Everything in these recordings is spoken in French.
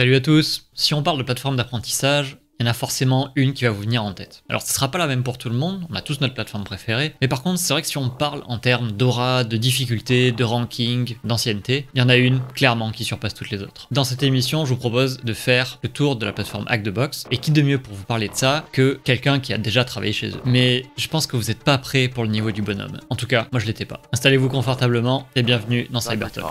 Salut à tous Si on parle de plateforme d'apprentissage, il y en a forcément une qui va vous venir en tête. Alors ce sera pas la même pour tout le monde, on a tous notre plateforme préférée, mais par contre c'est vrai que si on parle en termes d'aura, de difficulté, de ranking, d'ancienneté, il y en a une clairement qui surpasse toutes les autres. Dans cette émission, je vous propose de faire le tour de la plateforme Hack the Box, et qui de mieux pour vous parler de ça que quelqu'un qui a déjà travaillé chez eux. Mais je pense que vous n'êtes pas prêt pour le niveau du bonhomme. En tout cas, moi je l'étais pas. Installez-vous confortablement et bienvenue dans Cybertalk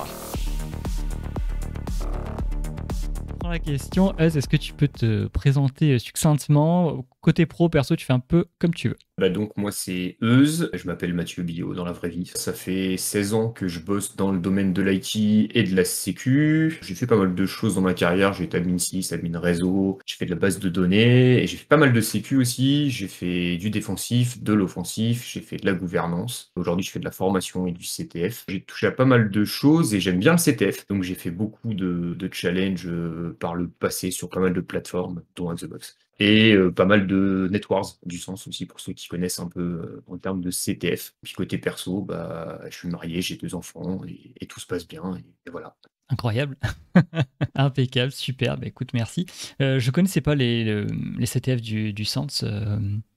la question. Est-ce que tu peux te présenter succinctement Côté pro, perso, tu fais un peu comme tu veux. Bah, donc moi c'est Euse, je m'appelle Mathieu Billot dans la vraie vie. Ça fait 16 ans que je bosse dans le domaine de l'IT et de la sécu. J'ai fait pas mal de choses dans ma carrière, j'ai été admin 6, admin réseau, j'ai fait de la base de données et j'ai fait pas mal de sécu aussi. J'ai fait du défensif, de l'offensif, j'ai fait de la gouvernance. Aujourd'hui je fais de la formation et du CTF. J'ai touché à pas mal de choses et j'aime bien le CTF. Donc j'ai fait beaucoup de, de challenges euh, par le passé sur pas mal de plateformes dont The Box et euh, pas mal de Networks du sens aussi pour ceux qui connaissent un peu euh, en termes de CTF. Puis côté perso, bah, je suis marié, j'ai deux enfants et, tout se passe bien et voilà. Incroyable, impeccable, superbe. écoute, merci. Je euh, je connaissais pas les, CTF du, Sens.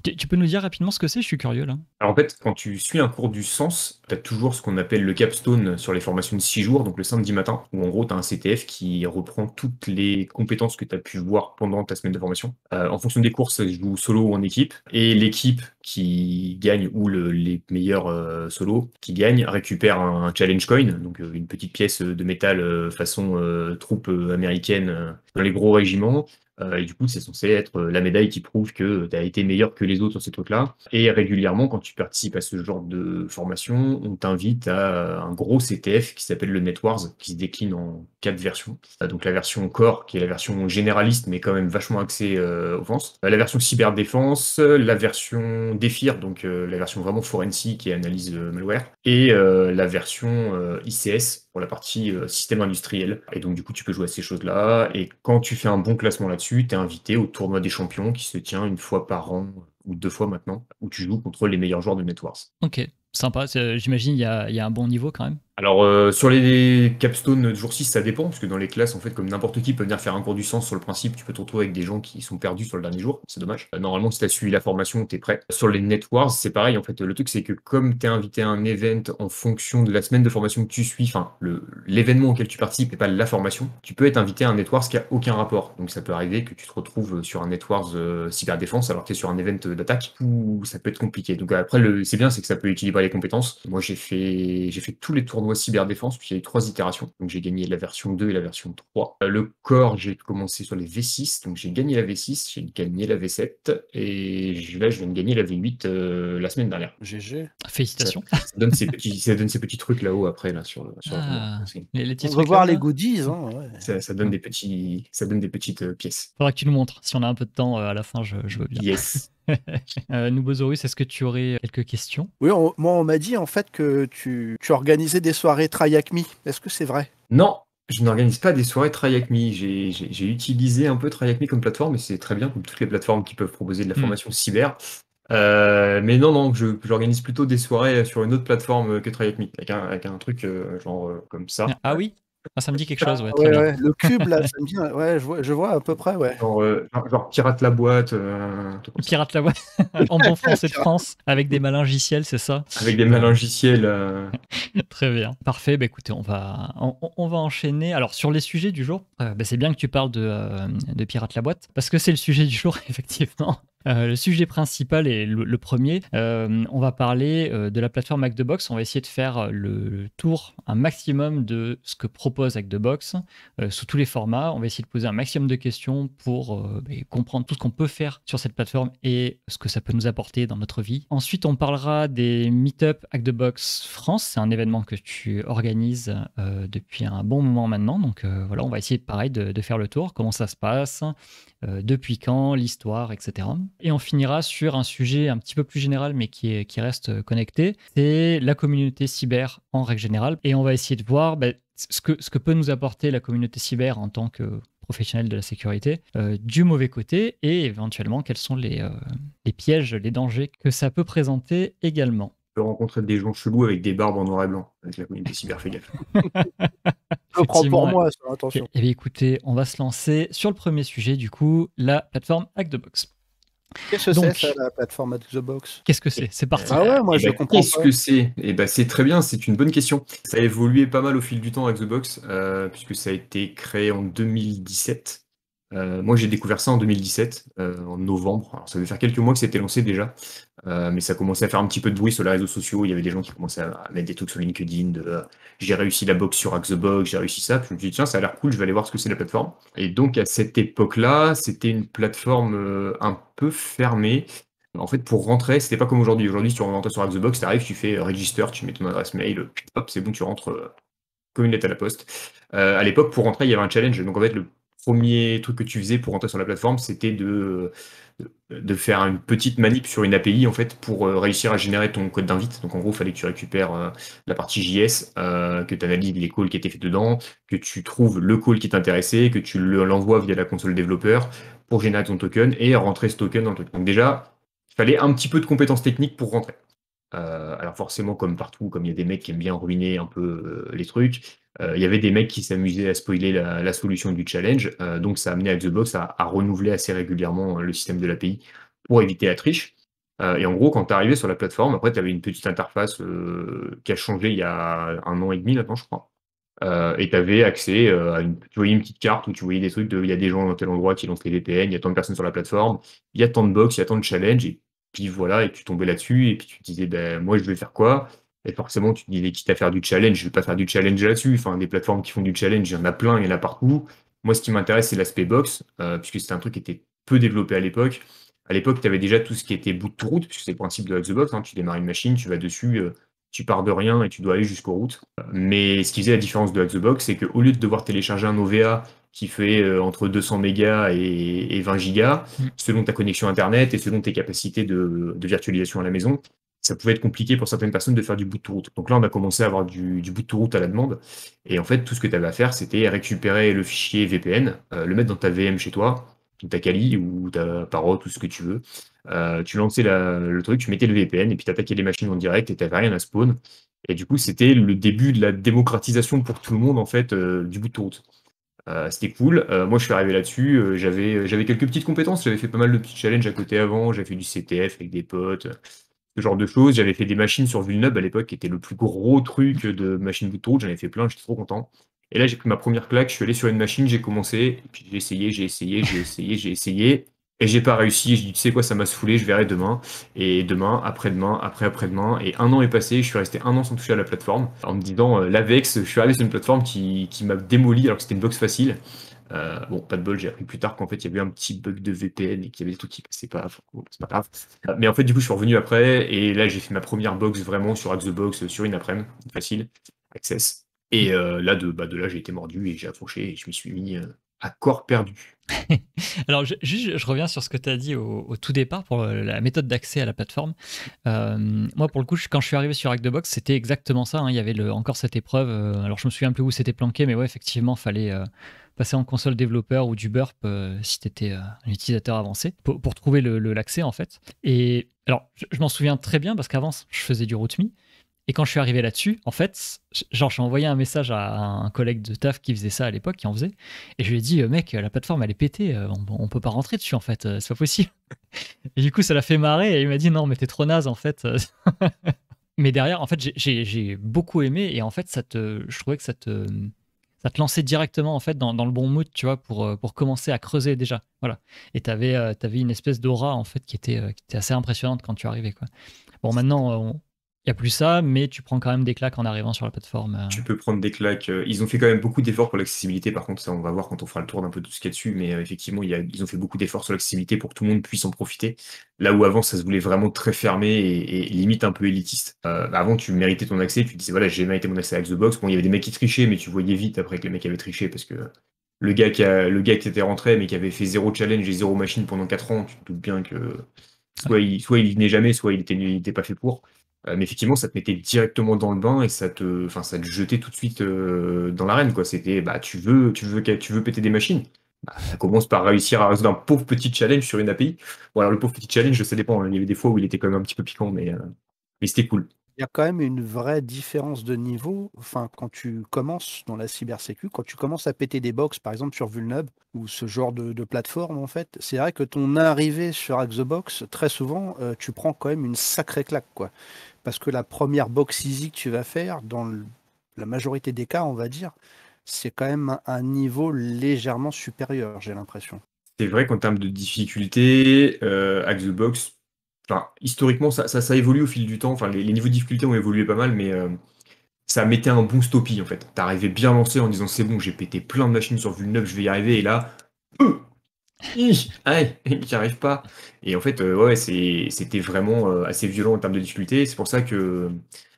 Tu, peux nous dire rapidement ce que c'est Je suis curieux là. Alors en fait, quand tu suis un cours du sens, tu as toujours ce qu'on appelle le capstone sur les formations de 6 jours, donc le samedi matin, où en gros, tu as un CTF qui reprend toutes les compétences que tu as pu voir pendant ta semaine de formation. Euh, en fonction des courses, je joue solo ou en équipe, et l'équipe qui gagne ou les meilleurs euh, solos qui gagnent récupère un, challenge coin, donc euh, une petite pièce de métal façon troupe américaine dans les gros régiments. Euh, et du coup, c'est censé être euh, la médaille qui prouve que euh, tu as été meilleur que les autres sur ces trucs-là. Et régulièrement, quand tu participes à ce genre de formation, on t'invite à un gros CTF qui s'appelle le NetWars, qui se décline en quatre versions. Donc la version Core, qui est la version généraliste, mais quand même vachement axée euh, offense. La version cyberdéfense, la version Défir, donc la version vraiment forensique qui analyse malware, et la version ICS, pour la partie euh, système industriel. Et donc, du coup, tu peux jouer à ces choses-là. Et quand tu fais un bon classement là-dessus, tu es invité au tournoi des champions qui se tient une fois par an euh, ou deux fois maintenant, où tu joues contre les meilleurs joueurs de Networks. Ok, sympa. Euh, j'imagine il y y a un bon niveau quand même. Alors, euh, sur les capstones de jour 6, ça dépend, parce que dans les classes, en fait, comme n'importe qui peut venir faire un cours du sens sur le principe, tu peux te retrouver avec des gens qui sont perdus sur le dernier jour, c'est dommage. Euh, normalement, si tu as suivi la formation, tu es prêt. Sur les networks, c'est pareil, en fait, le truc, c'est que comme tu es invité à un event en fonction de la semaine de formation que tu suis, enfin, l'événement auquel tu participes et pas la formation, tu peux être invité à un networks qui a aucun rapport. Donc, ça peut arriver que tu te retrouves sur un networks cyber euh, cyberdéfense alors que tu es sur un event d'attaque, ou ça peut être compliqué. Donc, après, c'est bien, c'est que ça peut équilibrer les compétences. Moi, j'ai fait, j'ai fait tous les tours Cyber cyberdéfense, puis il y a eu trois itérations. Donc j'ai gagné la version 2 et la version 3. Euh, le corps, j'ai commencé sur les V6, donc j'ai gagné la V6, j'ai gagné la V7, et là je viens de gagner la V8 euh, la semaine dernière. GG. Félicitations. Ça, donne, ces petits, donne ces petits, trucs là-haut après, là, sur, ah, les On revoir les goodies. Hein, ça, donne des petits, ça donne des petites pièces. Euh, pièces. Faudra que tu nous montres. Si on a un peu de temps à la fin, je, je veux bien. Yes. euh, Zorus, est-ce que tu aurais quelques questions Oui, moi on m'a dit en fait que tu, tu organisais des soirées Tryacme. Est-ce que c'est vrai Non, je n'organise pas des soirées trayakmi J'ai utilisé un peu Tryacme comme plateforme, et c'est très bien comme toutes les plateformes qui peuvent proposer de la hmm. formation cyber. Euh, mais non, non, j'organise plutôt des soirées sur une autre plateforme que Tryacme, avec un, truc euh, genre euh, comme ça. Ah oui ah, ça me dit quelque ah, chose, ouais. Le cube, là, ça me dit, ouais, je vois, à peu près, ouais. Genre, euh, pirate la boîte. Euh, pirate la boîte, en bon français de France, avec des malingiciels, c'est ça Avec des malingiciels. Euh. Très bien. Parfait, bah, écoutez, on va, on, va enchaîner. Alors, sur les sujets du jour, bah, c'est bien que tu parles de, de pirate la boîte, parce que c'est le sujet du jour, effectivement. Euh, le sujet principal est le, premier. Euh, on va parler euh, de la plateforme Box. On va essayer de faire le tour un maximum de ce que propose Box sous tous les formats. On va essayer de poser un maximum de questions pour bah, comprendre tout ce qu'on peut faire sur cette plateforme et ce que ça peut nous apporter dans notre vie. Ensuite, on parlera des Meetup Box France. C'est un événement que tu organises depuis un bon moment maintenant. Donc voilà, on va essayer pareil de, de faire le tour, comment ça se passe, euh, depuis quand, l'histoire, etc. Et on finira sur un sujet un petit peu plus général, mais qui, qui reste euh, connecté, c'est la communauté cyber en règle générale. Et on va essayer de voir bah, ce, que, ce que peut nous apporter la communauté cyber en tant que professionnel de la sécurité euh, du mauvais côté et éventuellement quels sont les, pièges, les dangers que ça peut présenter également peux rencontrer des gens chelous avec des barbes en noir et blanc, avec la communauté cyber, fais gaffe. Je prends pour moi, attention. Et eh bien, écoutez, on va se lancer sur le premier sujet, du coup, la plateforme Hack the Box. Qu'est-ce que c'est, la plateforme Hack the Box Qu'est-ce que c'est C'est parti. Ah ouais, moi, eh je ben, comprends. Qu'est-ce que c'est Et eh ben, c'est très bien, c'est une bonne question. Ça a évolué pas mal au fil du temps, Hack the Box, euh, puisque ça a été créé en 2017. Euh, moi, j'ai découvert ça en 2017, euh, en novembre. ça devait faire quelques mois que c'était lancé déjà, euh, mais ça commençait à faire un petit peu de bruit sur les réseaux sociaux. Il y avait des gens qui commençaient à mettre des trucs sur LinkedIn de j'ai réussi la box sur Box, j'ai réussi ça. Puis je me suis dit, tiens, ça a l'air cool, je vais aller voir ce que c'est la plateforme. Et donc, à cette époque-là, c'était une plateforme un peu fermée. En fait, pour rentrer, c'était pas comme aujourd'hui. Aujourd'hui, si tu rentres sur Axebox, tu arrives, tu fais register, tu mets ton adresse mail, hop, c'est bon, tu rentres comme une lettre à la poste. à l'époque, pour rentrer, il y avait un challenge. Donc, en fait, le premier truc que tu faisais pour rentrer sur la plateforme, c'était de, de faire une petite manip sur une API en fait pour euh, réussir à générer ton code d'invite. Donc en gros, il fallait que tu récupères euh, la partie JS, euh, que tu analyses les calls qui étaient faits dedans, que tu trouves le call qui t'intéressait, que tu l'envoies via la console développeur pour générer ton token et rentrer ce token dans le truc. Donc déjà, il fallait un petit peu de compétences techniques pour rentrer. alors forcément, comme partout, comme il y a des mecs qui aiment bien ruiner un peu les trucs, euh, il y avait des mecs qui s'amusaient à spoiler la, solution du challenge. Euh, donc ça a amené The à, à renouveler assez régulièrement euh, le système de l'API pour éviter la triche. et en gros, quand tu arrivé sur la plateforme, après, tu avais une petite interface qui a changé il y a un an et demi maintenant, je crois. et tu avais accès à une, voyais petite carte où tu voyais des trucs il y a des gens dans tel endroit qui lancent les VPN, il y a tant de personnes sur la plateforme, il y a tant de box, il y a tant de challenge et puis voilà, et tu tombais là-dessus, et puis tu te disais ben, moi je vais faire quoi et forcément, tu te dis, quitte à faire du challenge, je ne vais pas faire du challenge là-dessus. Enfin, des plateformes qui font du challenge, il y en a plein, il y en a partout. Moi, ce qui m'intéresse, c'est l'aspect box, euh, puisque c'était un truc qui était peu développé à l'époque. À l'époque, tu avais déjà tout ce qui était bout de route, puisque c'est le principe de the box. Hein. tu démarres une machine, tu vas dessus, euh, tu pars de rien et tu dois aller jusqu'aux routes. Mais ce qui faisait la différence de Hack the Box, c'est qu'au lieu de devoir télécharger un OVA qui fait euh, entre 200 mégas et, 20 gigas, mmh. selon ta connexion Internet et selon tes capacités de virtualisation à la maison, ça pouvait être compliqué pour certaines personnes de faire du bout to route. Donc là, on a commencé à avoir du, du bout de route à la demande. Et en fait, tout ce que tu avais à faire, c'était récupérer le fichier VPN, euh, le mettre dans ta VM chez toi, ta Kali ou ta Parrot ou ce que tu veux. Euh, tu lançais le truc, tu mettais le VPN et puis tu attaquais les machines en direct et tu n'avais rien à spawn. Et du coup, c'était le début de la démocratisation pour tout le monde, en fait, euh, du bout to route. c'était cool. moi, je suis arrivé là-dessus. j'avais, j'avais quelques petites compétences. J'avais fait pas mal de petits challenges à côté avant. J'avais fait du CTF avec des potes ce genre de choses. J'avais fait des machines sur Villeneuve à l'époque, qui était le plus gros truc de machine d'autoroute. J'en avais fait plein, j'étais trop content. Et là, j'ai pris ma première claque, je suis allé sur une machine, j'ai commencé, puis j'ai essayé, j'ai essayé, j'ai essayé, j'ai essayé, et j'ai pas réussi. J'ai dit, tu sais quoi, ça m'a foulé, je verrai demain. Et demain, après-demain, après-après-demain. Et un an est passé, je suis resté un an sans toucher à la plateforme, en me disant, euh, l'AVEX, je suis arrivé sur une plateforme qui, qui m'a démoli alors que c'était une box facile. Euh, bon, pas de bol, j'ai appris plus tard qu'en fait, il y avait un petit bug de VPN et qu'il y avait des trucs qui passaient pas, c'est pas grave. Euh, mais en fait, du coup, je suis revenu après, et là, j'ai fait ma première box vraiment sur Axe the Box, euh, sur une après facile, Access. Et là, de, bah, de là, j'ai été mordu et j'ai approché et je me suis mis à corps perdu. Alors, je, je, reviens sur ce que tu as dit au, tout départ pour la méthode d'accès à la plateforme. moi, pour le coup, quand je suis arrivé sur box c'était exactement ça. Hein. Il y avait le, encore cette épreuve. alors, je me souviens plus où c'était planqué, mais ouais, effectivement, fallait, passer en console développeur ou du burp euh, si tu étais euh, un utilisateur avancé pour, trouver l'accès le, l'accès en fait. Et alors, je, m'en souviens très bien parce qu'avant, je faisais du route Et quand je suis arrivé là-dessus, en fait, genre, j'ai envoyé un message à un collègue de taf qui faisait ça à l'époque, qui en faisait, et je lui ai dit, euh, mec, la plateforme, elle est pétée, on, peut pas rentrer dessus, en fait, c'est pas possible. Et du coup, ça l'a fait marrer, et il m'a dit, non, mais t'es trop naze, en fait. mais derrière, en fait, j'ai beaucoup aimé, et en fait, ça te, je trouvais que ça te, ça te lançait directement en fait dans, le bon mood, tu vois, pour, euh, pour commencer à creuser déjà. Voilà. Et tu avais, euh, une espèce d'aura en fait qui était, euh, qui était assez impressionnante quand tu arrivais. Quoi. Bon, maintenant, il n'y a plus ça, mais tu prends quand même des claques en arrivant sur la plateforme. Euh. Tu peux prendre des claques. Euh, ils ont fait quand même beaucoup d'efforts pour l'accessibilité. Par contre, ça, on va voir quand on fera le tour d'un peu tout ce qu'il y a dessus. Mais euh, effectivement, ils ont fait beaucoup d'efforts sur l'accessibilité pour que tout le monde puisse en profiter. Là où avant, ça se voulait vraiment très fermé et, limite un peu élitiste. avant, tu méritais ton accès. Tu disais, voilà, j'ai mérité mon accès à Xbox. Bon, il y avait des mecs qui trichaient, mais tu voyais vite après que les mecs avaient triché parce que le gars qui, a... le gars qui était rentré, mais qui avait fait zéro challenge et zéro machine pendant 4 ans, tu te doutes bien que soit il, soit venait jamais, soit il n'était pas fait pour. Euh, mais effectivement, ça te mettait directement dans le bain et ça te, enfin, ça te jetait tout de suite euh, dans l'arène. Quoi. C'était, bah, tu veux, tu veux, tu veux péter des machines. Bah, ça commence par réussir à résoudre un pauvre petit challenge sur une API. Bon, alors le pauvre petit challenge, je sais dépend. Hein. Il y avait des fois où il était quand même un petit peu piquant, mais, euh, mais c'était cool. Il y a quand même une vraie différence de niveau. Enfin, quand tu commences dans la cybersécu, quand tu commences à péter des box, par exemple sur Vulnub ou ce genre de, plateforme, en fait, c'est vrai que ton arrivée sur Axebox, très souvent, tu prends quand même une sacrée claque, quoi. Parce que la première box easy que tu vas faire, dans la majorité des cas, on va dire, c'est quand même un niveau légèrement supérieur, j'ai l'impression. C'est vrai qu'en termes de difficulté, euh, Axe the Box, historiquement, ça, ça, ça, évolue au fil du temps. Enfin, les, niveaux de difficulté ont évolué pas mal, mais euh, ça mettait un bon stoppie en fait. T'arrivais bien lancé en disant c'est bon, j'ai pété plein de machines sur Vulneuve, je vais y arriver. Et là, ah aïe, j'y arrive pas. Et en fait, euh, ouais, c'était vraiment euh, assez violent en termes de difficulté. C'est pour ça que,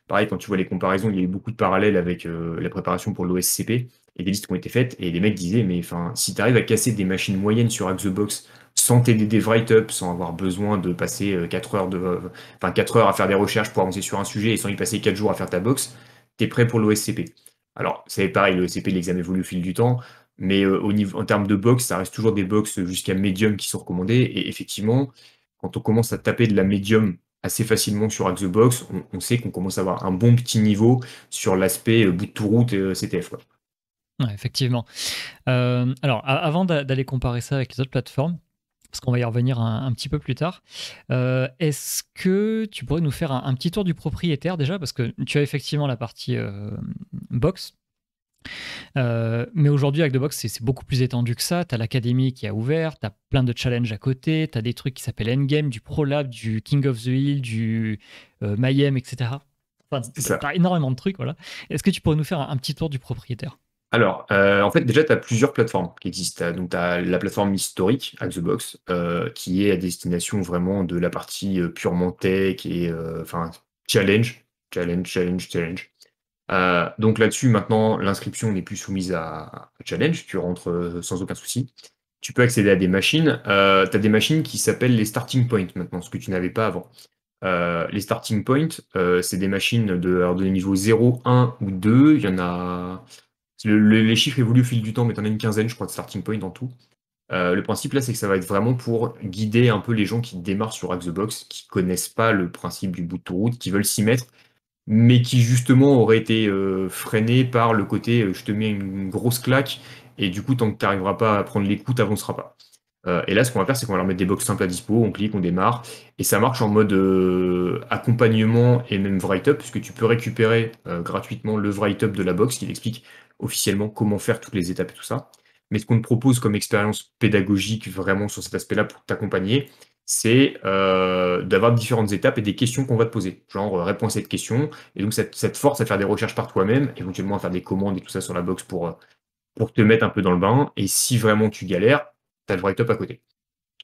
pareil, quand tu vois les comparaisons, il y a eu beaucoup de parallèles avec euh, la préparation pour l'OSCP et des listes qui ont été faites. Et les mecs disaient, mais enfin, si tu arrives à casser des machines moyennes sur Axe Box sans t'aider des write-up, sans avoir besoin de passer 4 heures, de, 4 heures à faire des recherches pour avancer sur un sujet et sans y passer 4 jours à faire ta box, t'es prêt pour l'OSCP. Alors, c'est pareil, l'OSCP, l'examen évolue au fil du temps. Mais euh, au niveau, en termes de box, ça reste toujours des box jusqu'à Medium qui sont recommandés. Et effectivement, quand on commence à taper de la médium assez facilement sur Axe Box, on, sait qu'on commence à avoir un bon petit niveau sur l'aspect euh, bout de tout route et euh, CTF. effectivement. alors, avant d'aller comparer ça avec les autres plateformes, parce qu'on va y revenir un, petit peu plus tard, est-ce que tu pourrais nous faire un, petit tour du propriétaire déjà Parce que tu as effectivement la partie box, euh, mais aujourd'hui, avec The Box, c'est beaucoup plus étendu que ça. Tu as l'académie qui a ouvert, tu as plein de challenges à côté, tu as des trucs qui s'appellent Endgame, du Pro Lab, du King of the Hill, du euh, Mayhem, etc. Enfin, tu énormément de trucs. voilà. Est-ce que tu pourrais nous faire un, petit tour du propriétaire alors, euh, en fait, déjà, tu as plusieurs plateformes qui existent. Donc, tu as la plateforme historique, à The Box, qui est à destination vraiment de la partie purement tech et enfin challenge, challenge, challenge, challenge. Euh, donc là-dessus, maintenant, l'inscription n'est plus soumise à, challenge. Tu rentres euh, sans aucun souci. Tu peux accéder à des machines. Euh, tu as des machines qui s'appellent les starting points maintenant, ce que tu n'avais pas avant. les starting points, c'est des machines de, niveau 0, 1 ou 2. Il y en a. les chiffres évoluent au fil du temps, mais tu en as une quinzaine, je crois, de starting points en tout. le principe là, c'est que ça va être vraiment pour guider un peu les gens qui démarrent sur Axe Box, qui connaissent pas le principe du bout de route, qui veulent s'y mettre mais qui justement aurait été euh, freiné par le côté euh, je te mets une grosse claque et du coup tant que tu n'arriveras pas à prendre les coups, tu n'avanceras pas. Euh, et là ce qu'on va faire c'est qu'on va leur mettre des box simples à dispo, on clique, on démarre, et ça marche en mode accompagnement et même write-up, puisque tu peux récupérer gratuitement le write-up de la box qui explique officiellement comment faire toutes les étapes et tout ça. Mais ce qu'on te propose comme expérience pédagogique vraiment sur cet aspect-là pour t'accompagner, c'est euh, d'avoir différentes étapes et des questions qu'on va te poser. Genre, euh, réponds à cette question. Et donc, cette force à faire des recherches par toi-même, éventuellement à faire des commandes et tout ça sur la box pour, euh, pour te mettre un peu dans le bain. Et si vraiment tu galères, tu as le write-up à côté.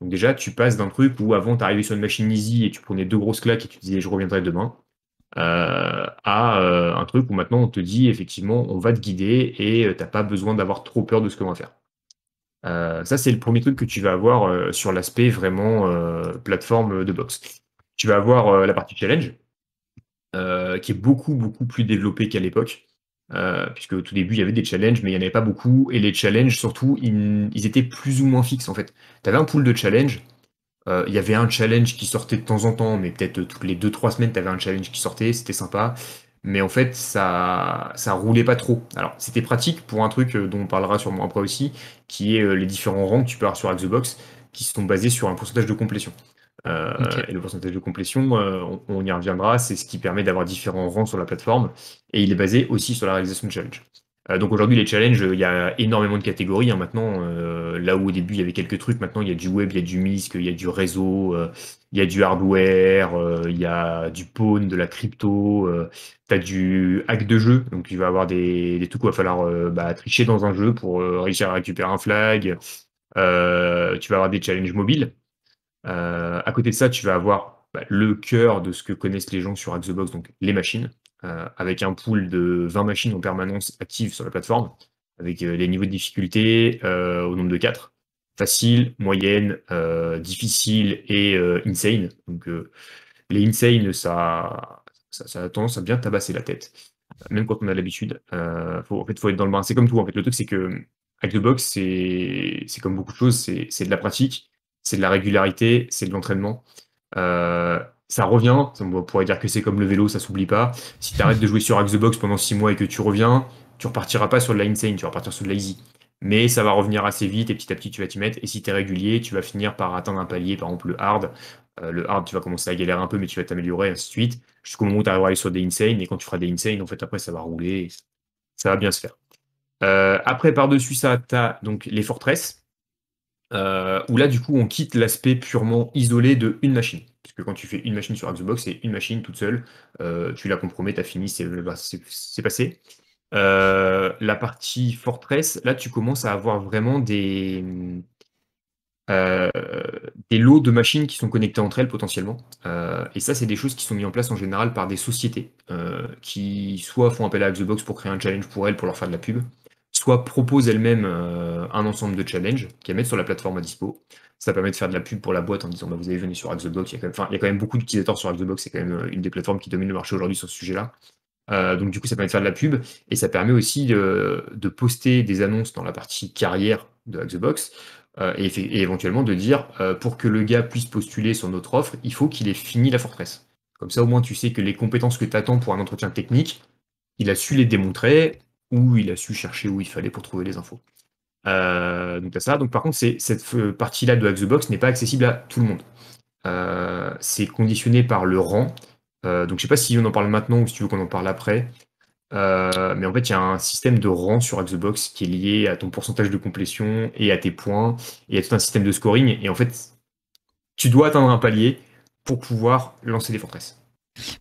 Donc, déjà, tu passes d'un truc où avant, tu arrivé sur une machine easy et tu prenais deux grosses claques et tu disais, je reviendrai demain, à un truc où maintenant, on te dit, effectivement, on va te guider et tu pas besoin d'avoir trop peur de ce qu'on va faire. Euh, ça, c'est le premier truc que tu vas avoir euh, sur l'aspect vraiment euh, plateforme de box. Tu vas avoir la partie challenge, qui est beaucoup, beaucoup plus développée qu'à l'époque, puisque au tout début, il y avait des challenges, mais il n'y en avait pas beaucoup. Et les challenges, surtout, ils, étaient plus ou moins fixes, en fait. Tu avais un pool de challenge, Il y avait un challenge qui sortait de temps en temps, mais peut-être toutes les 2-3 semaines, tu avais un challenge qui sortait, c'était sympa mais en fait ça ça roulait pas trop. Alors c'était pratique pour un truc euh, dont on parlera sûrement après aussi, qui est euh, les différents rangs que tu peux avoir sur Xbox qui sont basés sur un pourcentage de complétion. Euh, et le pourcentage de complétion, on, y reviendra, c'est ce qui permet d'avoir différents rangs sur la plateforme et il est basé aussi sur la réalisation de challenge. Euh, donc aujourd'hui, les challenges, il y a énormément de catégories. Hein, maintenant, euh, là où au début, il y avait quelques trucs, maintenant, il y a du web, il y a du MISC, il y a du réseau, euh, il y a du hardware, il y a du pawn, de la crypto, tu as du hack de jeu. Donc, tu vas avoir des, trucs où il va falloir bah, tricher dans un jeu pour réussir à récupérer un flag. tu vas avoir des challenges mobiles. à côté de ça, tu vas avoir bah, le cœur de ce que connaissent les gens sur Xbox, donc les machines. Euh, avec un pool de 20 machines en permanence actives sur la plateforme, avec euh, les niveaux de difficulté euh, au nombre de 4 facile, moyenne, difficile et insane. Donc les insane, ça, ça, a tendance à bien tabasser la tête, même quand on a l'habitude. en fait, faut être dans le bain. C'est comme tout. En le truc c'est que avec le box, c'est comme beaucoup de choses, c'est de la pratique, c'est de la régularité, c'est de l'entraînement ça revient. On pourrait dire que c'est comme le vélo, ça s'oublie pas. Si tu arrêtes de jouer sur Axe Box pendant 6 mois et que tu reviens, tu repartiras pas sur de la insane, tu vas repartir sur de la easy. Mais ça va revenir assez vite et petit à petit tu vas t'y mettre. Et si tu es régulier, tu vas finir par atteindre un palier, par exemple le hard. Euh, le hard, tu vas commencer à galérer un peu, mais tu vas t'améliorer, ainsi de suite. Jusqu'au moment où tu arriveras aller sur des insane. Et quand tu feras des insane, en fait, après, ça va rouler. Ça va bien se faire. Euh, après, par-dessus ça, tu as donc les fortresses euh, où là, du coup, on quitte l'aspect purement isolé de une machine. parce que quand tu fais une machine sur Xbox, c'est une machine toute seule, euh, tu la compromets, tu as fini, c'est bah, passé. Euh, la partie Fortress, là, tu commences à avoir vraiment des, euh, des lots de machines qui sont connectées entre elles potentiellement. et ça, c'est des choses qui sont mises en place en général par des sociétés qui soit font appel à Xbox pour créer un challenge pour elles, pour leur faire de la pub, soit propose elle-même euh, un ensemble de challenges qu'elles mettent sur la plateforme à dispo. Ça permet de faire de la pub pour la boîte en disant bah, vous avez venu sur Axebox, il y a quand même, il beaucoup d'utilisateurs sur Axebox, c'est quand même euh, une des plateformes qui domine le marché aujourd'hui sur ce sujet-là. Euh, donc du coup, ça permet de faire de la pub et ça permet aussi de, poster des annonces dans la partie carrière de Axebox et, et, éventuellement de dire pour que le gars puisse postuler sur notre offre, il faut qu'il ait fini la forteresse. Comme ça, au moins, tu sais que les compétences que tu attends pour un entretien technique, il a su les démontrer où il a su chercher où il fallait pour trouver les infos. Euh, donc, ça. Donc, par contre, cette euh, partie-là de Hack Box n'est pas accessible à tout le monde. Euh, c'est conditionné par le rang. donc, je sais pas si on en parle maintenant ou si tu veux qu'on en parle après. mais en fait, il y a un système de rang sur Hack Box qui est lié à ton pourcentage de complétion et à tes points. Et il y a tout un système de scoring. Et en fait, tu dois atteindre un palier pour pouvoir lancer des forteresses.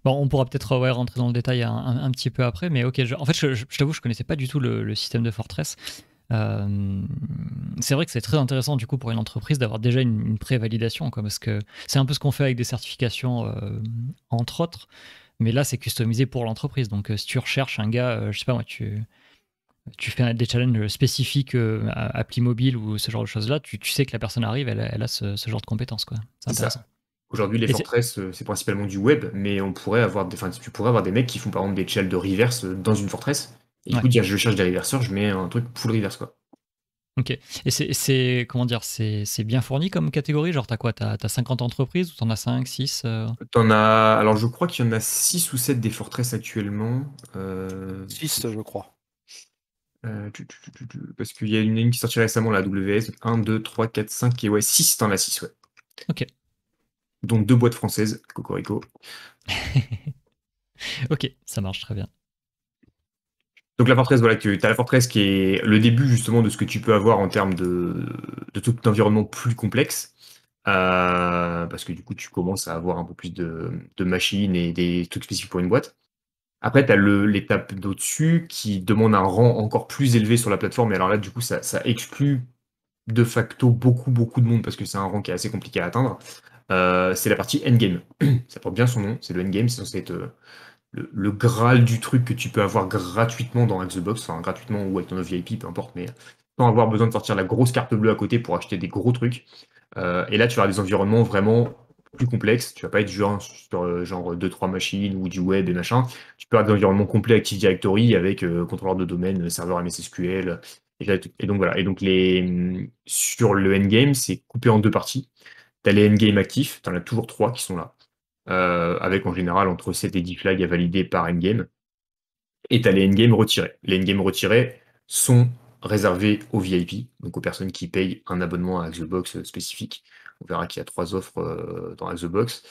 Bon, on pourra peut-être rentrer dans le détail un, petit peu après, mais ok, en fait, je, t'avoue, je connaissais pas du tout le, système de Fortress. Euh, c'est vrai que c'est très intéressant du coup pour une entreprise d'avoir déjà une, pré prévalidation, parce que c'est un peu ce qu'on fait avec des certifications euh, entre autres, mais là c'est customisé pour l'entreprise. Donc euh, si tu recherches un gars, je sais pas moi, tu tu fais des challenges spécifiques à appli mobile ou ce genre de choses là, tu, sais que la personne arrive, elle, a ce, genre de compétences quoi. C'est intéressant. Aujourd'hui, les fortresses, euh, c'est principalement du web, mais on pourrait avoir des, tu pourrais avoir des mecs qui font par exemple des challenges de reverse euh, dans une forteresse. Et du coup, dire je cherche des reverseurs, je mets un truc full reverse quoi. Ok. Et c'est, comment dire, c'est bien fourni comme catégorie Genre, t'as quoi T'as as 50 entreprises ou t'en as 5, 6 euh? T'en as. Alors, je crois qu'il y en a 6 ou 7 des fortresses actuellement. Euh... 6, je crois. parce qu'il y a une ligne qui sortit récemment, la WS. 1, 2, 3, 4, 5, et ouais, 6, t'en as 6, ouais. Ok. Donc deux boîtes françaises, Cocorico. ok, ça marche très bien. Donc la forteresse, voilà, tu as la forteresse qui est le début justement de ce que tu peux avoir en termes de, de tout environnement plus complexe. Euh, parce que du coup, tu commences à avoir un peu plus de, machines et des trucs spécifiques pour une boîte. Après, tu as l'étape d'au-dessus qui demande un rang encore plus élevé sur la plateforme. Et alors là, du coup, ça, ça exclut de facto beaucoup, beaucoup de monde parce que c'est un rang qui est assez compliqué à atteindre. Euh, c'est la partie endgame. ça porte bien son nom, c'est le endgame, c'est euh, le, graal du truc que tu peux avoir gratuitement dans Xbox, enfin gratuitement ou avec ton VIP, peu importe, mais sans avoir besoin de sortir la grosse carte bleue à côté pour acheter des gros trucs. Euh, et là, tu vas avoir des environnements vraiment plus complexes. Tu vas pas être genre, sur genre 2-3 machines ou du web et machin. Tu peux avoir des environnements complets Active Directory avec contrôleur de domaine, serveur MSSQL, et donc voilà. Et donc les hum, sur le endgame, c'est coupé en deux parties t'as as les endgames actifs, tu as toujours trois qui sont là, euh, avec en général entre 7 et 10 flags à valider par endgame. Et t'as as les endgames retirés. Les endgames retirés sont réservés aux VIP, donc aux personnes qui payent un abonnement à Xbox euh, spécifique. On verra qu'il y a trois offres euh, dans Xbox.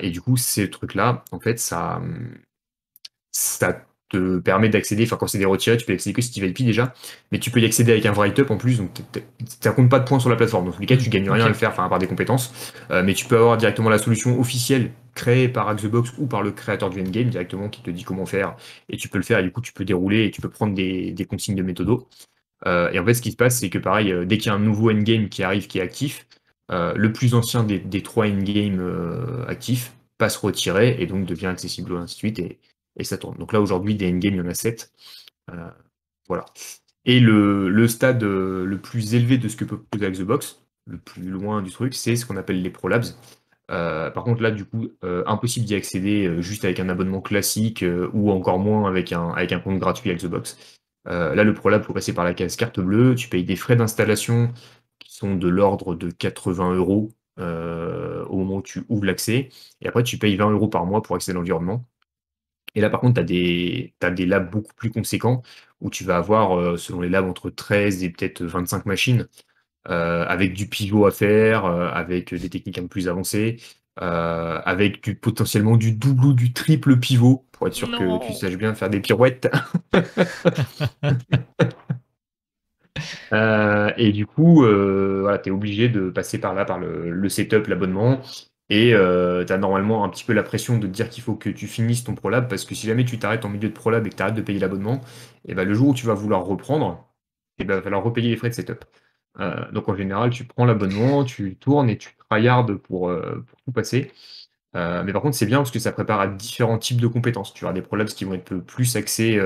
et du coup, ces trucs-là, en fait, ça, ça te permet d'accéder, enfin quand c'est des retirés, tu peux accéder que si tu pi déjà, mais tu peux y accéder avec un write-up en plus, donc ça compte pas de points sur la plateforme. Dans tous les cas, tu gagnes rien à le faire, enfin à part des compétences, euh, mais tu peux avoir directement la solution officielle créée par Axebox ou par le créateur du endgame directement qui te dit comment faire, et tu peux le faire, et du coup tu peux dérouler et tu peux prendre des, consignes de méthodo. Euh, et en fait, ce qui se passe, c'est que pareil, euh, dès qu'il y a un nouveau endgame qui arrive, qui est actif, le plus ancien des, des trois endgames actifs passe retiré et donc devient accessible, ainsi de suite. Et, et ça tourne. Donc là, aujourd'hui, des endgames, il y en a 7. Euh, voilà. Et le, stade euh, le plus élevé de ce que peut proposer Xbox, le plus loin du truc, c'est ce qu'on appelle les Pro euh, par contre, là, du coup, impossible d'y accéder juste avec un abonnement classique ou encore moins avec un, avec un compte gratuit Xbox. là, le Pro Lab, faut passer par la case carte bleue. Tu payes des frais d'installation qui sont de l'ordre de 80 euros au moment où tu ouvres l'accès. Et après, tu payes 20 euros par mois pour accéder à l'environnement. Et là, par contre, tu as des, des labs beaucoup plus conséquents où tu vas avoir, euh, selon les labs, entre 13 et peut-être 25 machines euh, avec du pivot à faire, euh, avec des techniques un peu plus avancées, avec du, potentiellement du double ou du triple pivot pour être sûr que tu saches bien faire des pirouettes. et du coup, tu es obligé de passer par là, par le, le setup, l'abonnement, et euh, tu as normalement un petit peu la pression de dire qu'il faut que tu finisses ton prolab parce que si jamais tu t'arrêtes en milieu de prolab et que tu arrêtes de payer l'abonnement, et eh ben, le jour où tu vas vouloir reprendre, il eh ben, va falloir repayer les frais de setup. Euh, donc en général, tu prends l'abonnement, tu tournes et tu tryhard pour, euh, pour tout passer. mais par contre, c'est bien parce que ça prépare à différents types de compétences. Tu auras des prolabs qui vont être plus axés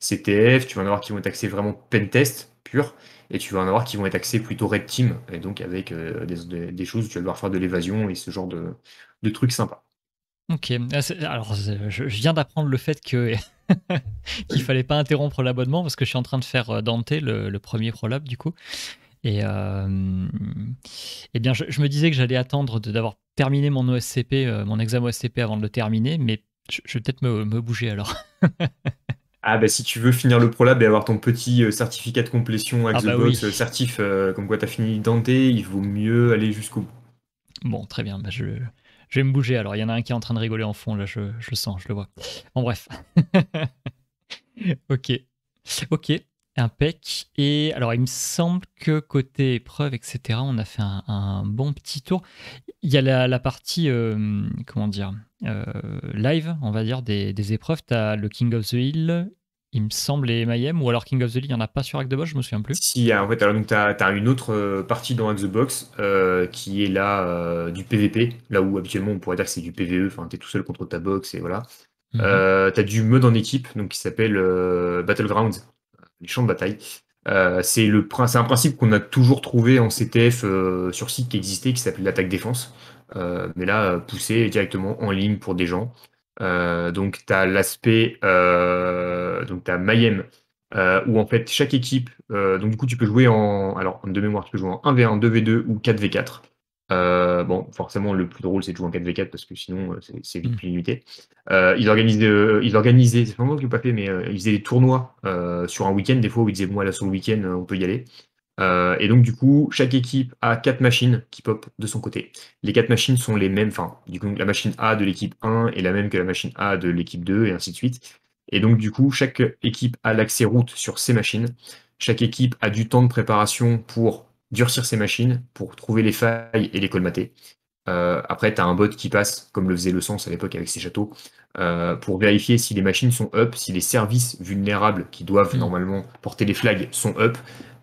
CTF, tu vas en avoir qui vont être axés vraiment pentest pur et tu vas en avoir qui vont être axés plutôt red et donc avec euh, des, choses où tu vas devoir faire de l'évasion et ce genre de, trucs sympas. Ok, ah, alors je viens d'apprendre le fait que qu'il fallait pas interrompre l'abonnement parce que je suis en train de faire euh, Dante, le, premier prolab du coup. Et, et euh, eh bien, je, me disais que j'allais attendre d'avoir terminé mon OSCP, mon examen OSCP avant de le terminer, mais je, vais peut-être me, me bouger alors. ah bah si tu veux finir le ProLab et avoir ton petit euh, certificat de complétion avec ah, bah euh, certif euh, comme quoi t'as fini Dante, il vaut mieux aller jusqu'au bout. Bon, très bien, bah je, vais me bouger alors. Il y en a un qui est en train de rigoler en fond, là, je, le sens, je le vois. En bref. ok. Ok, Impec. Et alors, il me semble que côté épreuve, etc., on a fait un, bon petit tour. Il y a la, partie, euh, comment dire, euh, live, on va dire, des, épreuves. Tu as le King of the Hill, il me semble, et Mayhem, ou alors King of the Hill, il n'y en a pas sur Act the Box, je me souviens plus. Si, en fait, alors tu as, une autre euh, partie dans Hack the Box qui est là du PVP, là où habituellement on pourrait dire que c'est du PVE, enfin, tu es tout seul contre ta box, et voilà. tu mhm. as t'as du mode en équipe donc qui s'appelle Battlegrounds les champs de bataille. Euh, c'est le c'est un principe qu'on a toujours trouvé en CTF euh, sur site qui existait, qui s'appelait l'attaque défense, euh, mais là poussé directement en ligne pour des gens. donc tu as l'aspect, donc tu as Mayhem, où en fait chaque équipe, donc du coup tu peux jouer en, alors de mémoire tu peux jouer en 1v1, 2v2 ou 4v4. Euh, bon, forcément, le plus drôle, c'est de jouer en 4v4 parce que sinon, euh, c'est vite mm. plus limité. Euh, ils organisaient, ils organisaient c'est pas moi qui pas fait, mais ils faisaient des tournois sur un week-end, des fois où ils disaient, bon, là, sur le week-end, on peut y aller. et donc, du coup, chaque équipe a quatre machines qui pop de son côté. Les quatre machines sont les mêmes, enfin, du coup, la machine A de l'équipe 1 est la même que la machine A de l'équipe 2, et ainsi de suite. Et donc, du coup, chaque équipe a l'accès route sur ses machines. Chaque équipe a du temps de préparation pour durcir ces machines pour trouver les failles et les colmater. Euh, après, tu as un bot qui passe, comme le faisait le sens à l'époque avec ses châteaux, euh, pour vérifier si les machines sont up, si les services vulnérables qui doivent mm. normalement porter les flags sont up,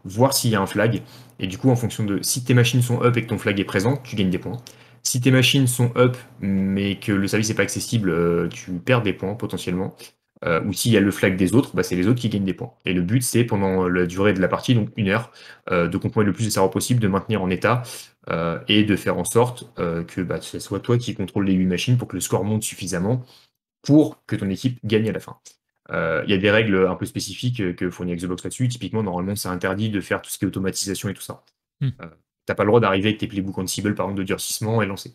voir s'il y a un flag. Et du coup, en fonction de si tes machines sont up et que ton flag est présent, tu gagnes des points. Si tes machines sont up mais que le service n'est pas accessible, euh, tu perds des points potentiellement. Euh, ou s'il y a le flag des autres, bah, c'est les autres qui gagnent des points. Et le but, c'est pendant euh, la durée de la partie, donc une heure, euh, de comprendre le plus de serveurs possible, de maintenir en état et de faire en sorte que bah, ce soit toi qui contrôle les 8 machines pour que le score monte suffisamment pour que ton équipe gagne à la fin. Il y a des règles un peu spécifiques que fournit Xbox là-dessus. Typiquement, normalement, c'est interdit de faire tout ce qui est automatisation et tout ça. Hmm. T'as pas le droit d'arriver avec tes playbooks en cible par exemple, de durcissement et lancer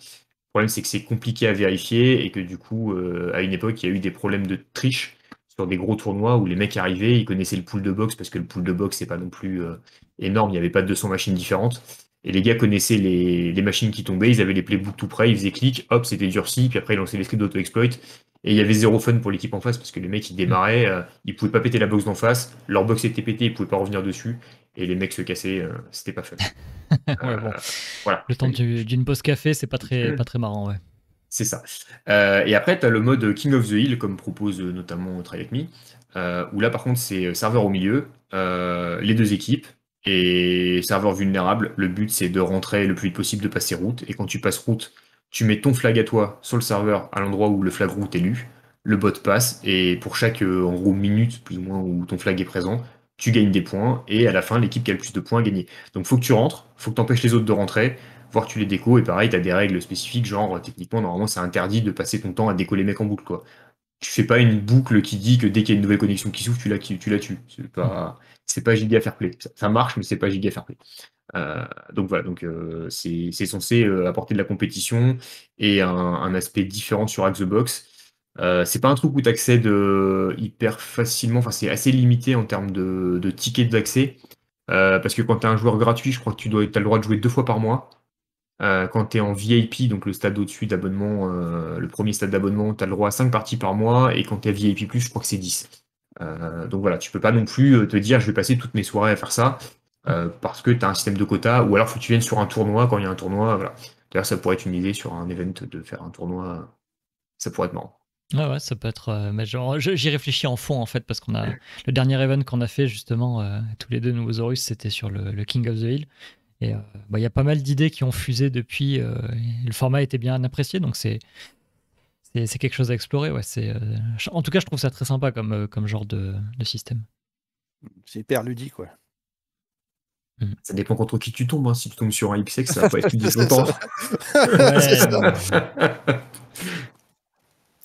problème, c'est que c'est compliqué à vérifier et que du coup, euh, à une époque, il y a eu des problèmes de triche sur des gros tournois où les mecs arrivaient, ils connaissaient le pool de boxe parce que le pool de boxe, c'est pas non plus euh, énorme, il n'y avait pas 200 machines différentes. Et les gars connaissaient les, machines qui tombaient, ils avaient les playbooks tout près, ils faisaient clic, hop, c'était durci, puis après ils lançaient les scripts d'auto-exploit. Et il y avait zéro fun pour l'équipe en face parce que les mecs ils démarraient, euh, ils pouvaient pas péter la box d'en face, leur box était pétée, ils pouvaient pas revenir dessus et les mecs se cassaient, euh, c'était pas fun. Euh, voilà. Le temps d'une pause café, c'est pas très, pas très marrant, ouais. C'est ça. Euh, et après, tu as le mode King of the Hill, comme propose notamment Try Like Me, où là, par contre, c'est serveur au milieu, les deux équipes, et serveur vulnérable. Le but, c'est de rentrer le plus vite possible, de passer route. Et quand tu passes route, tu mets ton flag à toi sur le serveur à l'endroit où le flag route est lu. Le bot passe et pour chaque en gros minute plus ou moins où ton flag est présent, tu gagnes des points, et à la fin, l'équipe qui a le plus de points a gagné. Donc faut que tu rentres, faut que tu empêches les autres de rentrer, voire tu les décos, et pareil, tu as des règles spécifiques, genre euh, techniquement, normalement, c'est interdit de passer ton temps à décoller les mecs en boucle, quoi. Tu fais pas une boucle qui dit que dès qu'il y a une nouvelle connexion qui s'ouvre, tu la, tu la tues. C'est pas, c'est pas giga fair play. Ça, marche, mais c'est pas giga fair play. Euh, donc voilà, donc euh, c'est censé apporter de la compétition et un, aspect différent sur Axe Box euh, c'est pas un truc où tu accèdes euh, hyper facilement, enfin c'est assez limité en termes de, tickets d'accès. Euh, parce que quand tu es un joueur gratuit, je crois que tu dois, as le droit de jouer deux fois par mois. quand tu es en VIP, donc le stade au-dessus d'abonnement, le premier stade d'abonnement, tu as le droit à cinq parties par mois. Et quand tu es VIP, je crois que c'est 10. donc voilà, tu peux pas non plus te dire je vais passer toutes mes soirées à faire ça parce que tu as un système de quotas ou alors faut que tu viennes sur un tournoi quand il y a un tournoi. D'ailleurs, ça pourrait être une idée sur un event de faire un tournoi. Ça pourrait être marrant. Ouais, ça peut être. Euh, j'y réfléchis en fond en fait, parce qu'on a le dernier event qu'on a fait justement euh, tous les deux nouveaux Horus, c'était sur le, King of the Hill. Et euh, bah, il y a pas mal d'idées qui ont fusé depuis. le format était bien apprécié, donc c'est c'est quelque chose à explorer. Ouais, c'est en tout cas, je trouve ça très sympa comme comme genre de, système. C'est hyper ludique, quoi. Hmm. Ça dépend contre qui tu tombes. Hein. Si tu tombes sur un XX, ça va pas être du longtemps.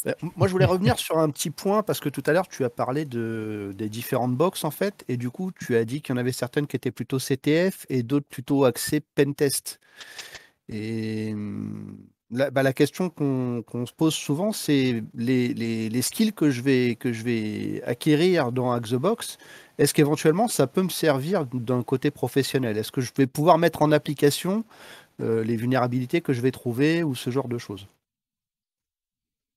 Euh, moi, je voulais revenir sur un petit point parce que tout à l'heure, tu as parlé de, des différentes boxes en fait, et du coup, tu as dit qu'il y en avait certaines qui étaient plutôt CTF et d'autres plutôt axées pentest. Et mm, bah, la, question qu'on se pose souvent, c'est les, skills que je, vais, que je vais acquérir dans Axe Box, est-ce qu'éventuellement ça peut me servir d'un côté professionnel Est-ce que je vais pouvoir mettre en application euh, les vulnérabilités que je vais trouver ou ce genre de choses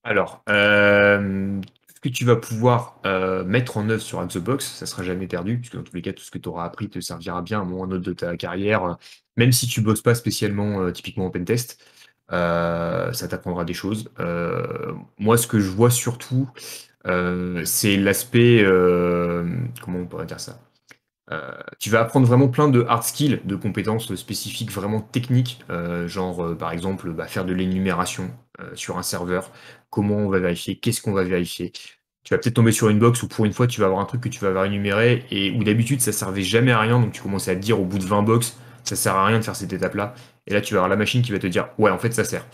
alors, euh, ce que tu vas pouvoir euh, mettre en œuvre sur Hack the Box, ça sera jamais perdu, puisque dans tous les cas, tout ce que tu auras appris te servira bien à un moment ou à un autre de ta carrière, euh, même si tu ne bosses pas spécialement typiquement en pentest. ça t'apprendra des choses. moi, ce que je vois surtout, c'est l'aspect. comment on pourrait dire ça tu vas apprendre vraiment plein de hard skills, de compétences spécifiques, vraiment techniques, genre par exemple bah, faire de l'énumération sur un serveur, comment on va vérifier, qu'est-ce qu'on va vérifier. Tu vas peut-être tomber sur une box où pour une fois tu vas avoir un truc que tu vas avoir énuméré et où d'habitude ça servait jamais à rien, donc tu commences à te dire au bout de 20 box, ça sert à rien de faire cette étape-là. Et là tu vas avoir la machine qui va te dire ouais en fait ça sert.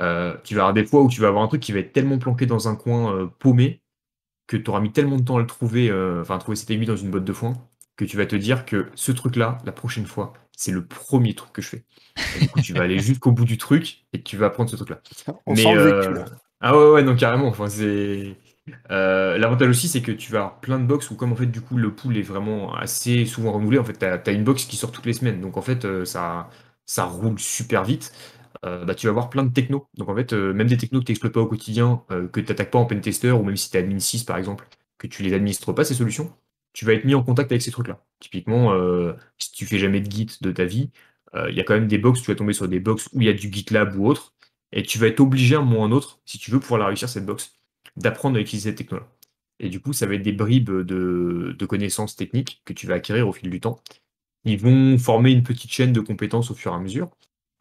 Euh, tu vas avoir des fois où tu vas avoir un truc qui va être tellement planqué dans un coin euh, paumé que tu auras mis tellement de temps à le trouver, euh, enfin à trouver cet aiguille dans une botte de foin, que tu vas te dire que ce truc-là, la prochaine fois, c'est le premier truc que je fais. tu vas aller jusqu'au bout du truc et tu vas prendre ce truc-là. On Mais, là. Ah ouais, ouais, non, carrément. Enfin, c'est. Euh, l'avantage aussi, c'est que tu vas avoir plein de box où, comme en fait, du coup, le pool est vraiment assez souvent renouvelé, en fait, tu as, une box qui sort toutes les semaines. Donc, en fait, euh, ça, ça roule super vite. Euh, bah, tu vas avoir plein de techno Donc, en fait, même des technos que tu n'exploites pas au quotidien, que tu n'attaques pas en pentester, ou même si tu es admin 6, par exemple, que tu les administres pas, ces solutions, tu vas être mis en contact avec ces trucs-là. Typiquement, si tu fais jamais de Git de ta vie, il y a quand même des box, tu vas tomber sur des box où il y a du GitLab ou autre et tu vas être obligé à un moment ou un autre, si tu veux pouvoir la réussir cette box, d'apprendre à utiliser cette technologie. Et du coup, ça va être des bribes de, connaissances techniques que tu vas acquérir au fil du temps. Ils vont former une petite chaîne de compétences au fur et à mesure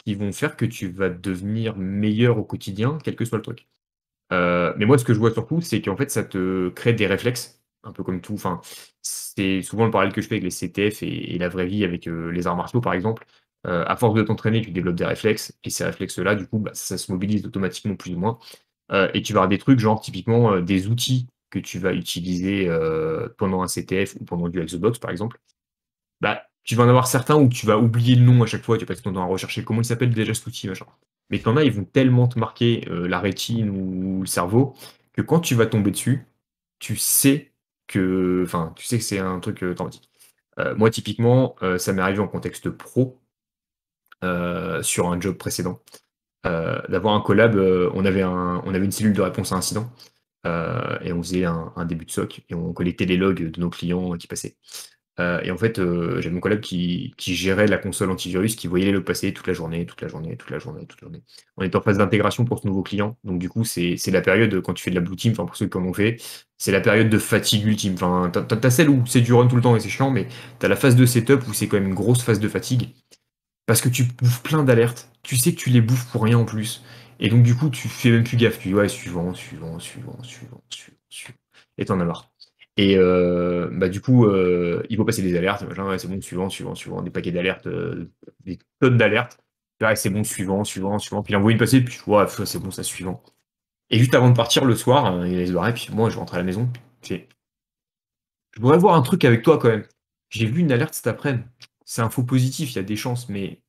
qui vont faire que tu vas devenir meilleur au quotidien, quel que soit le truc. Euh, mais moi, ce que je vois surtout, c'est qu'en fait, ça te crée des réflexes, un peu comme tout. Enfin, c'est souvent le parallèle que je fais avec les CTF et, la vraie vie avec euh, les arts martiaux, par exemple. Euh, à force de t'entraîner, tu développes des réflexes, et ces réflexes-là, du coup, bah, ça se mobilise automatiquement plus ou moins. Euh, et tu vas avoir des trucs, genre typiquement euh, des outils que tu vas utiliser pendant un CTF ou pendant du Xbox, par exemple. Bah, tu vas en avoir certains où tu vas oublier le nom à chaque fois, tu vas passer ton à rechercher comment il s'appelle déjà cet outil, machin. Mais quand as, ils vont tellement te marquer la rétine ou le cerveau que quand tu vas tomber dessus, tu sais que, enfin, tu sais que c'est un truc traumatique. moi, typiquement, ça m'est arrivé en contexte pro, euh, sur un job précédent. Euh, d'avoir un collab, euh, on, avait un, on avait une cellule de réponse à incident et on faisait un, début de SOC et on collectait les logs de nos clients qui passaient. et en fait, j'avais mon collab qui, gérait la console antivirus, qui voyait les logs passer toute la journée, toute la journée, toute la journée, toute la journée. On est en phase d'intégration pour ce nouveau client. Donc du coup, c'est la période, quand tu fais de la blue team, enfin pour ceux qui on fait, c'est la période de fatigue ultime. Enfin, t'as celle où c'est du run tout le temps et c'est chiant, mais t'as la phase de setup où c'est quand même une grosse phase de fatigue parce que tu bouffes plein d'alertes, tu sais que tu les bouffes pour rien en plus. Et donc, du coup, tu fais même plus gaffe. Tu dis, ouais, suivant, suivant, suivant, suivant, suivant, Et t'en as marre. Et euh, bah, du coup, euh, il faut passer des alertes. c'est bon, suivant, suivant, suivant. Des paquets d'alertes, euh, des tonnes d'alertes. c'est bon, suivant, suivant, suivant. Puis il envoie une passer, puis ouais, c'est bon, ça, suivant. Et juste avant de partir le soir, il a se barrer, puis moi, je rentre à la maison. je voudrais voir un truc avec toi quand même. J'ai vu une alerte cet après-midi c'est un faux positif, il y a des chances, mais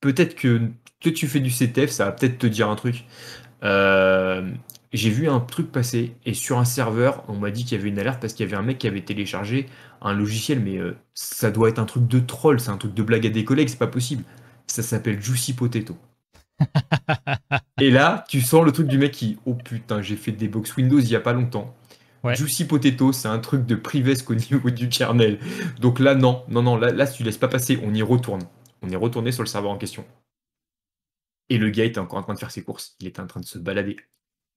peut-être que, tu fais du CTF, ça va peut-être te dire un truc. Euh, j'ai vu un truc passer et sur un serveur, on m'a dit qu'il y avait une alerte parce qu'il y avait un mec qui avait téléchargé un logiciel, mais euh, ça doit être un truc de troll, c'est un truc de blague à des collègues, c'est pas possible. Ça s'appelle Juicy Potato. et là, tu sens le truc du mec qui, oh putain, j'ai fait des box Windows il y a pas longtemps. Juicy Potato, c'est un truc de privesque au niveau du kernel. Donc là, non, non, non, là, là, tu laisses pas passer, on y retourne. On est retourné sur le serveur en question. Et le gars était encore en train de faire ses courses. Il était en train de se balader.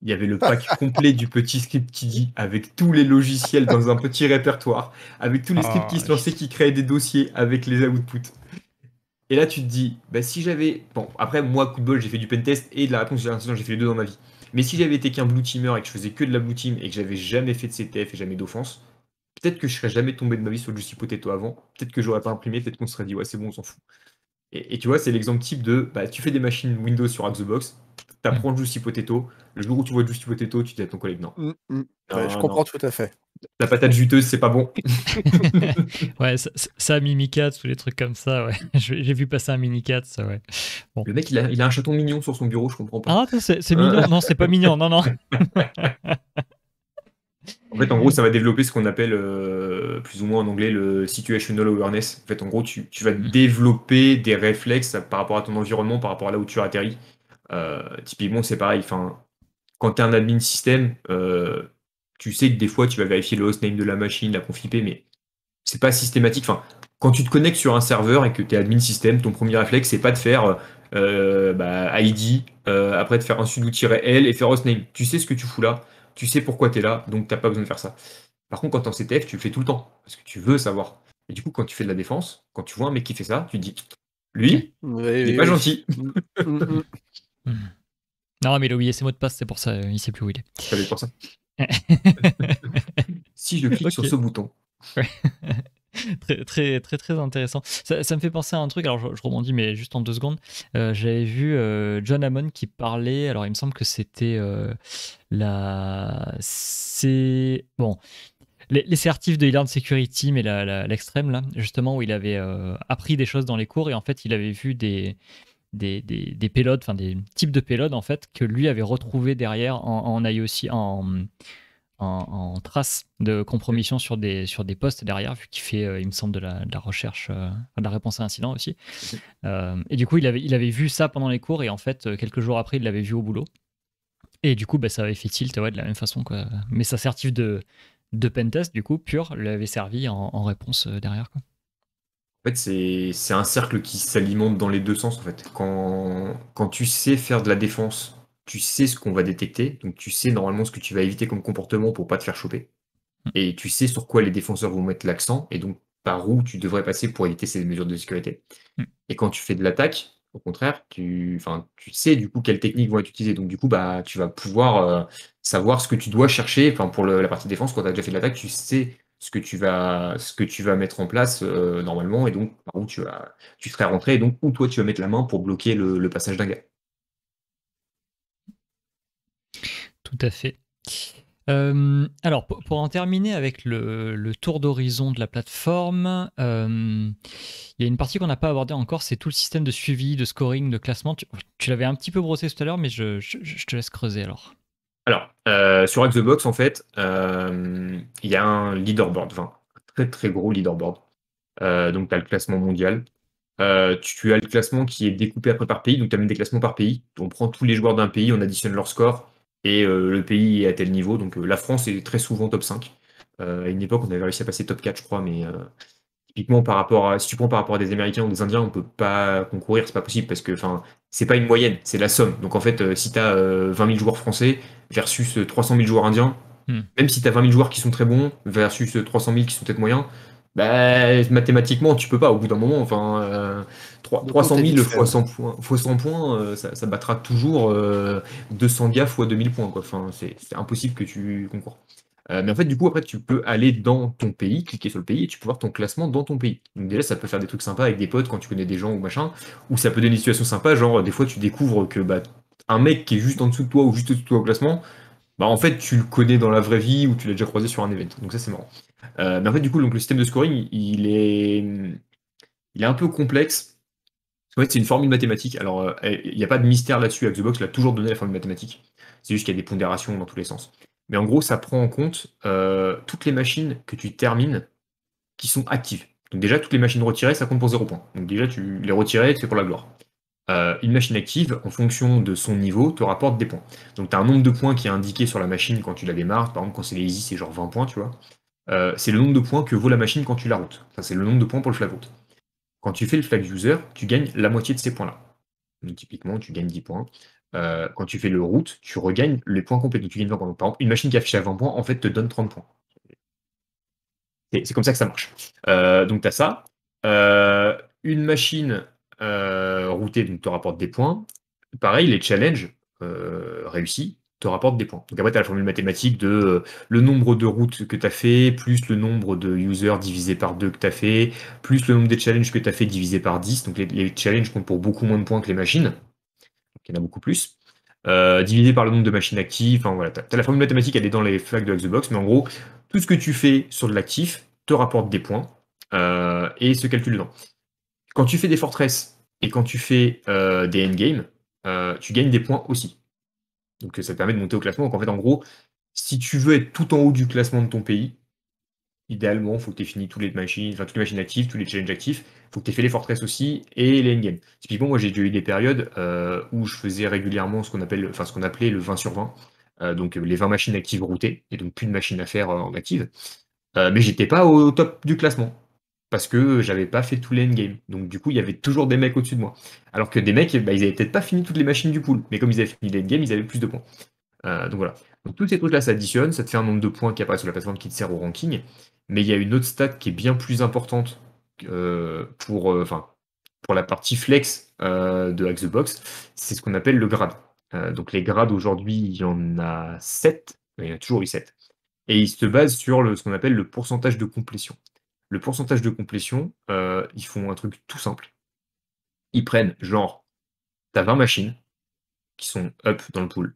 Il y avait le pack complet du petit script qui dit, avec tous les logiciels dans un petit répertoire, avec tous les ah, scripts qui se lançaient, qui créaient des dossiers avec les outputs. Et là, tu te dis, bah, si j'avais. Bon, après, moi, coup de bol, j'ai fait du pentest et de la réponse j'ai fait les deux dans ma vie. Mais si j'avais été qu'un blue teamer et que je faisais que de la blue team et que j'avais jamais fait de CTF et jamais d'offense, peut-être que je serais jamais tombé de ma vie sur le Juicy Potato avant, peut-être que j'aurais pas imprimé, peut-être qu'on se serait dit ouais c'est bon on s'en fout. Et, tu vois c'est l'exemple type de bah tu fais des machines Windows sur Xbox, t'apprends Box, Juicy Potato, le jour où tu vois Juicy Potato tu dis à ton collègue non. Mm, mm. je comprends tout à fait la patate juteuse, c'est pas bon. ouais, ça, ça 4 tous les trucs comme ça, ouais. J'ai vu passer un 4, ça, ouais. Bon. Le mec, il a, il a, un chaton mignon sur son bureau, je comprends pas. Ah, c'est mignon. non, c'est pas mignon, non, non. en fait, en gros, ça va développer ce qu'on appelle, euh, plus ou moins en anglais, le situational awareness. En fait, en gros, tu, tu vas mm. développer des réflexes par rapport à ton environnement, par rapport à là où tu atterris. Euh, typiquement, c'est pareil. Enfin, quand tu es un admin système, euh, tu sais que des fois, tu vas vérifier le hostname de la machine, la IP mais c'est pas systématique. Enfin, quand tu te connectes sur un serveur et que tu es admin système, ton premier réflexe, c'est pas de faire euh, bah, ID, euh, après de faire un sudo-l et faire hostname. Tu sais ce que tu fous là, tu sais pourquoi tu es là, donc t'as pas besoin de faire ça. Par contre, quand t'es en CTF, tu le fais tout le temps, parce que tu veux savoir. Et du coup, quand tu fais de la défense, quand tu vois un mec qui fait ça, tu te dis, lui, il pas gentil. Mm, mm, mm. non, mais le a oublié ses mots de passe, c'est pour ça, il sait plus où il est. c'est pour ça. si je clique sur ce bouton. très, très, très, intéressant. Ça, me fait penser à un truc, alors je, rebondis, mais juste en deux secondes. Euh, j'avais vu euh, John Hammond qui parlait, alors il me semble que c'était euh, la. C'est. Bon. Les, certifs de E-Learn Security, mais l'extrême, là, justement, où il avait appris des choses dans les cours et en fait, il avait vu des des, des, enfin des types de payloads en fait, que lui avait retrouvé derrière en, IOC, en, en, en, trace de compromission sur des, sur des postes derrière, vu qu'il fait, euh, il me semble, de la, recherche, euh, de la réponse à un incident aussi. Euh, et du coup, il avait, il avait vu ça pendant les cours et en fait, quelques jours après, il l'avait vu au boulot. Et du coup, bah, ça avait fait tilt de la même façon. Quoi. Mais sa certif de, de pentest, du coup, pur, l'avait servi en, en réponse derrière. Quoi c'est, un cercle qui s'alimente dans les deux sens. En fait, quand, quand tu sais faire de la défense, tu sais ce qu'on va détecter, donc tu sais normalement ce que tu vas éviter comme comportement pour pas te faire choper, hmm. et tu sais sur quoi les défenseurs vont mettre l'accent, et donc par où tu devrais passer pour éviter ces mesures de sécurité. Hmm. Et quand tu fais de l'attaque, au contraire, tu, sais du coup quelles techniques vont être utilisées. Donc du coup, bah, tu vas pouvoir euh, savoir ce que tu dois chercher. pour la partie défense, quand tu as déjà fait de l'attaque, tu sais ce que tu vas, ce que tu vas mettre en place euh, normalement et donc par où tu, vas, tu serais rentré et donc où toi tu vas mettre la main pour bloquer le, passage d'un gars. Tout à fait. Euh, alors, pour, en terminer avec le, tour d'horizon de la plateforme, euh, il y a une partie qu'on n'a pas abordée encore, c'est tout le système de suivi, de scoring, de classement. Tu, l'avais un petit peu brossé tout à l'heure, mais je te laisse creuser alors. Alors, euh, sur Xbox en fait, euh, il y a un leaderboard, enfin, un très très gros leaderboard. Euh, donc, tu as le classement mondial. tu as le classement qui est découpé après par pays, donc tu as même des classements par pays. On prend tous les joueurs d'un pays, on additionne leur score, et le pays est à tel niveau. Donc, la France est très souvent top 5. à une époque, on avait réussi à passer top 4, je crois, mais typiquement par rapport si tu prends par rapport à des Américains ou des Indiens, on peut pas concourir, c'est pas possible parce que, enfin, c'est pas une moyenne, c'est la somme. Donc en fait, euh, si tu as 20 000 joueurs français versus 300 euh, 000 joueurs indiens, hmm. même si tu as 20 000 joueurs qui sont très bons versus 300 euh, 000 qui sont peut-être moyens, bah, mathématiquement, tu peux pas au bout d'un moment. Enfin, 300 000 fois 100 points, ça, battra toujours 200 gars fois 2000 points. Enfin, c'est impossible que tu concours. Euh, mais en fait, du coup, après, tu peux aller dans ton pays, cliquer sur le pays, et tu peux voir ton classement dans ton pays. Donc déjà, ça peut faire des trucs sympas avec des potes quand tu connais des gens ou machin, ou ça peut donner des situations sympas, genre des fois tu découvres que bah, un mec qui est juste en dessous de toi ou juste au dessus de toi au classement, bah en fait tu le connais dans la vraie vie ou tu l'as déjà croisé sur un event. Donc ça c'est marrant. Euh, mais en fait du coup donc le système de scoring il est il est un peu complexe. En fait c'est une formule mathématique. Alors euh, il n'y a pas de mystère là-dessus. Xbox l'a toujours donné la formule mathématique. C'est juste qu'il y a des pondérations dans tous les sens. Mais en gros, ça prend en compte euh, toutes les machines que tu termines qui sont actives. Donc déjà, toutes les machines retirées, ça compte pour 0 points. Donc déjà, tu les retirées, c'est pour la gloire. Euh, une machine active, en fonction de son niveau, te rapporte des points. Donc tu as un nombre de points qui est indiqué sur la machine quand tu la démarres. Par exemple, quand c'est les easy, c'est genre 20 points, tu vois. Euh, c'est le nombre de points que vaut la machine quand tu la routes. Ça, c'est le nombre de points pour le flag route. Quand tu fais le flag user, tu gagnes la moitié de ces points-là. Donc typiquement, tu gagnes 10 points. Euh, quand tu fais le route, tu regagnes les points complets. Donc tu gagnes 20 points. par exemple, une machine qui affiche à 20 points, en fait, te donne 30 points. C'est comme ça que ça marche. Euh, donc tu as ça. Euh, une machine routée te rapporte des points. Pareil, les challenges réussis te rapportent des points. Donc après, tu as la formule mathématique de le nombre de routes que tu as fait, plus le nombre de users divisé par 2 que tu as fait, plus le nombre des challenges que tu as fait divisé par 10. Donc les challenges comptent pour beaucoup moins de points que les machines qu'il y en a beaucoup plus, euh, divisé par le nombre de machines actives. Enfin, voilà, as, la formule mathématique, elle est dans les flags de Xbox, mais en gros, tout ce que tu fais sur de l'actif te rapporte des points euh, et se calcule dedans. Quand tu fais des fortresses et quand tu fais euh, des endgames, tu gagnes des points aussi. Donc ça te permet de monter au classement. Donc en fait, en gros, si tu veux être tout en haut du classement de ton pays, idéalement, il faut que tu aies fini les machines, toutes les machines actives, tous les challenges actifs, faut tu aies fait les fortresses aussi et les endgames. Typiquement, moi j'ai eu des périodes euh, où je faisais régulièrement ce qu'on appelle, enfin ce qu'on appelait le 20 sur 20, euh, donc les 20 machines actives routées, et donc plus de machines à faire euh, en active. mais j'étais pas au top du classement parce que j'avais pas fait tous les endgames. Donc du coup, il y avait toujours des mecs au-dessus de moi. Alors que des mecs, bah, ils avaient peut-être pas fini toutes les machines du pool, mais comme ils avaient fini les endgames, ils avaient plus de points. donc voilà. Donc toutes ces trucs-là additionne, ça te fait un nombre de points qui apparaît sur la plateforme qui te sert au ranking. Mais il y a une autre stat qui est bien plus importante euh, pour, euh, enfin, pour la partie flex euh, de Hack Box, c'est ce qu'on appelle le grade. donc les grades aujourd'hui, il y en a 7, il y en a toujours eu 7. Et ils se basent sur le, ce qu'on appelle le pourcentage de complétion. Le pourcentage de complétion, ils font un truc tout simple. Ils prennent genre, t'as 20 machines qui sont up dans le pool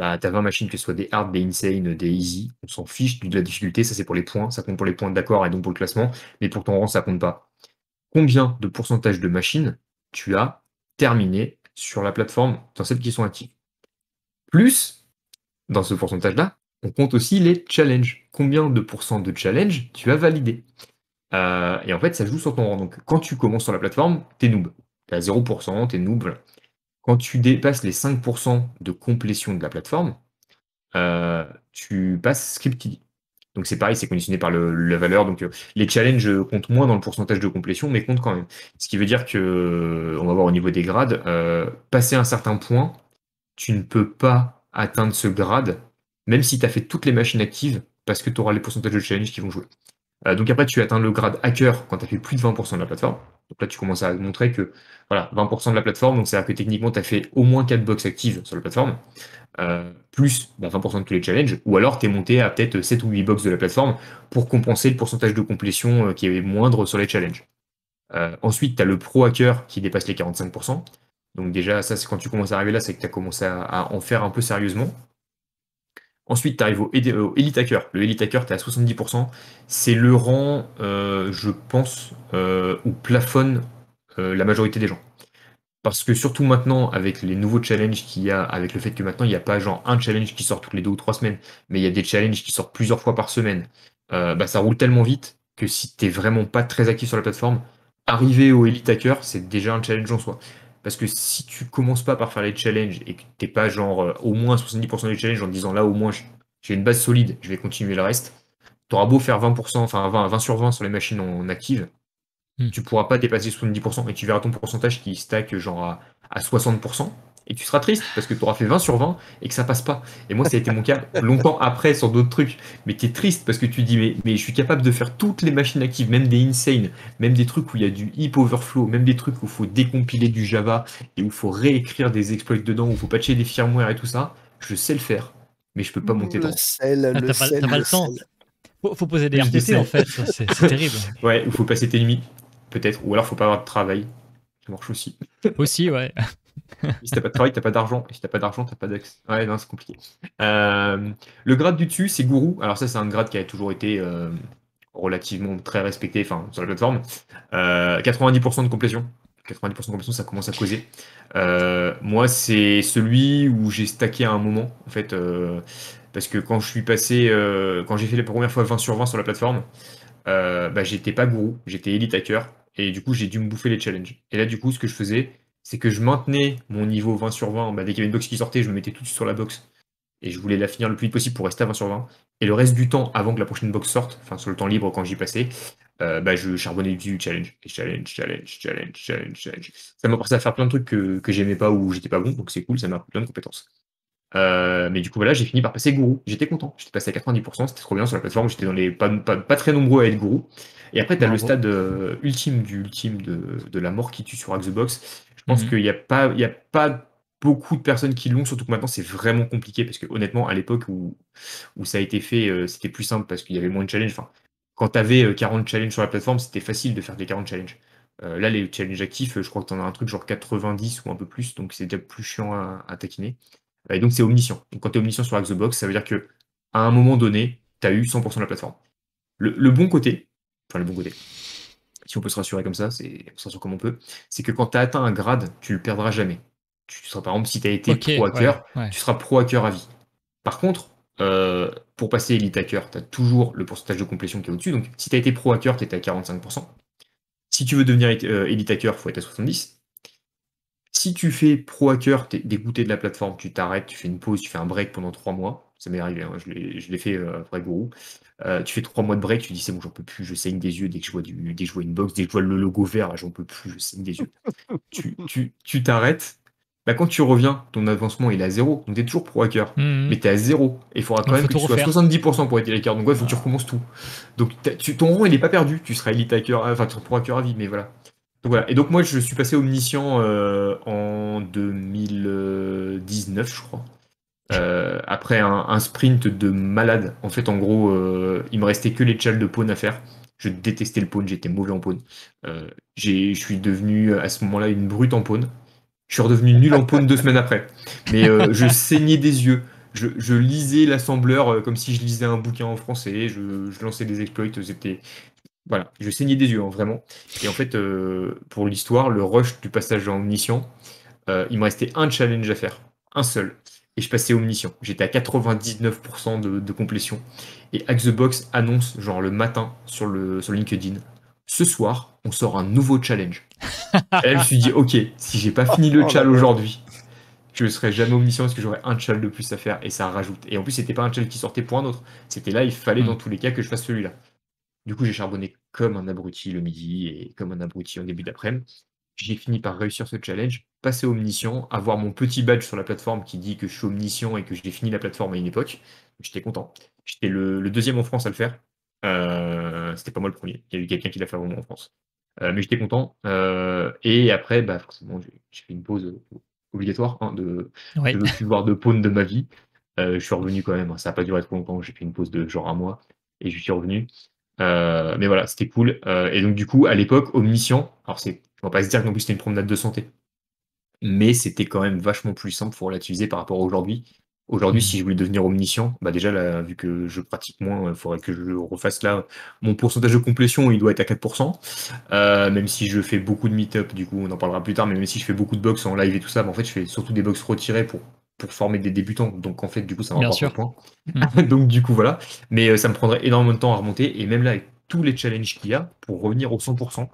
bah, tu as 20 machines, que ce soit des hard, des insane, des easy, on s'en fiche de la difficulté, ça c'est pour les points, ça compte pour les points d'accord et donc pour le classement, mais pour ton rang, ça compte pas. Combien de pourcentage de machines tu as terminé sur la plateforme dans celles qui sont actives Plus, dans ce pourcentage-là, on compte aussi les challenges. Combien de pourcents de challenges tu as validé euh, Et en fait, ça joue sur ton rang. Donc quand tu commences sur la plateforme, t'es noob. T'es à 0%, t'es noob quand tu dépasses les 5% de complétion de la plateforme, euh, tu passes Scripted. Donc c'est pareil, c'est conditionné par la valeur. Donc euh, les challenges comptent moins dans le pourcentage de complétion, mais comptent quand même. Ce qui veut dire que, on va voir au niveau des grades, euh, passer un certain point, tu ne peux pas atteindre ce grade, même si tu as fait toutes les machines actives, parce que tu auras les pourcentages de challenges qui vont jouer. Euh, donc après, tu atteins le grade hacker quand tu as fait plus de 20% de la plateforme. Donc là, tu commences à montrer que voilà, 20% de la plateforme, donc c'est-à-dire que techniquement, tu as fait au moins 4 box actives sur la plateforme, euh, plus 20% bah, de tous les challenges, ou alors tu es monté à peut-être 7 ou 8 boxes de la plateforme pour compenser le pourcentage de complétion euh, qui est moindre sur les challenges. ensuite, tu as le pro hacker qui dépasse les 45%. Donc déjà, ça, c'est quand tu commences à arriver là, c'est que tu as commencé à en faire un peu sérieusement. Ensuite, tu arrives euh, au, Elite Hacker. Le Elite Hacker, tu es à 70%. C'est le rang, euh, je pense, euh, où plafonne la majorité des gens. Parce que surtout maintenant, avec les nouveaux challenges qu'il y a, avec le fait que maintenant, il n'y a pas genre un challenge qui sort toutes les deux ou trois semaines, mais il y a des challenges qui sortent plusieurs fois par semaine, bah, ça roule tellement vite que si tu n'es vraiment pas très actif sur la plateforme, arriver au Elite Hacker, c'est déjà un challenge en soi. Parce que si tu commences pas par faire les challenges et que t'es pas genre euh, au moins 70% des challenges en disant là au moins j'ai une base solide, je vais continuer le reste, auras beau faire 20%, enfin 20, 20, sur 20 sur les machines en, active, hmm. tu pourras pas dépasser 70% et tu verras ton pourcentage qui stack genre à 60% et tu seras triste parce que tu auras fait 20 sur 20 et que ça passe pas. Et moi, ça a été mon cas longtemps après sur d'autres trucs. Mais tu es triste parce que tu dis, mais, je suis capable de faire toutes les machines actives, même des insane, même des trucs où il y a du heap overflow, même des trucs où il faut décompiler du Java et où il faut réécrire des exploits dedans, où il faut patcher des firmware et tout ça. Je sais le faire, mais je peux pas monter dans. Ah, le temps. Faut, poser des RTT en fait, c'est terrible. Ouais, il faut passer tes limites, peut-être, ou alors faut pas avoir de travail. Ça marche aussi. Aussi, ouais si t'as pas de travail, t'as pas d'argent. Et si t'as pas d'argent, t'as pas d'accès. Ouais, non, c'est compliqué. Euh, le grade du dessus, c'est gourou. Alors ça, c'est un grade qui a toujours été euh, relativement très respecté, enfin, sur la plateforme. 90% euh, de complétion. 90% de complétion, ça commence à causer. moi, c'est celui où j'ai stacké à un moment, en fait, parce que quand je suis passé, quand j'ai fait la première fois 20 sur 20 sur la plateforme, bah, j'étais pas gourou, j'étais élite hacker, et du coup, j'ai dû me bouffer les challenges. Et là, du coup, ce que je faisais, c'est que je maintenais mon niveau 20 sur 20. Bah, dès qu'il y avait une box qui sortait, je me mettais tout de suite sur la box et je voulais la finir le plus vite possible pour rester à 20 sur 20. Et le reste du temps, avant que la prochaine box sorte, enfin sur le temps libre quand j'y passais, euh, bah, je charbonnais du challenge, challenge, challenge, challenge, challenge, Ça m'a forcé à faire plein de trucs que, que j'aimais pas ou j'étais pas bon, donc c'est cool, ça m'a appris plein de compétences. Euh, mais du coup, voilà, j'ai fini par passer gourou. J'étais content, j'étais passé à 90%, c'était trop bien sur la plateforme, j'étais dans les pas, très nombreux à être gourou. Et après, tu as le stade euh, ultime du ultime de, de, la mort qui tue sur Axe Box, je pense mhm. qu'il n'y a pas, il a pas beaucoup de personnes qui l'ont, surtout que maintenant c'est vraiment compliqué parce que honnêtement, à l'époque où, où ça a été fait, euh, c'était plus simple parce qu'il y avait moins de challenges. Enfin, quand tu avais 40 challenges sur la plateforme, c'était facile de faire des 40 challenges. Euh, là, les challenges actifs, euh, je crois que tu en as un truc genre 90 ou un peu plus, donc c'est déjà plus chiant à, taquiner. Et donc c'est omniscient. Donc quand tu es omniscient sur Xbox, ça veut dire que à un moment donné, tu as eu 100% de la plateforme. le bon côté, enfin le bon côté, si on peut se rassurer comme ça, c'est comme on peut, c'est que quand tu as atteint un grade, tu le perdras jamais. Tu, seras par exemple, si tu as été pro hacker, tu seras pro hacker à vie. Par contre, euh, pour passer Elite Hacker, tu as toujours le pourcentage de complétion qui est au-dessus. Donc si tu as été pro hacker, tu étais à 45%. Si tu veux devenir euh, Hacker, il faut être à 70%. Si tu fais pro hacker, tu es dégoûté de la plateforme, tu t'arrêtes, tu fais une pause, tu fais un break pendant trois mois ça m'est arrivé, hein, je l'ai fait euh, vrai Gourou. Euh, tu fais trois mois de break, tu dis c'est bon, j'en peux plus, je saigne des yeux dès que je vois, du, dès que je vois une box, dès que je vois le logo vert, j'en peux plus, je saigne des yeux. tu t'arrêtes. Bah, quand tu reviens, ton avancement il est à zéro. Donc tu es toujours pro hacker, mmh, mmh. mais tu es à zéro. Et il faudra quand même que tu sois à 70% pour être hacker. Donc ouais, il faut que tu ah. recommences tout. Donc ton rang il est pas perdu. Tu seras élite hacker, euh, enfin tu seras pro hacker à vie, mais voilà. Donc Et donc moi je suis passé omniscient en 2019, je crois. Euh, après un, sprint de malade. En fait, en gros, euh, il me restait que les tchals de pawn à faire. Je détestais le pawn, j'étais mauvais en pawn. Euh, je suis devenu à ce moment-là une brute en pawn. Je suis redevenu nul en pawn deux semaines après. Mais je saignais des yeux. Je, lisais l'assembleur comme si je lisais un bouquin en français. Je, lançais des exploits. C'était voilà, je saignais des yeux hein, vraiment. Et en fait, pour l'histoire, le rush du passage en omniscient, il me restait un challenge à faire, un seul et je passais omniscient. J'étais à 99% de, complétion. Et Hack the Box annonce, genre le matin, sur, le, LinkedIn, ce soir, on sort un nouveau challenge. et je me suis dit, ok, si j'ai pas fini le oh challenge aujourd'hui, je ne serai jamais omniscient parce que j'aurai un challenge de plus à faire et ça rajoute. Et en plus, c'était pas un challenge qui sortait pour un autre. C'était là, il fallait dans mm. tous les cas que je fasse celui-là. Du coup, j'ai charbonné comme un abruti le midi et comme un abruti en début d'après-midi j'ai fini par réussir ce challenge, passer omniscient, avoir mon petit badge sur la plateforme qui dit que je suis omniscient et que j'ai fini la plateforme à une époque. J'étais content. J'étais le, deuxième en France à le faire. Euh, c'était pas moi le premier. Il y a eu quelqu'un qui l'a fait avant moi en France. Euh, mais j'étais content. Euh, et après, bah, forcément, j'ai fait une pause obligatoire je hein, de veux plus voir de paune de ma vie. je suis revenu quand même. Hein. Ça n'a pas duré trop longtemps. J'ai fait une pause de genre un mois et je suis revenu. mais voilà, c'était cool. et donc, du coup, à l'époque, Omniscient, alors c'est on va pas se dire qu'en plus c'était une promenade de santé. Mais c'était quand même vachement plus simple pour l'utiliser par rapport à aujourd'hui. Aujourd'hui, mmh. si je voulais devenir omniscient, bah déjà, vu que je pratique moins, il faudrait que je refasse là. Mon pourcentage de complétion, il doit être à 4%. Euh, même si je fais beaucoup de meet-up, du coup, on en parlera plus tard, mais même si je fais beaucoup de box en live et tout ça, bah, en fait, je fais surtout des box retirées pour, pour former des débutants. Donc, en fait, du coup, ça rapporte un point. Mmh. Donc, du coup, voilà. Mais euh, ça me prendrait énormément de temps à remonter. Et même là, avec tous les challenges qu'il y a, pour revenir au 100%,